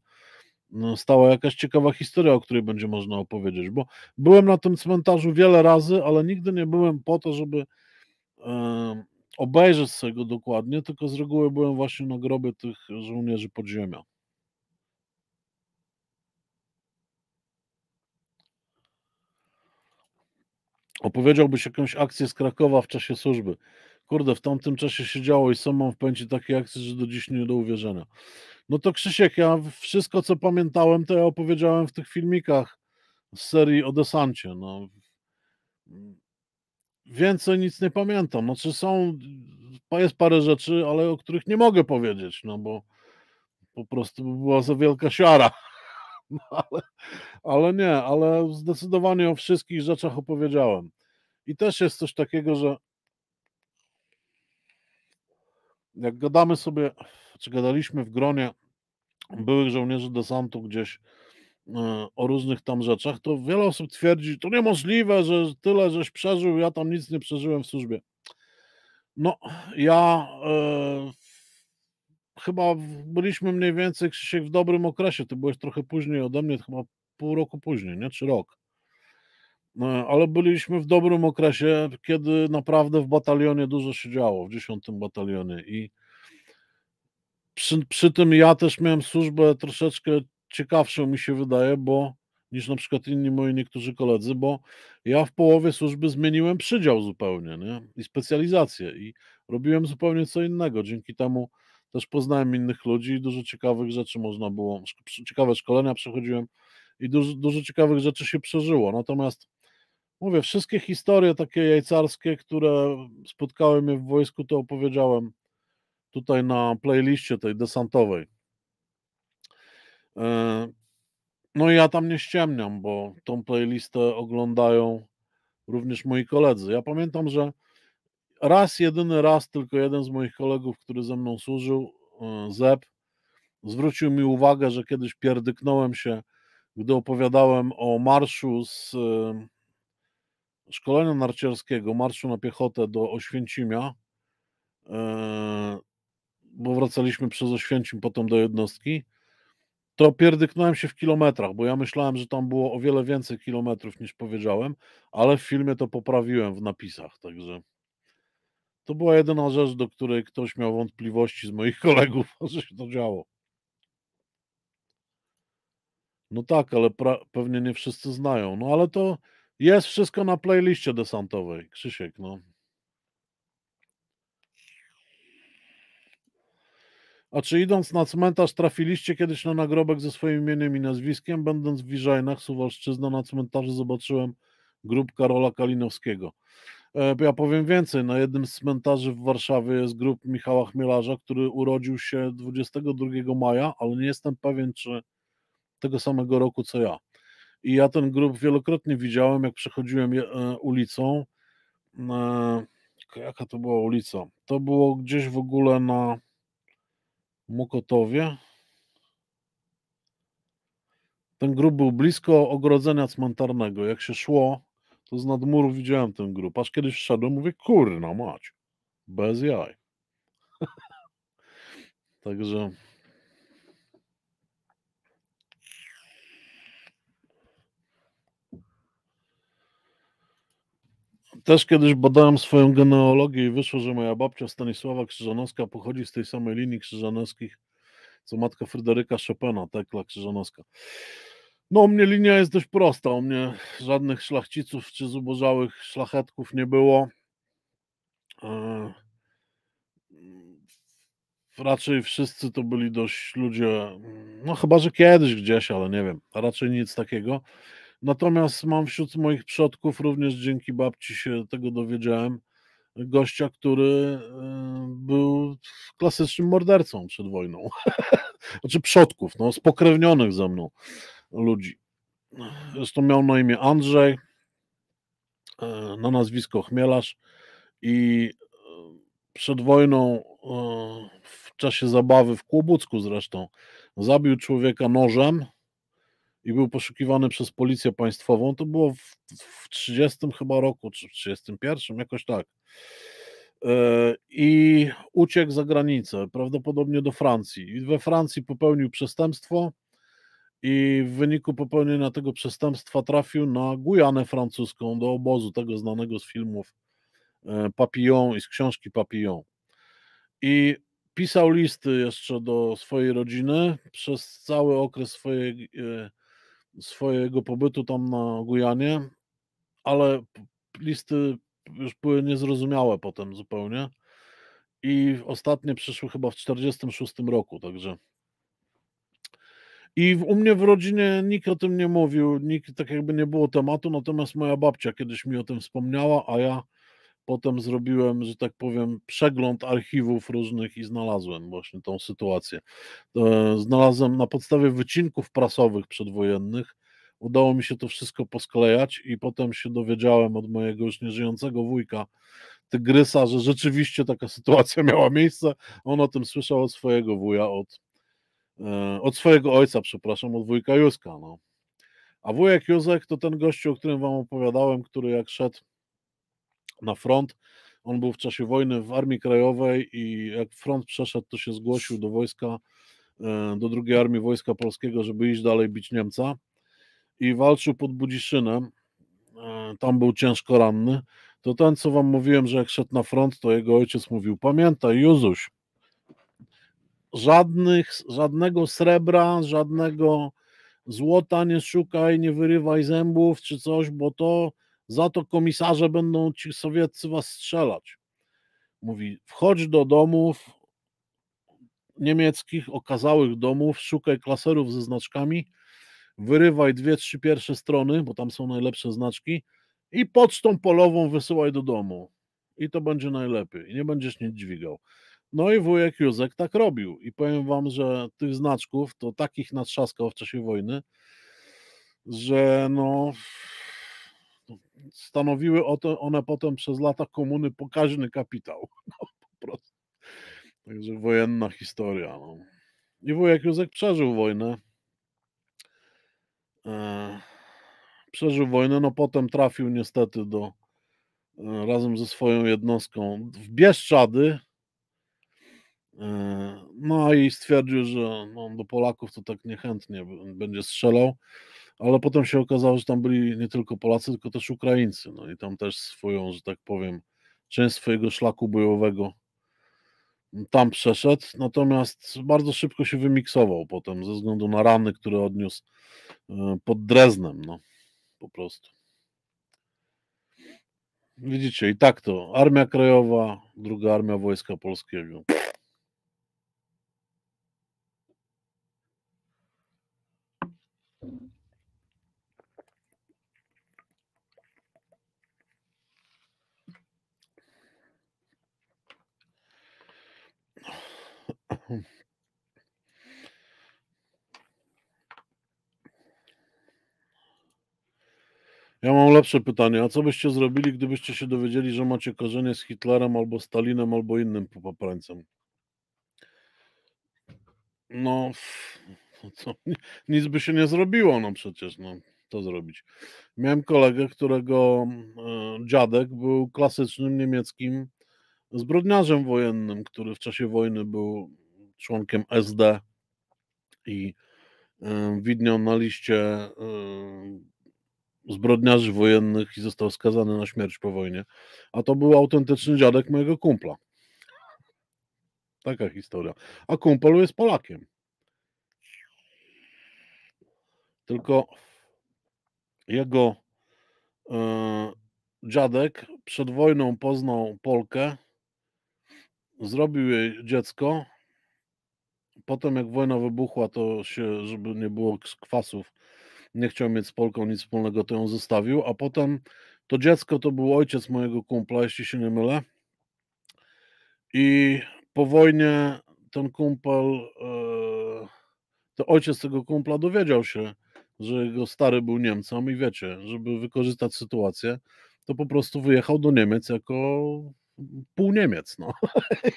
no, stała jakaś ciekawa historia, o której będzie można opowiedzieć, bo byłem na tym cmentarzu wiele razy, ale nigdy nie byłem po to, żeby obejrzę sobie go dokładnie, tylko z reguły byłem właśnie na grobie tych żołnierzy podziemia. Opowiedziałbyś jakąś akcję z Krakowa w czasie służby. Kurde, w tamtym czasie się działo i sam mam w pamięci takie akcje, że do dziś nie do uwierzenia. No to Krzysiek, ja wszystko co pamiętałem, to ja opowiedziałem w tych filmikach z serii o desancie. No więcej nic nie pamiętam. Znaczy są, jest parę rzeczy, ale o których nie mogę powiedzieć, no bo po prostu była za wielka siara. No ale, ale nie, ale zdecydowanie o wszystkich rzeczach opowiedziałem. I też jest coś takiego, że jak gadamy sobie, czy gadaliśmy w gronie byłych żołnierzy desantu gdzieś E, o różnych tam rzeczach, to wiele osób twierdzi, to niemożliwe, że tyle żeś przeżył, ja tam nic nie przeżyłem w służbie. No, ja e, chyba byliśmy mniej więcej, Krzysiek, w dobrym okresie, ty byłeś trochę później ode mnie, chyba pół roku później, nie? Czy rok. E, ale byliśmy w dobrym okresie, kiedy naprawdę w batalionie dużo się działo, w dziesiątym batalionie i przy, przy, tym ja też miałem służbę troszeczkę ciekawszą mi się wydaje, bo niż na przykład inni moi niektórzy koledzy, bo ja w połowie służby zmieniłem przydział zupełnie nie? i specjalizację i robiłem zupełnie co innego. Dzięki temu też poznałem innych ludzi i dużo ciekawych rzeczy można było, ciekawe szkolenia przechodziłem i dużo, dużo ciekawych rzeczy się przeżyło. Natomiast mówię, wszystkie historie takie jajcarskie, które spotkały mnie w wojsku, to opowiedziałem tutaj na playliście tej desantowej. E, no i ja tam nie ściemniam, bo tą playlistę oglądają również moi koledzy. Ja pamiętam, że raz, jedyny raz, tylko jeden z moich kolegów, który ze mną służył, e, Zeb, zwrócił mi uwagę, że kiedyś pierdyknąłem się, gdy opowiadałem o marszu z e, szkolenia narciarskiego, marszu na piechotę do Oświęcimia, bo wracaliśmy przez Oświęcim potem do jednostki to pierdyknąłem się w kilometrach, bo ja myślałem, że tam było o wiele więcej kilometrów niż powiedziałem, ale w filmie to poprawiłem w napisach, także to była jedyna rzecz, do której ktoś miał wątpliwości z moich kolegów, że się to działo. No tak, ale pewnie nie wszyscy znają. No ale to jest wszystko na playliście desantowej, Krzysiek, no. A czy idąc na cmentarz trafiliście kiedyś na nagrobek ze swoim imieniem i nazwiskiem? Będąc w Wiżajnach, Suwalszczyzna, na cmentarzu zobaczyłem grób Karola Kalinowskiego. E, ja powiem więcej, na jednym z cmentarzy w Warszawie jest grób Michała Chmielarza, który urodził się 22 maja, ale nie jestem pewien, czy tego samego roku, co ja. I ja ten grób wielokrotnie widziałem, jak przechodziłem e, ulicą. E, jaka to była ulica? To było gdzieś w ogóle na Mokotowie. Ten grób był blisko ogrodzenia cmentarnego. Jak się szło, to z nadmuru widziałem ten grób. Aż kiedyś wszedłem, mówię, kurna mać, bez jaj. Także Też kiedyś badałem swoją genealogię i wyszło, że moja babcia Stanisława Krzyżanowska pochodzi z tej samej linii Krzyżanowskich, co matka Fryderyka Chopina, Tekla Krzyżanowska. No, u mnie linia jest dość prosta. U mnie żadnych szlachciców czy zubożałych szlachetków nie było. E, raczej wszyscy to byli dość ludzie, no chyba, że kiedyś gdzieś, ale nie wiem, raczej nic takiego. Natomiast mam wśród moich przodków, również dzięki babci się tego dowiedziałem, gościa, który y, był klasycznym mordercą przed wojną. znaczy przodków, no, spokrewnionych ze mną ludzi. Zresztą miał na imię Andrzej, y, na nazwisko Chmielarz i y, przed wojną w czasie zabawy w Kłobucku zresztą zabił człowieka nożem, i był poszukiwany przez policję państwową. To było w, w 30 chyba roku, czy w 31, jakoś tak. E, I uciekł za granicę, prawdopodobnie do Francji. I we Francji popełnił przestępstwo i w wyniku popełnienia tego przestępstwa trafił na Gujanę francuską, do obozu tego znanego z filmów e, Papillon i z książki Papillon. I pisał listy jeszcze do swojej rodziny przez cały okres swojej e, swojego pobytu tam na Gujanie, ale listy już były niezrozumiałe potem zupełnie. I ostatnie przyszły chyba w 46 roku, także. I u mnie w rodzinie nikt o tym nie mówił, nikt tak jakby nie było tematu, natomiast moja babcia kiedyś mi o tym wspomniała, a ja Potem zrobiłem, że tak powiem, przegląd archiwów różnych i znalazłem właśnie tą sytuację. E, znalazłem na podstawie wycinków prasowych przedwojennych, udało mi się to wszystko posklejać i potem się dowiedziałem od mojego już nieżyjącego wujka Tygrysa, że rzeczywiście taka sytuacja miała miejsce. On o tym słyszał od swojego wuja, od, e, od swojego ojca, przepraszam, od wujka Józka. No. A wujek Józek to ten gościu, o którym wam opowiadałem, który jak szedł na front. On był w czasie wojny w Armii Krajowej i jak front przeszedł, to się zgłosił do wojska, e, do drugiej armii Wojska Polskiego, żeby iść dalej bić Niemca. I walczył pod Budziszynem. Tam był ciężko ranny. To ten, co wam mówiłem, że jak szedł na front, to jego ojciec mówił: Pamiętaj, Józuś, żadnych, żadnego srebra, żadnego złota nie szukaj, nie wyrywaj zębów czy coś, bo to za to komisarze będą ci sowieccy was strzelać. Mówi, wchodź do domów niemieckich, okazałych domów, szukaj klaserów ze znaczkami, wyrywaj dwie, trzy pierwsze strony, bo tam są najlepsze znaczki i pocztą polową wysyłaj do domu. I to będzie najlepiej. I nie będziesz nic dźwigał. No i wujek Józek tak robił. I powiem wam, że tych znaczków to takich natrzaskał w czasie wojny, że no stanowiły one potem przez lata komuny pokaźny kapitał. No, po prostu. Także wojenna historia. No. I wujek Józek przeżył wojnę. E, przeżył wojnę, no potem trafił niestety do e, razem ze swoją jednostką w Bieszczady. E, no i stwierdził, że no, do Polaków to tak niechętnie będzie strzelał ale potem się okazało, że tam byli nie tylko Polacy, tylko też Ukraińcy, no i tam też swoją, że tak powiem, część swojego szlaku bojowego tam przeszedł, natomiast bardzo szybko się wymiksował potem ze względu na rany, które odniósł e, pod Dreznem, no po prostu. Widzicie, i tak to Armia Krajowa, Druga Armia Wojska Polskiego. Ja mam lepsze pytanie. A co byście zrobili, gdybyście się dowiedzieli, że macie korzenie z Hitlerem albo Stalinem albo innym poprańcem? No, no, co? nic by się nie zrobiło, no przecież, no, to zrobić. Miałem kolegę, którego e, dziadek był klasycznym niemieckim zbrodniarzem wojennym, który w czasie wojny był członkiem SD i widniał na liście zbrodniarzy wojennych i został skazany na śmierć po wojnie. A to był autentyczny dziadek mojego kumpla. Taka historia. A kumpel jest Polakiem. Tylko jego e, dziadek przed wojną poznał Polkę, zrobił jej dziecko, potem jak wojna wybuchła, to się, żeby nie było kwasów, nie chciał mieć z Polką nic wspólnego, to ją zostawił, a potem to dziecko to był ojciec mojego kumpla, jeśli się nie mylę. I po wojnie ten kumpel, e, to ojciec tego kumpla dowiedział się, że jego stary był Niemcem i wiecie, żeby wykorzystać sytuację, to po prostu wyjechał do Niemiec jako pół Niemiec, no.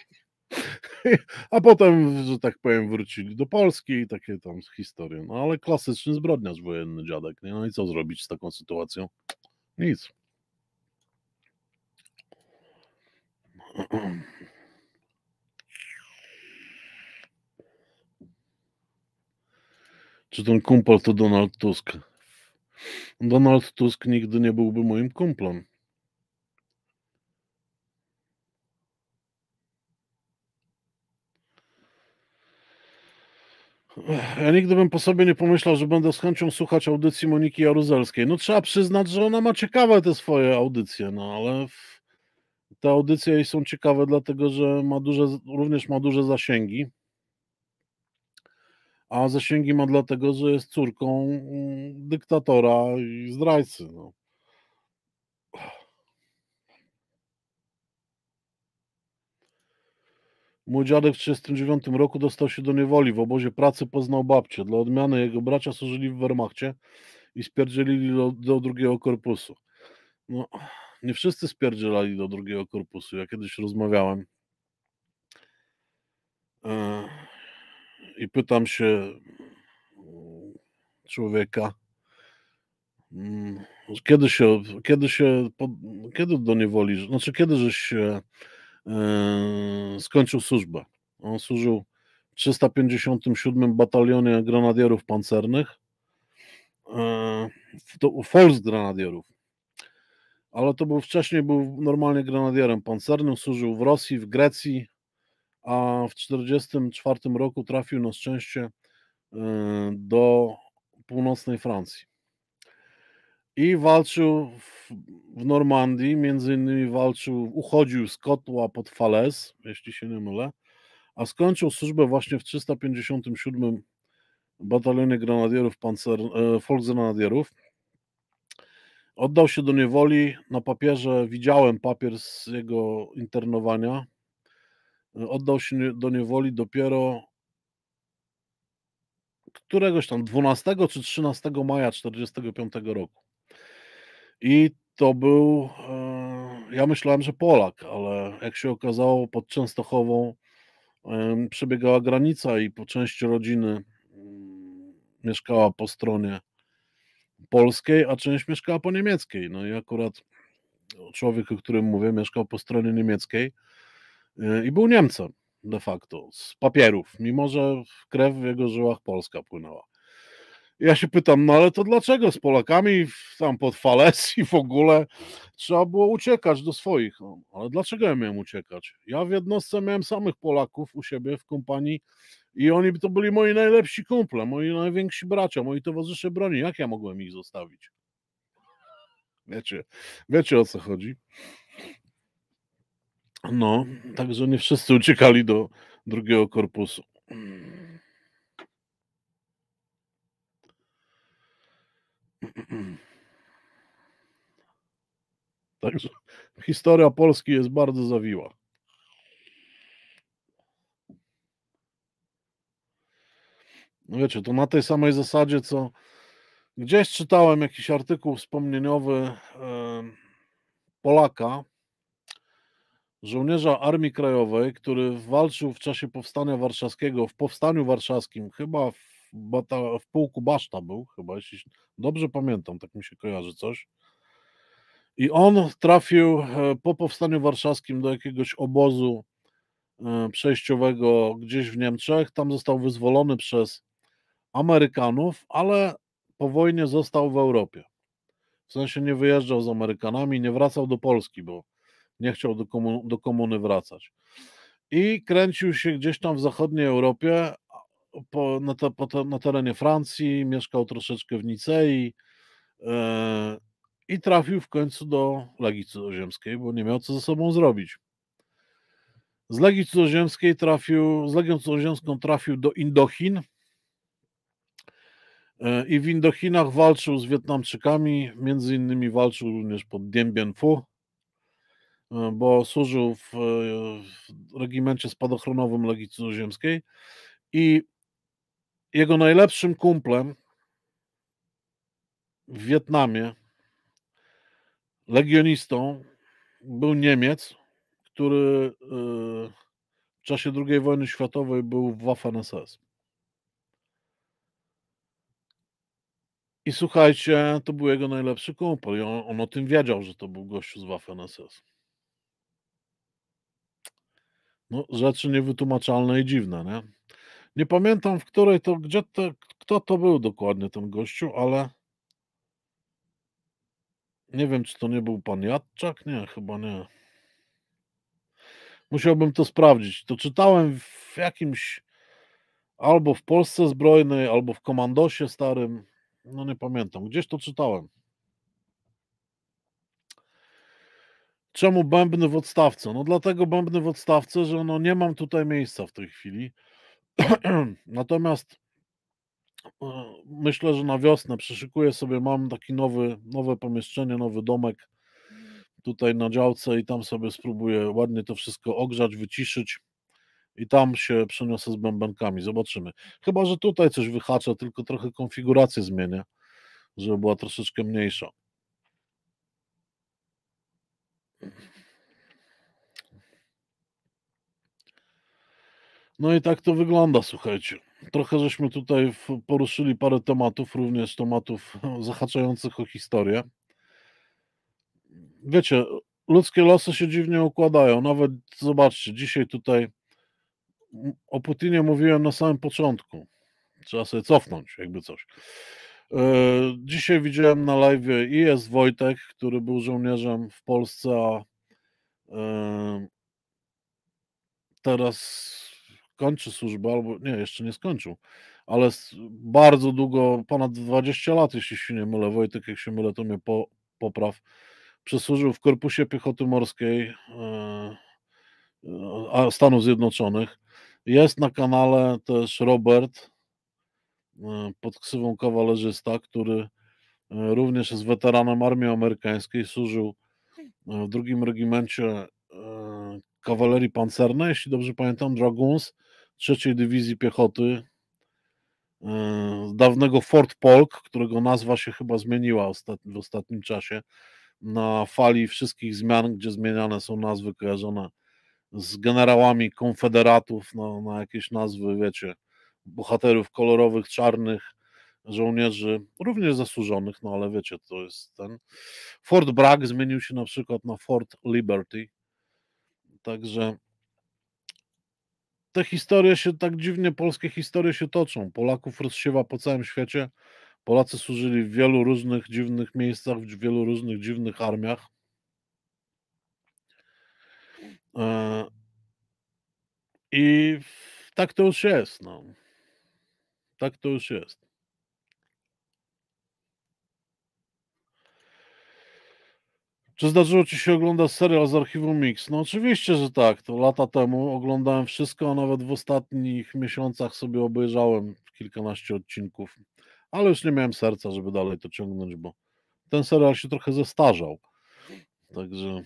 A potem, że tak powiem, wrócili do Polski i takie tam historie. No ale klasyczny zbrodniarz wojenny dziadek. Nie? No i co zrobić z taką sytuacją? Nic. Czy ten kumpel to Donald Tusk? Donald Tusk nigdy nie byłby moim kumplem. Ja nigdy bym po sobie nie pomyślał, że będę z chęcią słuchać audycji Moniki Jaruzelskiej. No trzeba przyznać, że ona ma ciekawe te swoje audycje, no ale te audycje jej są ciekawe, dlatego że ma duże, również ma duże zasięgi. A zasięgi ma dlatego, że jest córką mm, dyktatora i zdrajcy. No. Młodziadek w 1939 roku dostał się do niewoli. W obozie pracy poznał babcię. Dla odmiany jego bracia służyli w Wehrmachcie i spierdzielili do, do drugiego korpusu. No, nie wszyscy spierdzielali do drugiego korpusu. Ja kiedyś rozmawiałem e, i pytam się mm, człowieka, mm, kiedy się, kiedy się, kiedy do niewoli, znaczy kiedy żeś się Yy, skończył służbę. On służył w 357 Batalionie Granadierów Pancernych, yy, to Fols Granadierów, ale to był wcześniej, był normalnie granadierem pancernym, służył w Rosji, w Grecji, a w 1944 roku trafił na szczęście yy, do północnej Francji i walczył w, w Normandii, między innymi walczył, uchodził z kotła pod Fales, jeśli się nie mylę, a skończył służbę właśnie w 357 Batalionie Granadierów pancer, e, Oddał się do niewoli, na papierze widziałem papier z jego internowania. Oddał się do niewoli dopiero któregoś tam 12 czy 13 maja 1945 roku. I to był, e, ja myślałem, że Polak, ale jak się okazało, pod Częstochową przebiegała granica i po części rodziny mm, mieszkała po stronie polskiej, a część mieszkała po niemieckiej. No i akurat człowiek, o którym mówię, mieszkał po stronie niemieckiej e, i był Niemcem de facto, z papierów, mimo że krew w jego żyłach polska płynęła ja się pytam, no ale to dlaczego z Polakami tam pod Falesji w ogóle trzeba było uciekać do swoich? No, ale dlaczego ja miałem uciekać? Ja w jednostce miałem samych Polaków u siebie w kompanii i oni to byli moi najlepsi kumple, moi najwięksi bracia, moi towarzysze broni. Jak ja mogłem ich zostawić? Wiecie, wiecie o co chodzi? No, także nie wszyscy uciekali do drugiego korpusu. Hmm. historia Polski jest bardzo zawiła. No wiecie, to na tej samej zasadzie, co gdzieś czytałem jakiś artykuł wspomnieniowy Polaka, żołnierza Armii Krajowej, który walczył w czasie Powstania Warszawskiego, w Powstaniu Warszawskim, chyba w, w pułku Baszta był, chyba, jeśli dobrze pamiętam, tak mi się kojarzy coś. I on trafił e, po powstaniu warszawskim do jakiegoś obozu e, przejściowego gdzieś w Niemczech. Tam został wyzwolony przez Amerykanów, ale po wojnie został w Europie. W sensie nie wyjeżdżał z Amerykanami, nie wracał do Polski, bo nie chciał do, komun do komuny wracać. I kręcił się gdzieś tam w zachodniej Europie, po, na, te, po te, na, terenie Francji, mieszkał troszeczkę w Nicei, e, i trafił w końcu do Legii Cudzoziemskiej, bo nie miał co ze sobą zrobić. Z Legii Cudzoziemskiej trafił, z Legią Cudzoziemską trafił do Indochin e, i w Indochinach walczył z Wietnamczykami, między innymi walczył również pod Dien Bien Phu, e, bo służył w, e, w regimencie spadochronowym Legii Cudzoziemskiej i jego najlepszym kumplem w Wietnamie legionistą był Niemiec, który y, w czasie II wojny światowej był w Waffen-SS. I słuchajcie, to był jego najlepszy kumpel. I on, on o tym wiedział, że to był gościu z Waffen-SS. No, rzeczy niewytłumaczalne i dziwne, nie? Nie pamiętam, w której to, gdzie to, kto to był dokładnie ten gościu, ale nie wiem, czy to nie był pan Jadczak? Nie, chyba nie. Musiałbym to sprawdzić. To czytałem w jakimś albo w Polsce Zbrojnej, albo w komandosie starym. No nie pamiętam. Gdzieś to czytałem. Czemu bębny w odstawce? No dlatego bębny w odstawce, że no nie mam tutaj miejsca w tej chwili. Natomiast E, myślę, że na wiosnę przeszykuję sobie, mam taki nowy, nowe pomieszczenie, nowy domek mhm. tutaj na działce i tam sobie spróbuję ładnie to wszystko ogrzać, wyciszyć i tam się przeniosę z bębenkami, zobaczymy. Chyba, że tutaj coś wyhacza, tylko trochę konfigurację zmienię, żeby była troszeczkę mniejsza. No i tak to wygląda, słuchajcie trochę żeśmy tutaj poruszyli parę tematów, również tematów e, zahaczających o historię. Wiecie, ludzkie losy się dziwnie układają. Nawet zobaczcie, dzisiaj tutaj o Putinie mówiłem na samym początku. Trzeba sobie cofnąć, jakby coś. E, dzisiaj widziałem na live i jest Wojtek, który był żołnierzem w Polsce, a e, teraz kończy służbę, albo nie, jeszcze nie skończył, ale bardzo długo, ponad 20 lat, jeśli się nie mylę, Wojtek, jak się mylę, to mnie po, popraw, przesłużył w Korpusie Piechoty Morskiej e, e Stanów Zjednoczonych. Jest na kanale też Robert e, pod ksywą kawalerzysta, który e, również jest weteranem armii amerykańskiej, służył e, w drugim regimencie kawalerii pancernej, jeśli dobrze pamiętam, Dragoons, trzeciej Dywizji Piechoty e, dawnego Fort Polk, którego nazwa się chyba zmieniła w ostatnim czasie, na fali wszystkich zmian, gdzie zmieniane są nazwy kojarzone z generałami konfederatów no, na jakieś nazwy, wiecie, bohaterów kolorowych, czarnych, żołnierzy, również zasłużonych, no ale wiecie, to jest ten. Fort Bragg zmienił się na przykład na Fort Liberty. Także te historie się tak dziwnie, polskie historie się toczą. Polaków rozsiewa po całym świecie. Polacy służyli w wielu różnych dziwnych miejscach, w wielu różnych dziwnych armiach. E, I tak to już jest. No. Tak to już jest. Czy zdarzyło ci się oglądać serial z archiwum Mix? No oczywiście, że tak. To lata temu oglądałem wszystko, a nawet w ostatnich miesiącach sobie obejrzałem kilkanaście odcinków. Ale już nie miałem serca, żeby dalej to ciągnąć, bo ten serial się trochę zestarzał. Także.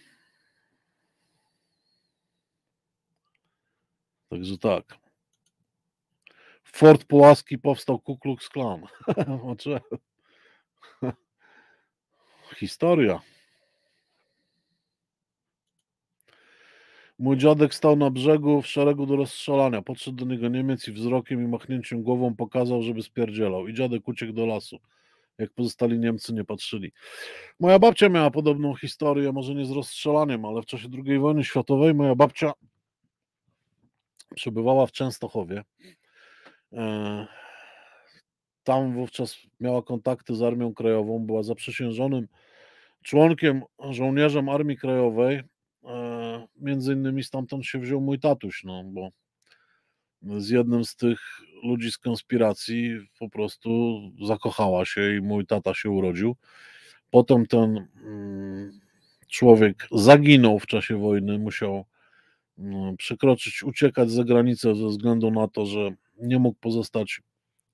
Także tak. W Fort Pułaski powstał Ku Klux Klan. Znaczy, historia. Mój dziadek stał na brzegu w szeregu do rozstrzelania. Podszedł do niego Niemiec i wzrokiem i machnięciem głową pokazał, żeby spierdzielał. I dziadek uciekł do lasu. Jak pozostali Niemcy nie patrzyli. Moja babcia miała podobną historię, może nie z rozstrzelaniem, ale w czasie II wojny światowej moja babcia przebywała w Częstochowie. E, tam wówczas miała kontakty z Armią Krajową, była zaprzysiężonym członkiem, żołnierzem Armii Krajowej E, między innymi stamtąd się wziął mój tatuś, no bo z jednym z tych ludzi z konspiracji po prostu zakochała się i mój tata się urodził. Potem ten mm, człowiek zaginął w czasie wojny, musiał mm, przekroczyć, uciekać za granicę ze względu na to, że nie mógł pozostać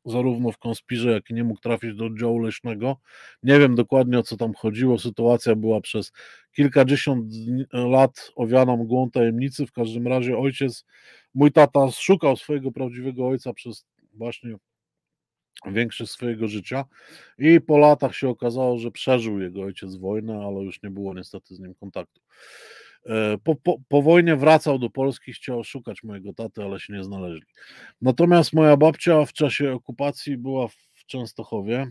zarówno w konspirze, jak i nie mógł trafić do oddziału leśnego. Nie wiem dokładnie o co tam chodziło. Sytuacja była przez kilkadziesiąt e, lat owiana mgłą tajemnicy. W każdym razie ojciec, mój tata szukał swojego prawdziwego ojca przez właśnie większość swojego życia i po latach się okazało, że przeżył jego ojciec wojnę, ale już nie było niestety z nim kontaktu. E, po, po, po, wojnie wracał do Polski, chciał szukać mojego taty, ale się nie znaleźli. Natomiast moja babcia w czasie okupacji była w Częstochowie.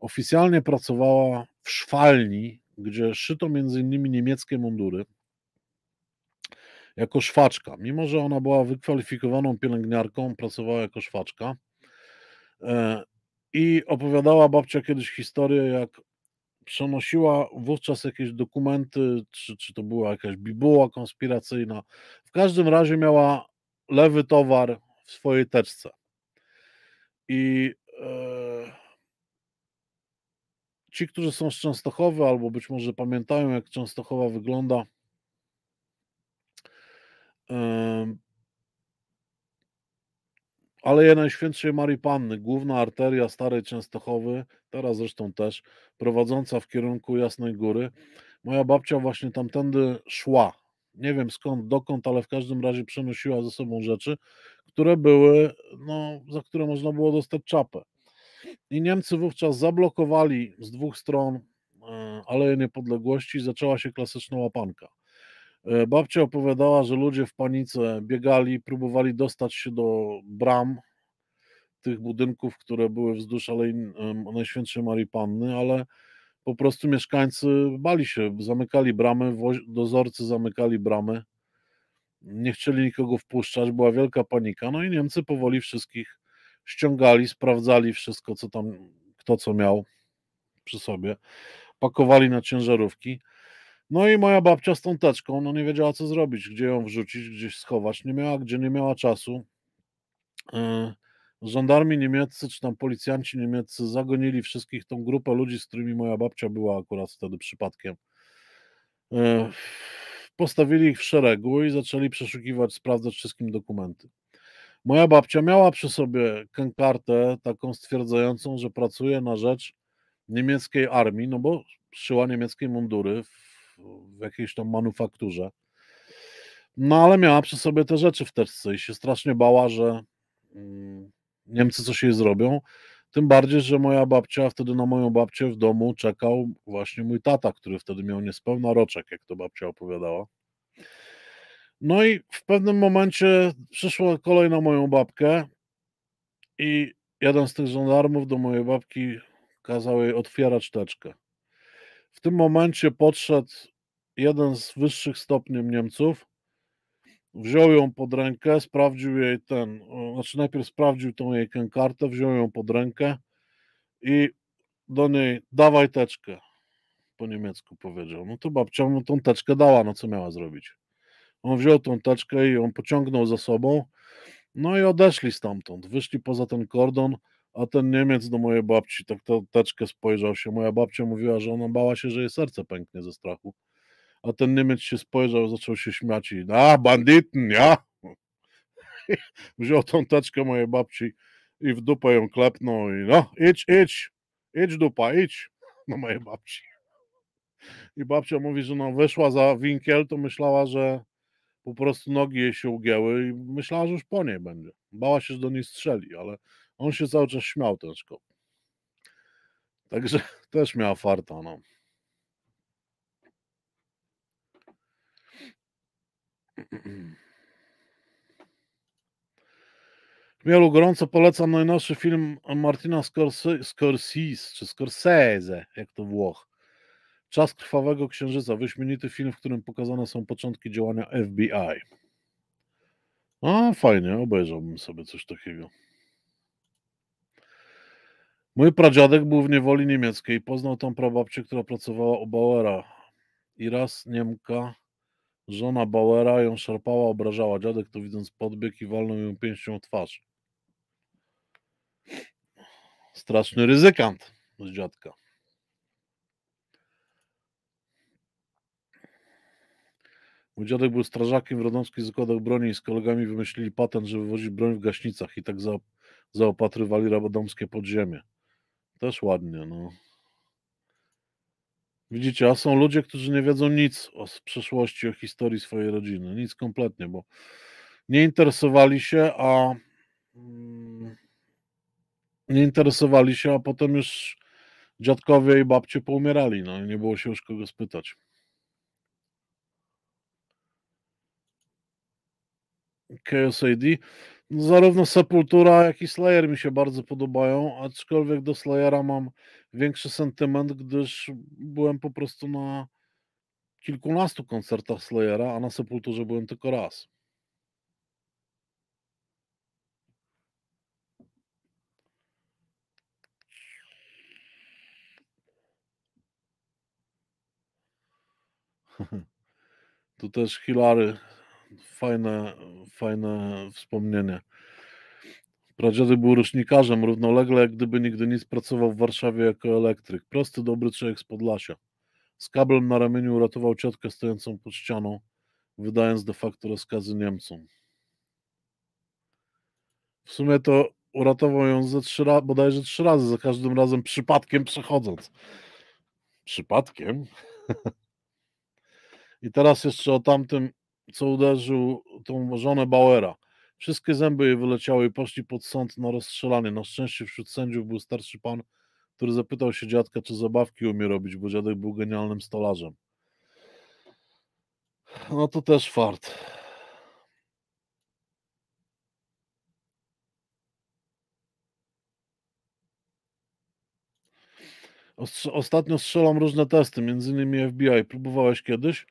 Oficjalnie pracowała w szwalni, gdzie szyto między innymi niemieckie mundury jako szwaczka. Mimo, że ona była wykwalifikowaną pielęgniarką, pracowała jako szwaczka. E, I opowiadała babcia kiedyś historię, jak przenosiła wówczas jakieś dokumenty, czy, czy to była jakaś bibuła konspiracyjna. W każdym razie miała lewy towar w swojej teczce. I e, ci, którzy są z Częstochowy, albo być może pamiętają, jak Częstochowa wygląda, e, Aleje Najświętszej Marii Panny, główna arteria Starej Częstochowy, teraz zresztą też, prowadząca w kierunku Jasnej Góry. Moja babcia właśnie tamtędy szła. Nie wiem skąd, dokąd, ale w każdym razie przenosiła ze sobą rzeczy, które były, no, za które można było dostać czapę. I Niemcy wówczas zablokowali z dwóch stron e, Aleję Niepodległości i zaczęła się klasyczna łapanka. E, babcia opowiadała, że ludzie w panice biegali, próbowali dostać się do bram tych budynków, które były wzdłuż Alei Najświętszej Marii Panny, ale po prostu mieszkańcy bali się, zamykali bramy, dozorcy zamykali bramy, nie chcieli nikogo wpuszczać, była wielka panika, no i Niemcy powoli wszystkich ściągali, sprawdzali wszystko, co tam, kto co miał przy sobie, pakowali na ciężarówki. No i moja babcia z tą teczką, no nie wiedziała co zrobić, gdzie ją wrzucić, gdzieś schować, nie miała, gdzie nie miała czasu. E, żandarmi niemieccy, czy tam policjanci niemieccy zagonili wszystkich, tą grupę ludzi, z którymi moja babcia była akurat wtedy przypadkiem. E, postawili ich w szeregu i zaczęli przeszukiwać, sprawdzać wszystkim dokumenty. Moja babcia miała przy sobie kankartę taką stwierdzającą, że pracuje na rzecz niemieckiej armii, no bo szyła niemieckie mundury w w jakiejś tam manufakturze. No ale miała przy sobie te rzeczy w teczce i się strasznie bała, że mm, Niemcy coś jej zrobią. Tym bardziej, że moja babcia, wtedy na moją babcię w domu czekał właśnie mój tata, który wtedy miał niespełna roczek, jak to babcia opowiadała. No i w pewnym momencie przyszła kolej na moją babkę i jeden z tych żandarmów do mojej babki kazał jej otwierać teczkę. W tym momencie podszedł jeden z wyższych stopni Niemców, wziął ją pod rękę, sprawdził jej ten, e, znaczy najpierw sprawdził tą jej kartę, wziął ją pod rękę i do niej dawaj teczkę, po niemiecku powiedział. No to babcia mu tą teczkę dała, no co miała zrobić. On wziął tą teczkę i ją pociągnął za sobą, no i odeszli stamtąd, wyszli poza ten kordon, a ten Niemiec do mojej babci tak to teczkę spojrzał się. Moja babcia mówiła, że ona bała się, że jej serce pęknie ze strachu. A ten Niemiec się spojrzał, zaczął się śmiać i a, banditn, ja! Wziął tą teczkę mojej babci i w dupę ją klepnął i no, idź, idź, idź dupa, idź na mojej babci. I babcia mówi, że no wyszła za winkiel, to myślała, że po prostu nogi jej się ugięły i myślała, że już po niej będzie. Bała się, że do niej strzeli, ale on się cały czas śmiał ten Także też miała farta, no. Mielu gorąco polecam najnowszy film Martina Scorsese, Scorsese, czy Scorsese, jak to Włoch. Czas Krwawego Księżyca, wyśmienity film, w którym pokazane są początki działania FBI. A, fajnie, obejrzałbym sobie coś takiego. Mój pradziadek był w niewoli niemieckiej. Poznał tę prababcię, która pracowała u Bauera. I raz Niemka, żona Bauera, ją szarpała, obrażała. Dziadek to widząc podbieg i walnął ją pięścią w twarz. Straszny ryzykant z dziadka. Mój dziadek był strażakiem w rodowskich zakładach broni i z kolegami wymyślili patent, że wywozi broń w gaśnicach i tak za, zaopatrywali radomskie podziemie. Też ładnie, no. Widzicie, a są ludzie, którzy nie wiedzą nic o przeszłości, o historii swojej rodziny. Nic kompletnie, bo nie interesowali się, a mm, nie interesowali się, a potem już dziadkowie i babcie poumierali, no i nie było się już kogo spytać. KSAD zarówno Sepultura, jak i Slayer mi się bardzo podobają, aczkolwiek do Slayera mam większy sentyment, gdyż byłem po prostu na kilkunastu koncertach Slayera, a na Sepulturze byłem tylko raz. Tu też Hilary fajne, fajne wspomnienie. Pradziadek był rusznikarzem równolegle jak gdyby nigdy nic pracował w Warszawie jako elektryk. Prosty, dobry człowiek z Podlasia. Z kablem na ramieniu uratował ciotkę stojącą pod ścianą, wydając de facto rozkazy Niemcom. W sumie to uratował ją ze trzy razy, bodajże trzy razy, za każdym razem przypadkiem przechodząc. Przypadkiem? I teraz jeszcze o tamtym co uderzył tą żonę Bauera. Wszystkie zęby jej wyleciały i poszli pod sąd na rozstrzelanie. Na szczęście wśród sędziów był starszy pan, który zapytał się dziadka, czy zabawki umie robić, bo dziadek był genialnym stolarzem. No to też fart. Ostatnio strzelam różne testy, między innymi FBI. Próbowałeś kiedyś?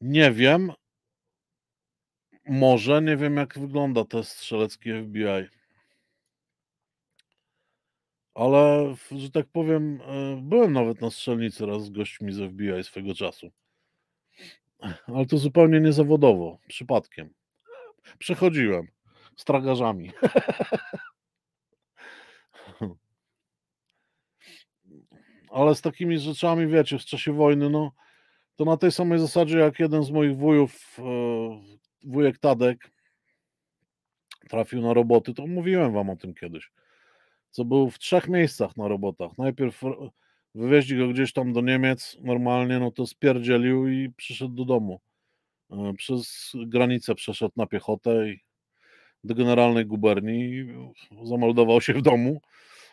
Nie wiem, może, nie wiem jak wygląda test strzelecki FBI. Ale, że tak powiem, e, byłem nawet na strzelnicy raz z gośćmi z FBI swego czasu. Ale to zupełnie niezawodowo, przypadkiem. Przechodziłem z tragarzami. Ale z takimi rzeczami, wiecie, w czasie wojny, no, to na tej samej zasadzie jak jeden z moich wujów, e, wujek Tadek trafił na roboty, to mówiłem wam o tym kiedyś, co był w trzech miejscach na robotach. Najpierw wywieźli go gdzieś tam do Niemiec, normalnie, no to spierdzielił i przyszedł do domu. E, przez granicę przeszedł na piechotę i do generalnej guberni, zameldował się w domu.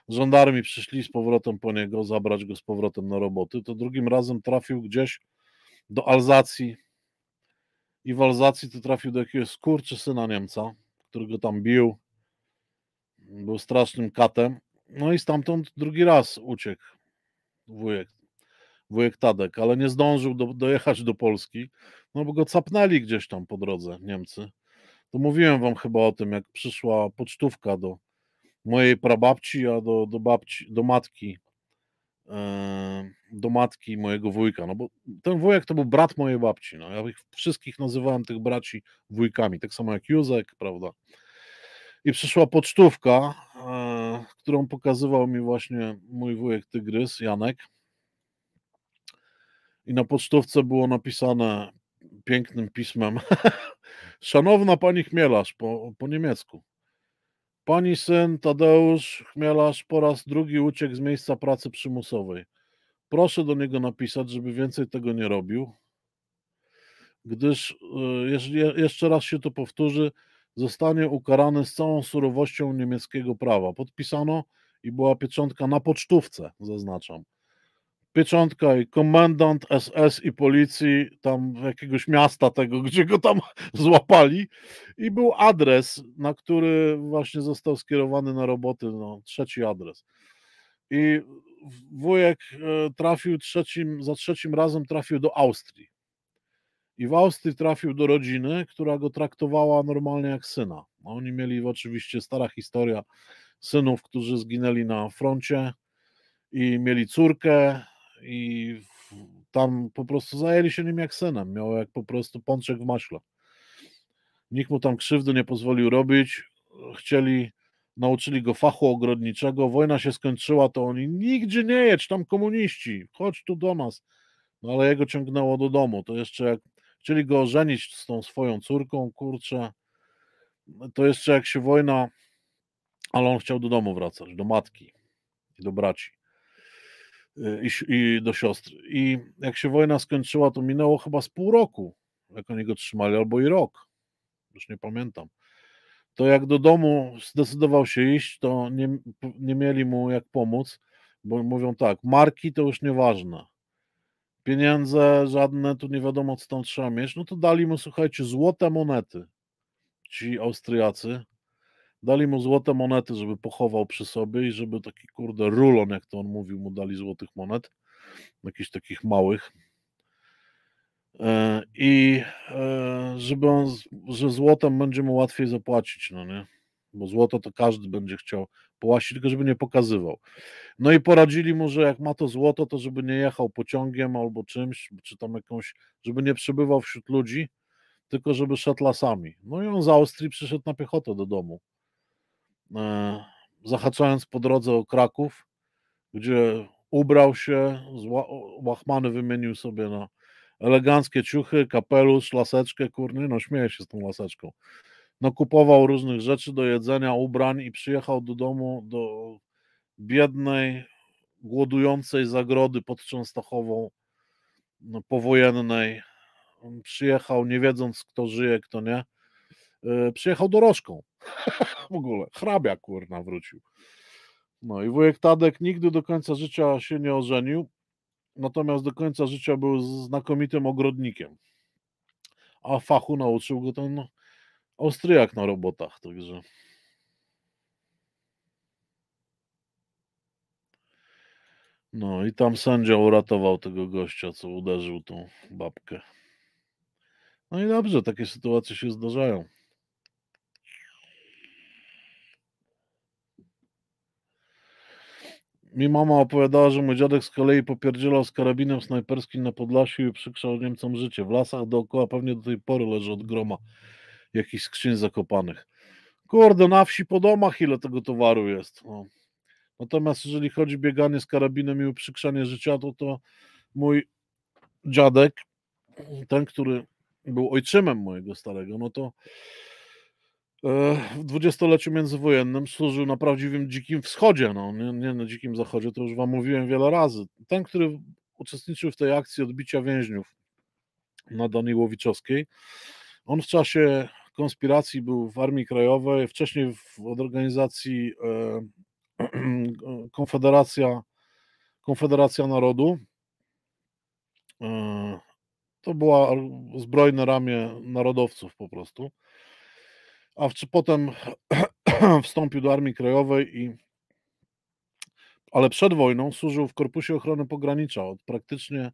Żandarmi przyszli z powrotem po niego, zabrać go z powrotem na roboty. To drugim razem trafił gdzieś do Alzacji, i w Alzacji to trafił do jakiegoś skurczy syna Niemca, który go tam bił. Był strasznym katem. No i stamtąd drugi raz uciekł wujek, wujek Tadek, ale nie zdążył do, dojechać do Polski, no bo go capnęli gdzieś tam po drodze Niemcy. To mówiłem wam chyba o tym, jak przyszła pocztówka do mojej prababci, a do, do babci, do matki E, do matki mojego wujka, no bo ten wujek to był brat mojej babci, no ja ich wszystkich nazywałem tych braci wujkami, tak samo jak Józek, prawda. I przyszła pocztówka, e, którą pokazywał mi właśnie mój wujek Tygrys, Janek. I na pocztówce było napisane pięknym pismem Szanowna Pani Chmielarz po, po niemiecku. Pani syn Tadeusz Chmielarz po raz drugi uciekł z miejsca pracy przymusowej. Proszę do niego napisać, żeby więcej tego nie robił, gdyż e, jeżeli jeszcze raz się to powtórzy, zostanie ukarany z całą surowością niemieckiego prawa. Podpisano i była pieczątka na pocztówce, zaznaczam pieczątka i komendant SS i policji tam jakiegoś miasta tego, gdzie go tam złapali i był adres, na który właśnie został skierowany na roboty, no, trzeci adres. I wujek e, trafił trzecim, za trzecim razem trafił do Austrii. I w Austrii trafił do rodziny, która go traktowała normalnie jak syna. No, oni mieli oczywiście stara historia synów, którzy zginęli na froncie i mieli córkę, i tam po prostu zajęli się nim jak senem miał jak po prostu pączek w maśle. Nikt mu tam krzywdy nie pozwolił robić, chcieli, nauczyli go fachu ogrodniczego, wojna się skończyła, to oni, nigdzie nie jedź, tam komuniści, chodź tu do nas. No ale jego ciągnęło do domu, to jeszcze jak chcieli go ożenić z tą swoją córką, kurczę, to jeszcze jak się wojna, ale on chciał do domu wracać, do matki i do braci i, i do siostry. I jak się wojna skończyła, to minęło chyba z pół roku, jak oni go trzymali, albo i rok. Już nie pamiętam. To jak do domu zdecydował się iść, to nie, nie mieli mu jak pomóc, bo mówią tak, marki to już nieważne. Pieniądze żadne, tu nie wiadomo, co tam trzeba mieć. No to dali mu, słuchajcie, złote monety. Ci Austriacy, Dali mu złote monety, żeby pochował przy sobie i żeby taki kurde rulon, jak to on mówił, mu dali złotych monet, jakichś takich małych. E, I e, żeby on, że złotem będzie mu łatwiej zapłacić, no nie? Bo złoto to każdy będzie chciał połaścić, tylko żeby nie pokazywał. No i poradzili mu, że jak ma to złoto, to żeby nie jechał pociągiem albo czymś, czy tam jakąś, żeby nie przebywał wśród ludzi, tylko żeby szedł lasami. No i on z Austrii przyszedł na piechotę do domu. E, zahaczając po drodze o Kraków, gdzie ubrał się, łachmany wymienił sobie na eleganckie ciuchy, kapelusz, laseczkę, kurny, no śmieję się z tą laseczką. No kupował różnych rzeczy do jedzenia, ubrań i przyjechał do domu, do biednej, głodującej zagrody pod Częstochową no, powojennej. Przyjechał nie wiedząc, kto żyje, kto nie E, przyjechał dorożką. w ogóle, hrabia kurna wrócił. No i wujek Tadek nigdy do końca życia się nie ożenił, natomiast do końca życia był znakomitym ogrodnikiem. A fachu nauczył go ten Austriak na robotach, także... No i tam sędzia uratował tego gościa, co uderzył tą babkę. No i dobrze, takie sytuacje się zdarzają. Mi mama opowiadała, że mój dziadek z kolei popierdzielał z karabinem snajperskim na Podlasiu i przykrzał Niemcom życie. W lasach dookoła pewnie do tej pory leży od groma jakichś skrzyń zakopanych. Kurde, na wsi po domach ile tego towaru jest. No. Natomiast jeżeli chodzi o bieganie z karabinem i uprzykrzanie życia, to, to mój dziadek, ten, który był ojczymem mojego starego, no to E, w dwudziestoleciu międzywojennym służył na prawdziwym dzikim wschodzie, no, nie, nie, na dzikim zachodzie, to już wam mówiłem wiele razy. Ten, który uczestniczył w tej akcji odbicia więźniów na Łowiczowskiej, on w czasie konspiracji był w Armii Krajowej, wcześniej w organizacji e, Konfederacja, Konfederacja Narodu. E, to była zbrojne ramię narodowców po prostu a potem wstąpił do Armii Krajowej i ale przed wojną służył w Korpusie Ochrony Pogranicza od praktycznie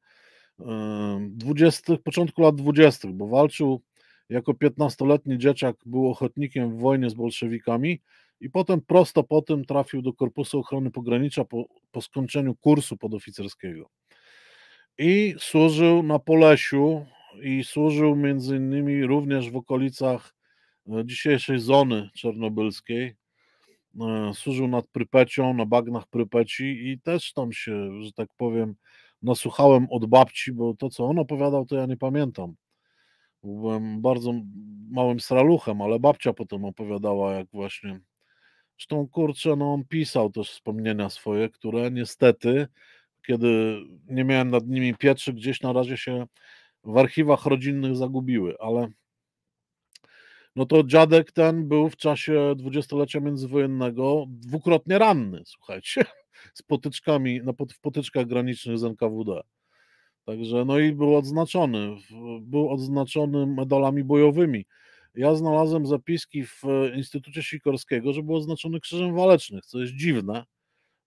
20, początku lat 20., bo walczył jako 15-letni dzieciak, był ochotnikiem w wojnie z bolszewikami i potem prosto po tym trafił do Korpusu Ochrony Pogranicza po, po skończeniu kursu podoficerskiego. I służył na Polesiu i służył między innymi również w okolicach E, dzisiejszej zony czarnobylskiej. E, służył nad Prypecią, na bagnach Prypeci i też tam się, że tak powiem, nasłuchałem od babci, bo to, co on opowiadał, to ja nie pamiętam. Byłem bardzo małym straluchem, ale babcia potem opowiadała, jak właśnie. Zresztą kurczę, no on pisał też wspomnienia swoje, które niestety, kiedy nie miałem nad nimi pieczy, gdzieś na razie się w archiwach rodzinnych zagubiły, ale no to dziadek ten był w czasie dwudziestolecia międzywojennego dwukrotnie ranny, słuchajcie, z potyczkami, na, w potyczkach granicznych z NKWD. Także, no i był odznaczony, był odznaczony medalami bojowymi. Ja znalazłem zapiski w e, Instytucie Sikorskiego, że był oznaczony Krzyżem Walecznych, co jest dziwne,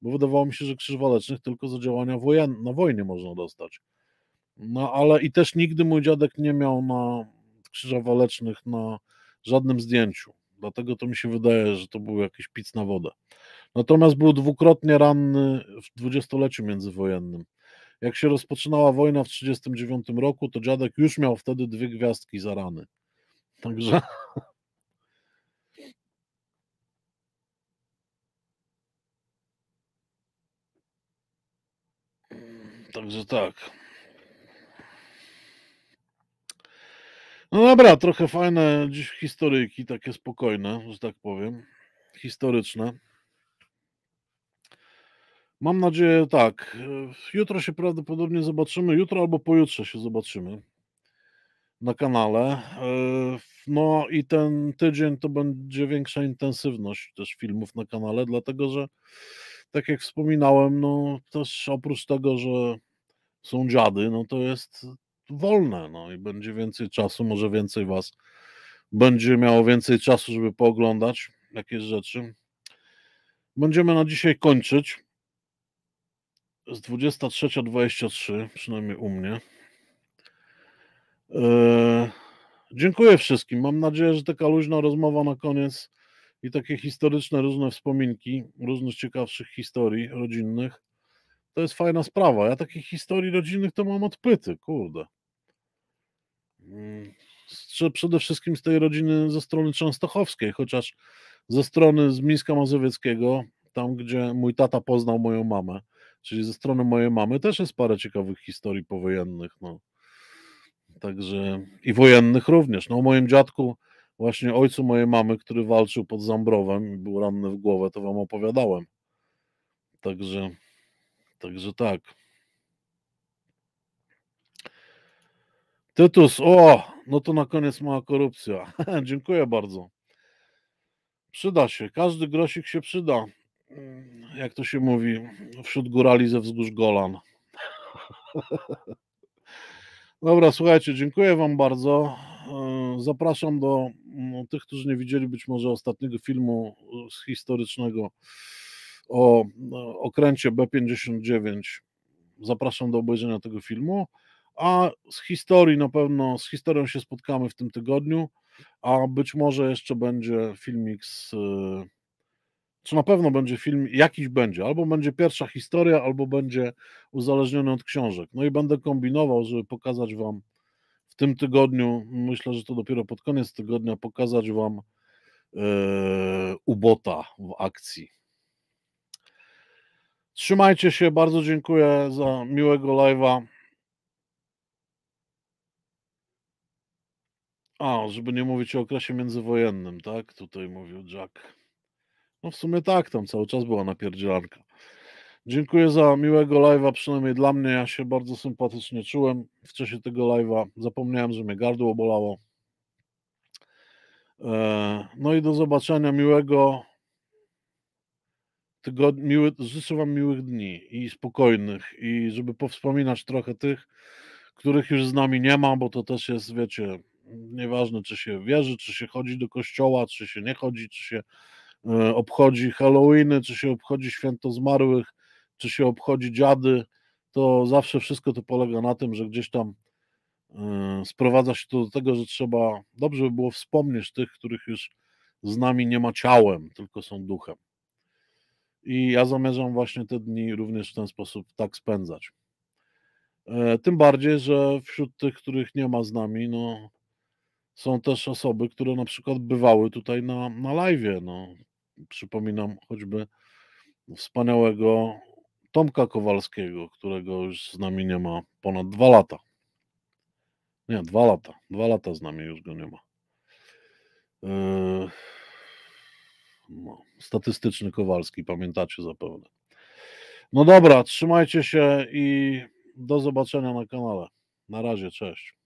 bo wydawało mi się, że Krzyż Walecznych tylko za działania wojen, na wojnie można dostać. No ale i też nigdy mój dziadek nie miał na Krzyża Walecznych na żadnym zdjęciu. Dlatego to mi się wydaje, że to był jakiś pic na wodę. Natomiast był dwukrotnie ranny w dwudziestoleciu międzywojennym. Jak się rozpoczynała wojna w 1939 roku, to dziadek już miał wtedy dwie gwiazdki za rany. Także. Także tak. No dobra, trochę fajne dziś historyjki, takie spokojne, że tak powiem, historyczne. Mam nadzieję, tak. E, jutro się prawdopodobnie zobaczymy, jutro albo pojutrze się zobaczymy na kanale. E, no i ten tydzień to będzie większa intensywność też filmów na kanale, dlatego że, tak jak wspominałem, no też oprócz tego, że są dziady, no to jest wolne, no i będzie więcej czasu, może więcej was będzie miało więcej czasu, żeby pooglądać jakieś rzeczy. Będziemy na dzisiaj kończyć. Z 23.23, przynajmniej u mnie. Eee, dziękuję wszystkim. Mam nadzieję, że taka luźna rozmowa na koniec i takie historyczne różne wspominki, różnych ciekawszych historii rodzinnych. To jest fajna sprawa. Ja takich historii rodzinnych to mam odpyty, kurde przede wszystkim z tej rodziny ze strony częstochowskiej, chociaż ze strony z Mińska Mazowieckiego, tam gdzie mój tata poznał moją mamę, czyli ze strony mojej mamy też jest parę ciekawych historii powojennych, no. Także i wojennych również. No o moim dziadku, właśnie ojcu mojej mamy, który walczył pod Zambrowem i był ranny w głowę, to wam opowiadałem. Także, także tak. Tytus, o, no to na koniec mała korupcja. Dziękuję bardzo. Przyda się, każdy grosik się przyda. Mm, jak to się mówi, wśród górali ze wzgórz Golan. Dobra, słuchajcie, dziękuję Wam bardzo. E, zapraszam do no, tych, którzy nie widzieli być może ostatniego filmu e, z historycznego o e, okręcie B59. Zapraszam do obejrzenia tego filmu a z historii na pewno, z historią się spotkamy w tym tygodniu, a być może jeszcze będzie filmik z czy na pewno będzie film, jakiś będzie, albo będzie pierwsza historia, albo będzie uzależniony od książek. No i będę kombinował, żeby pokazać Wam w tym tygodniu, myślę, że to dopiero pod koniec tygodnia, pokazać Wam yy, ubota w akcji. Trzymajcie się, bardzo dziękuję za miłego live'a. A, żeby nie mówić o okresie międzywojennym, tak? Tutaj mówił Jack. No w sumie tak, tam cały czas była napierdzielanka. Dziękuję za miłego live'a, przynajmniej dla mnie. Ja się bardzo sympatycznie czułem w czasie tego live'a. Zapomniałem, że mnie gardło bolało. E, no i do zobaczenia, miłego tygodnia. Miły, życzę Wam miłych dni i spokojnych, i żeby powspominać trochę tych, których już z nami nie ma, bo to też jest, wiecie, Nieważne, czy się wierzy, czy się chodzi do kościoła, czy się nie chodzi, czy się e, obchodzi Halloweeny, czy się obchodzi święto zmarłych, czy się obchodzi dziady, to zawsze wszystko to polega na tym, że gdzieś tam e, sprowadza się to do tego, że trzeba dobrze by było wspomnieć tych, których już z nami nie ma ciałem, tylko są duchem. I ja zamierzam właśnie te dni również w ten sposób tak spędzać. E, tym bardziej, że wśród tych, których nie ma z nami, no, są też osoby, które na przykład bywały tutaj na, na live. No, przypominam choćby wspaniałego Tomka Kowalskiego, którego już z nami nie ma ponad dwa lata. Nie, dwa lata. Dwa lata z nami już go nie ma. Yy... No, statystyczny Kowalski, pamiętacie zapewne. No dobra, trzymajcie się i do zobaczenia na kanale. Na razie, cześć.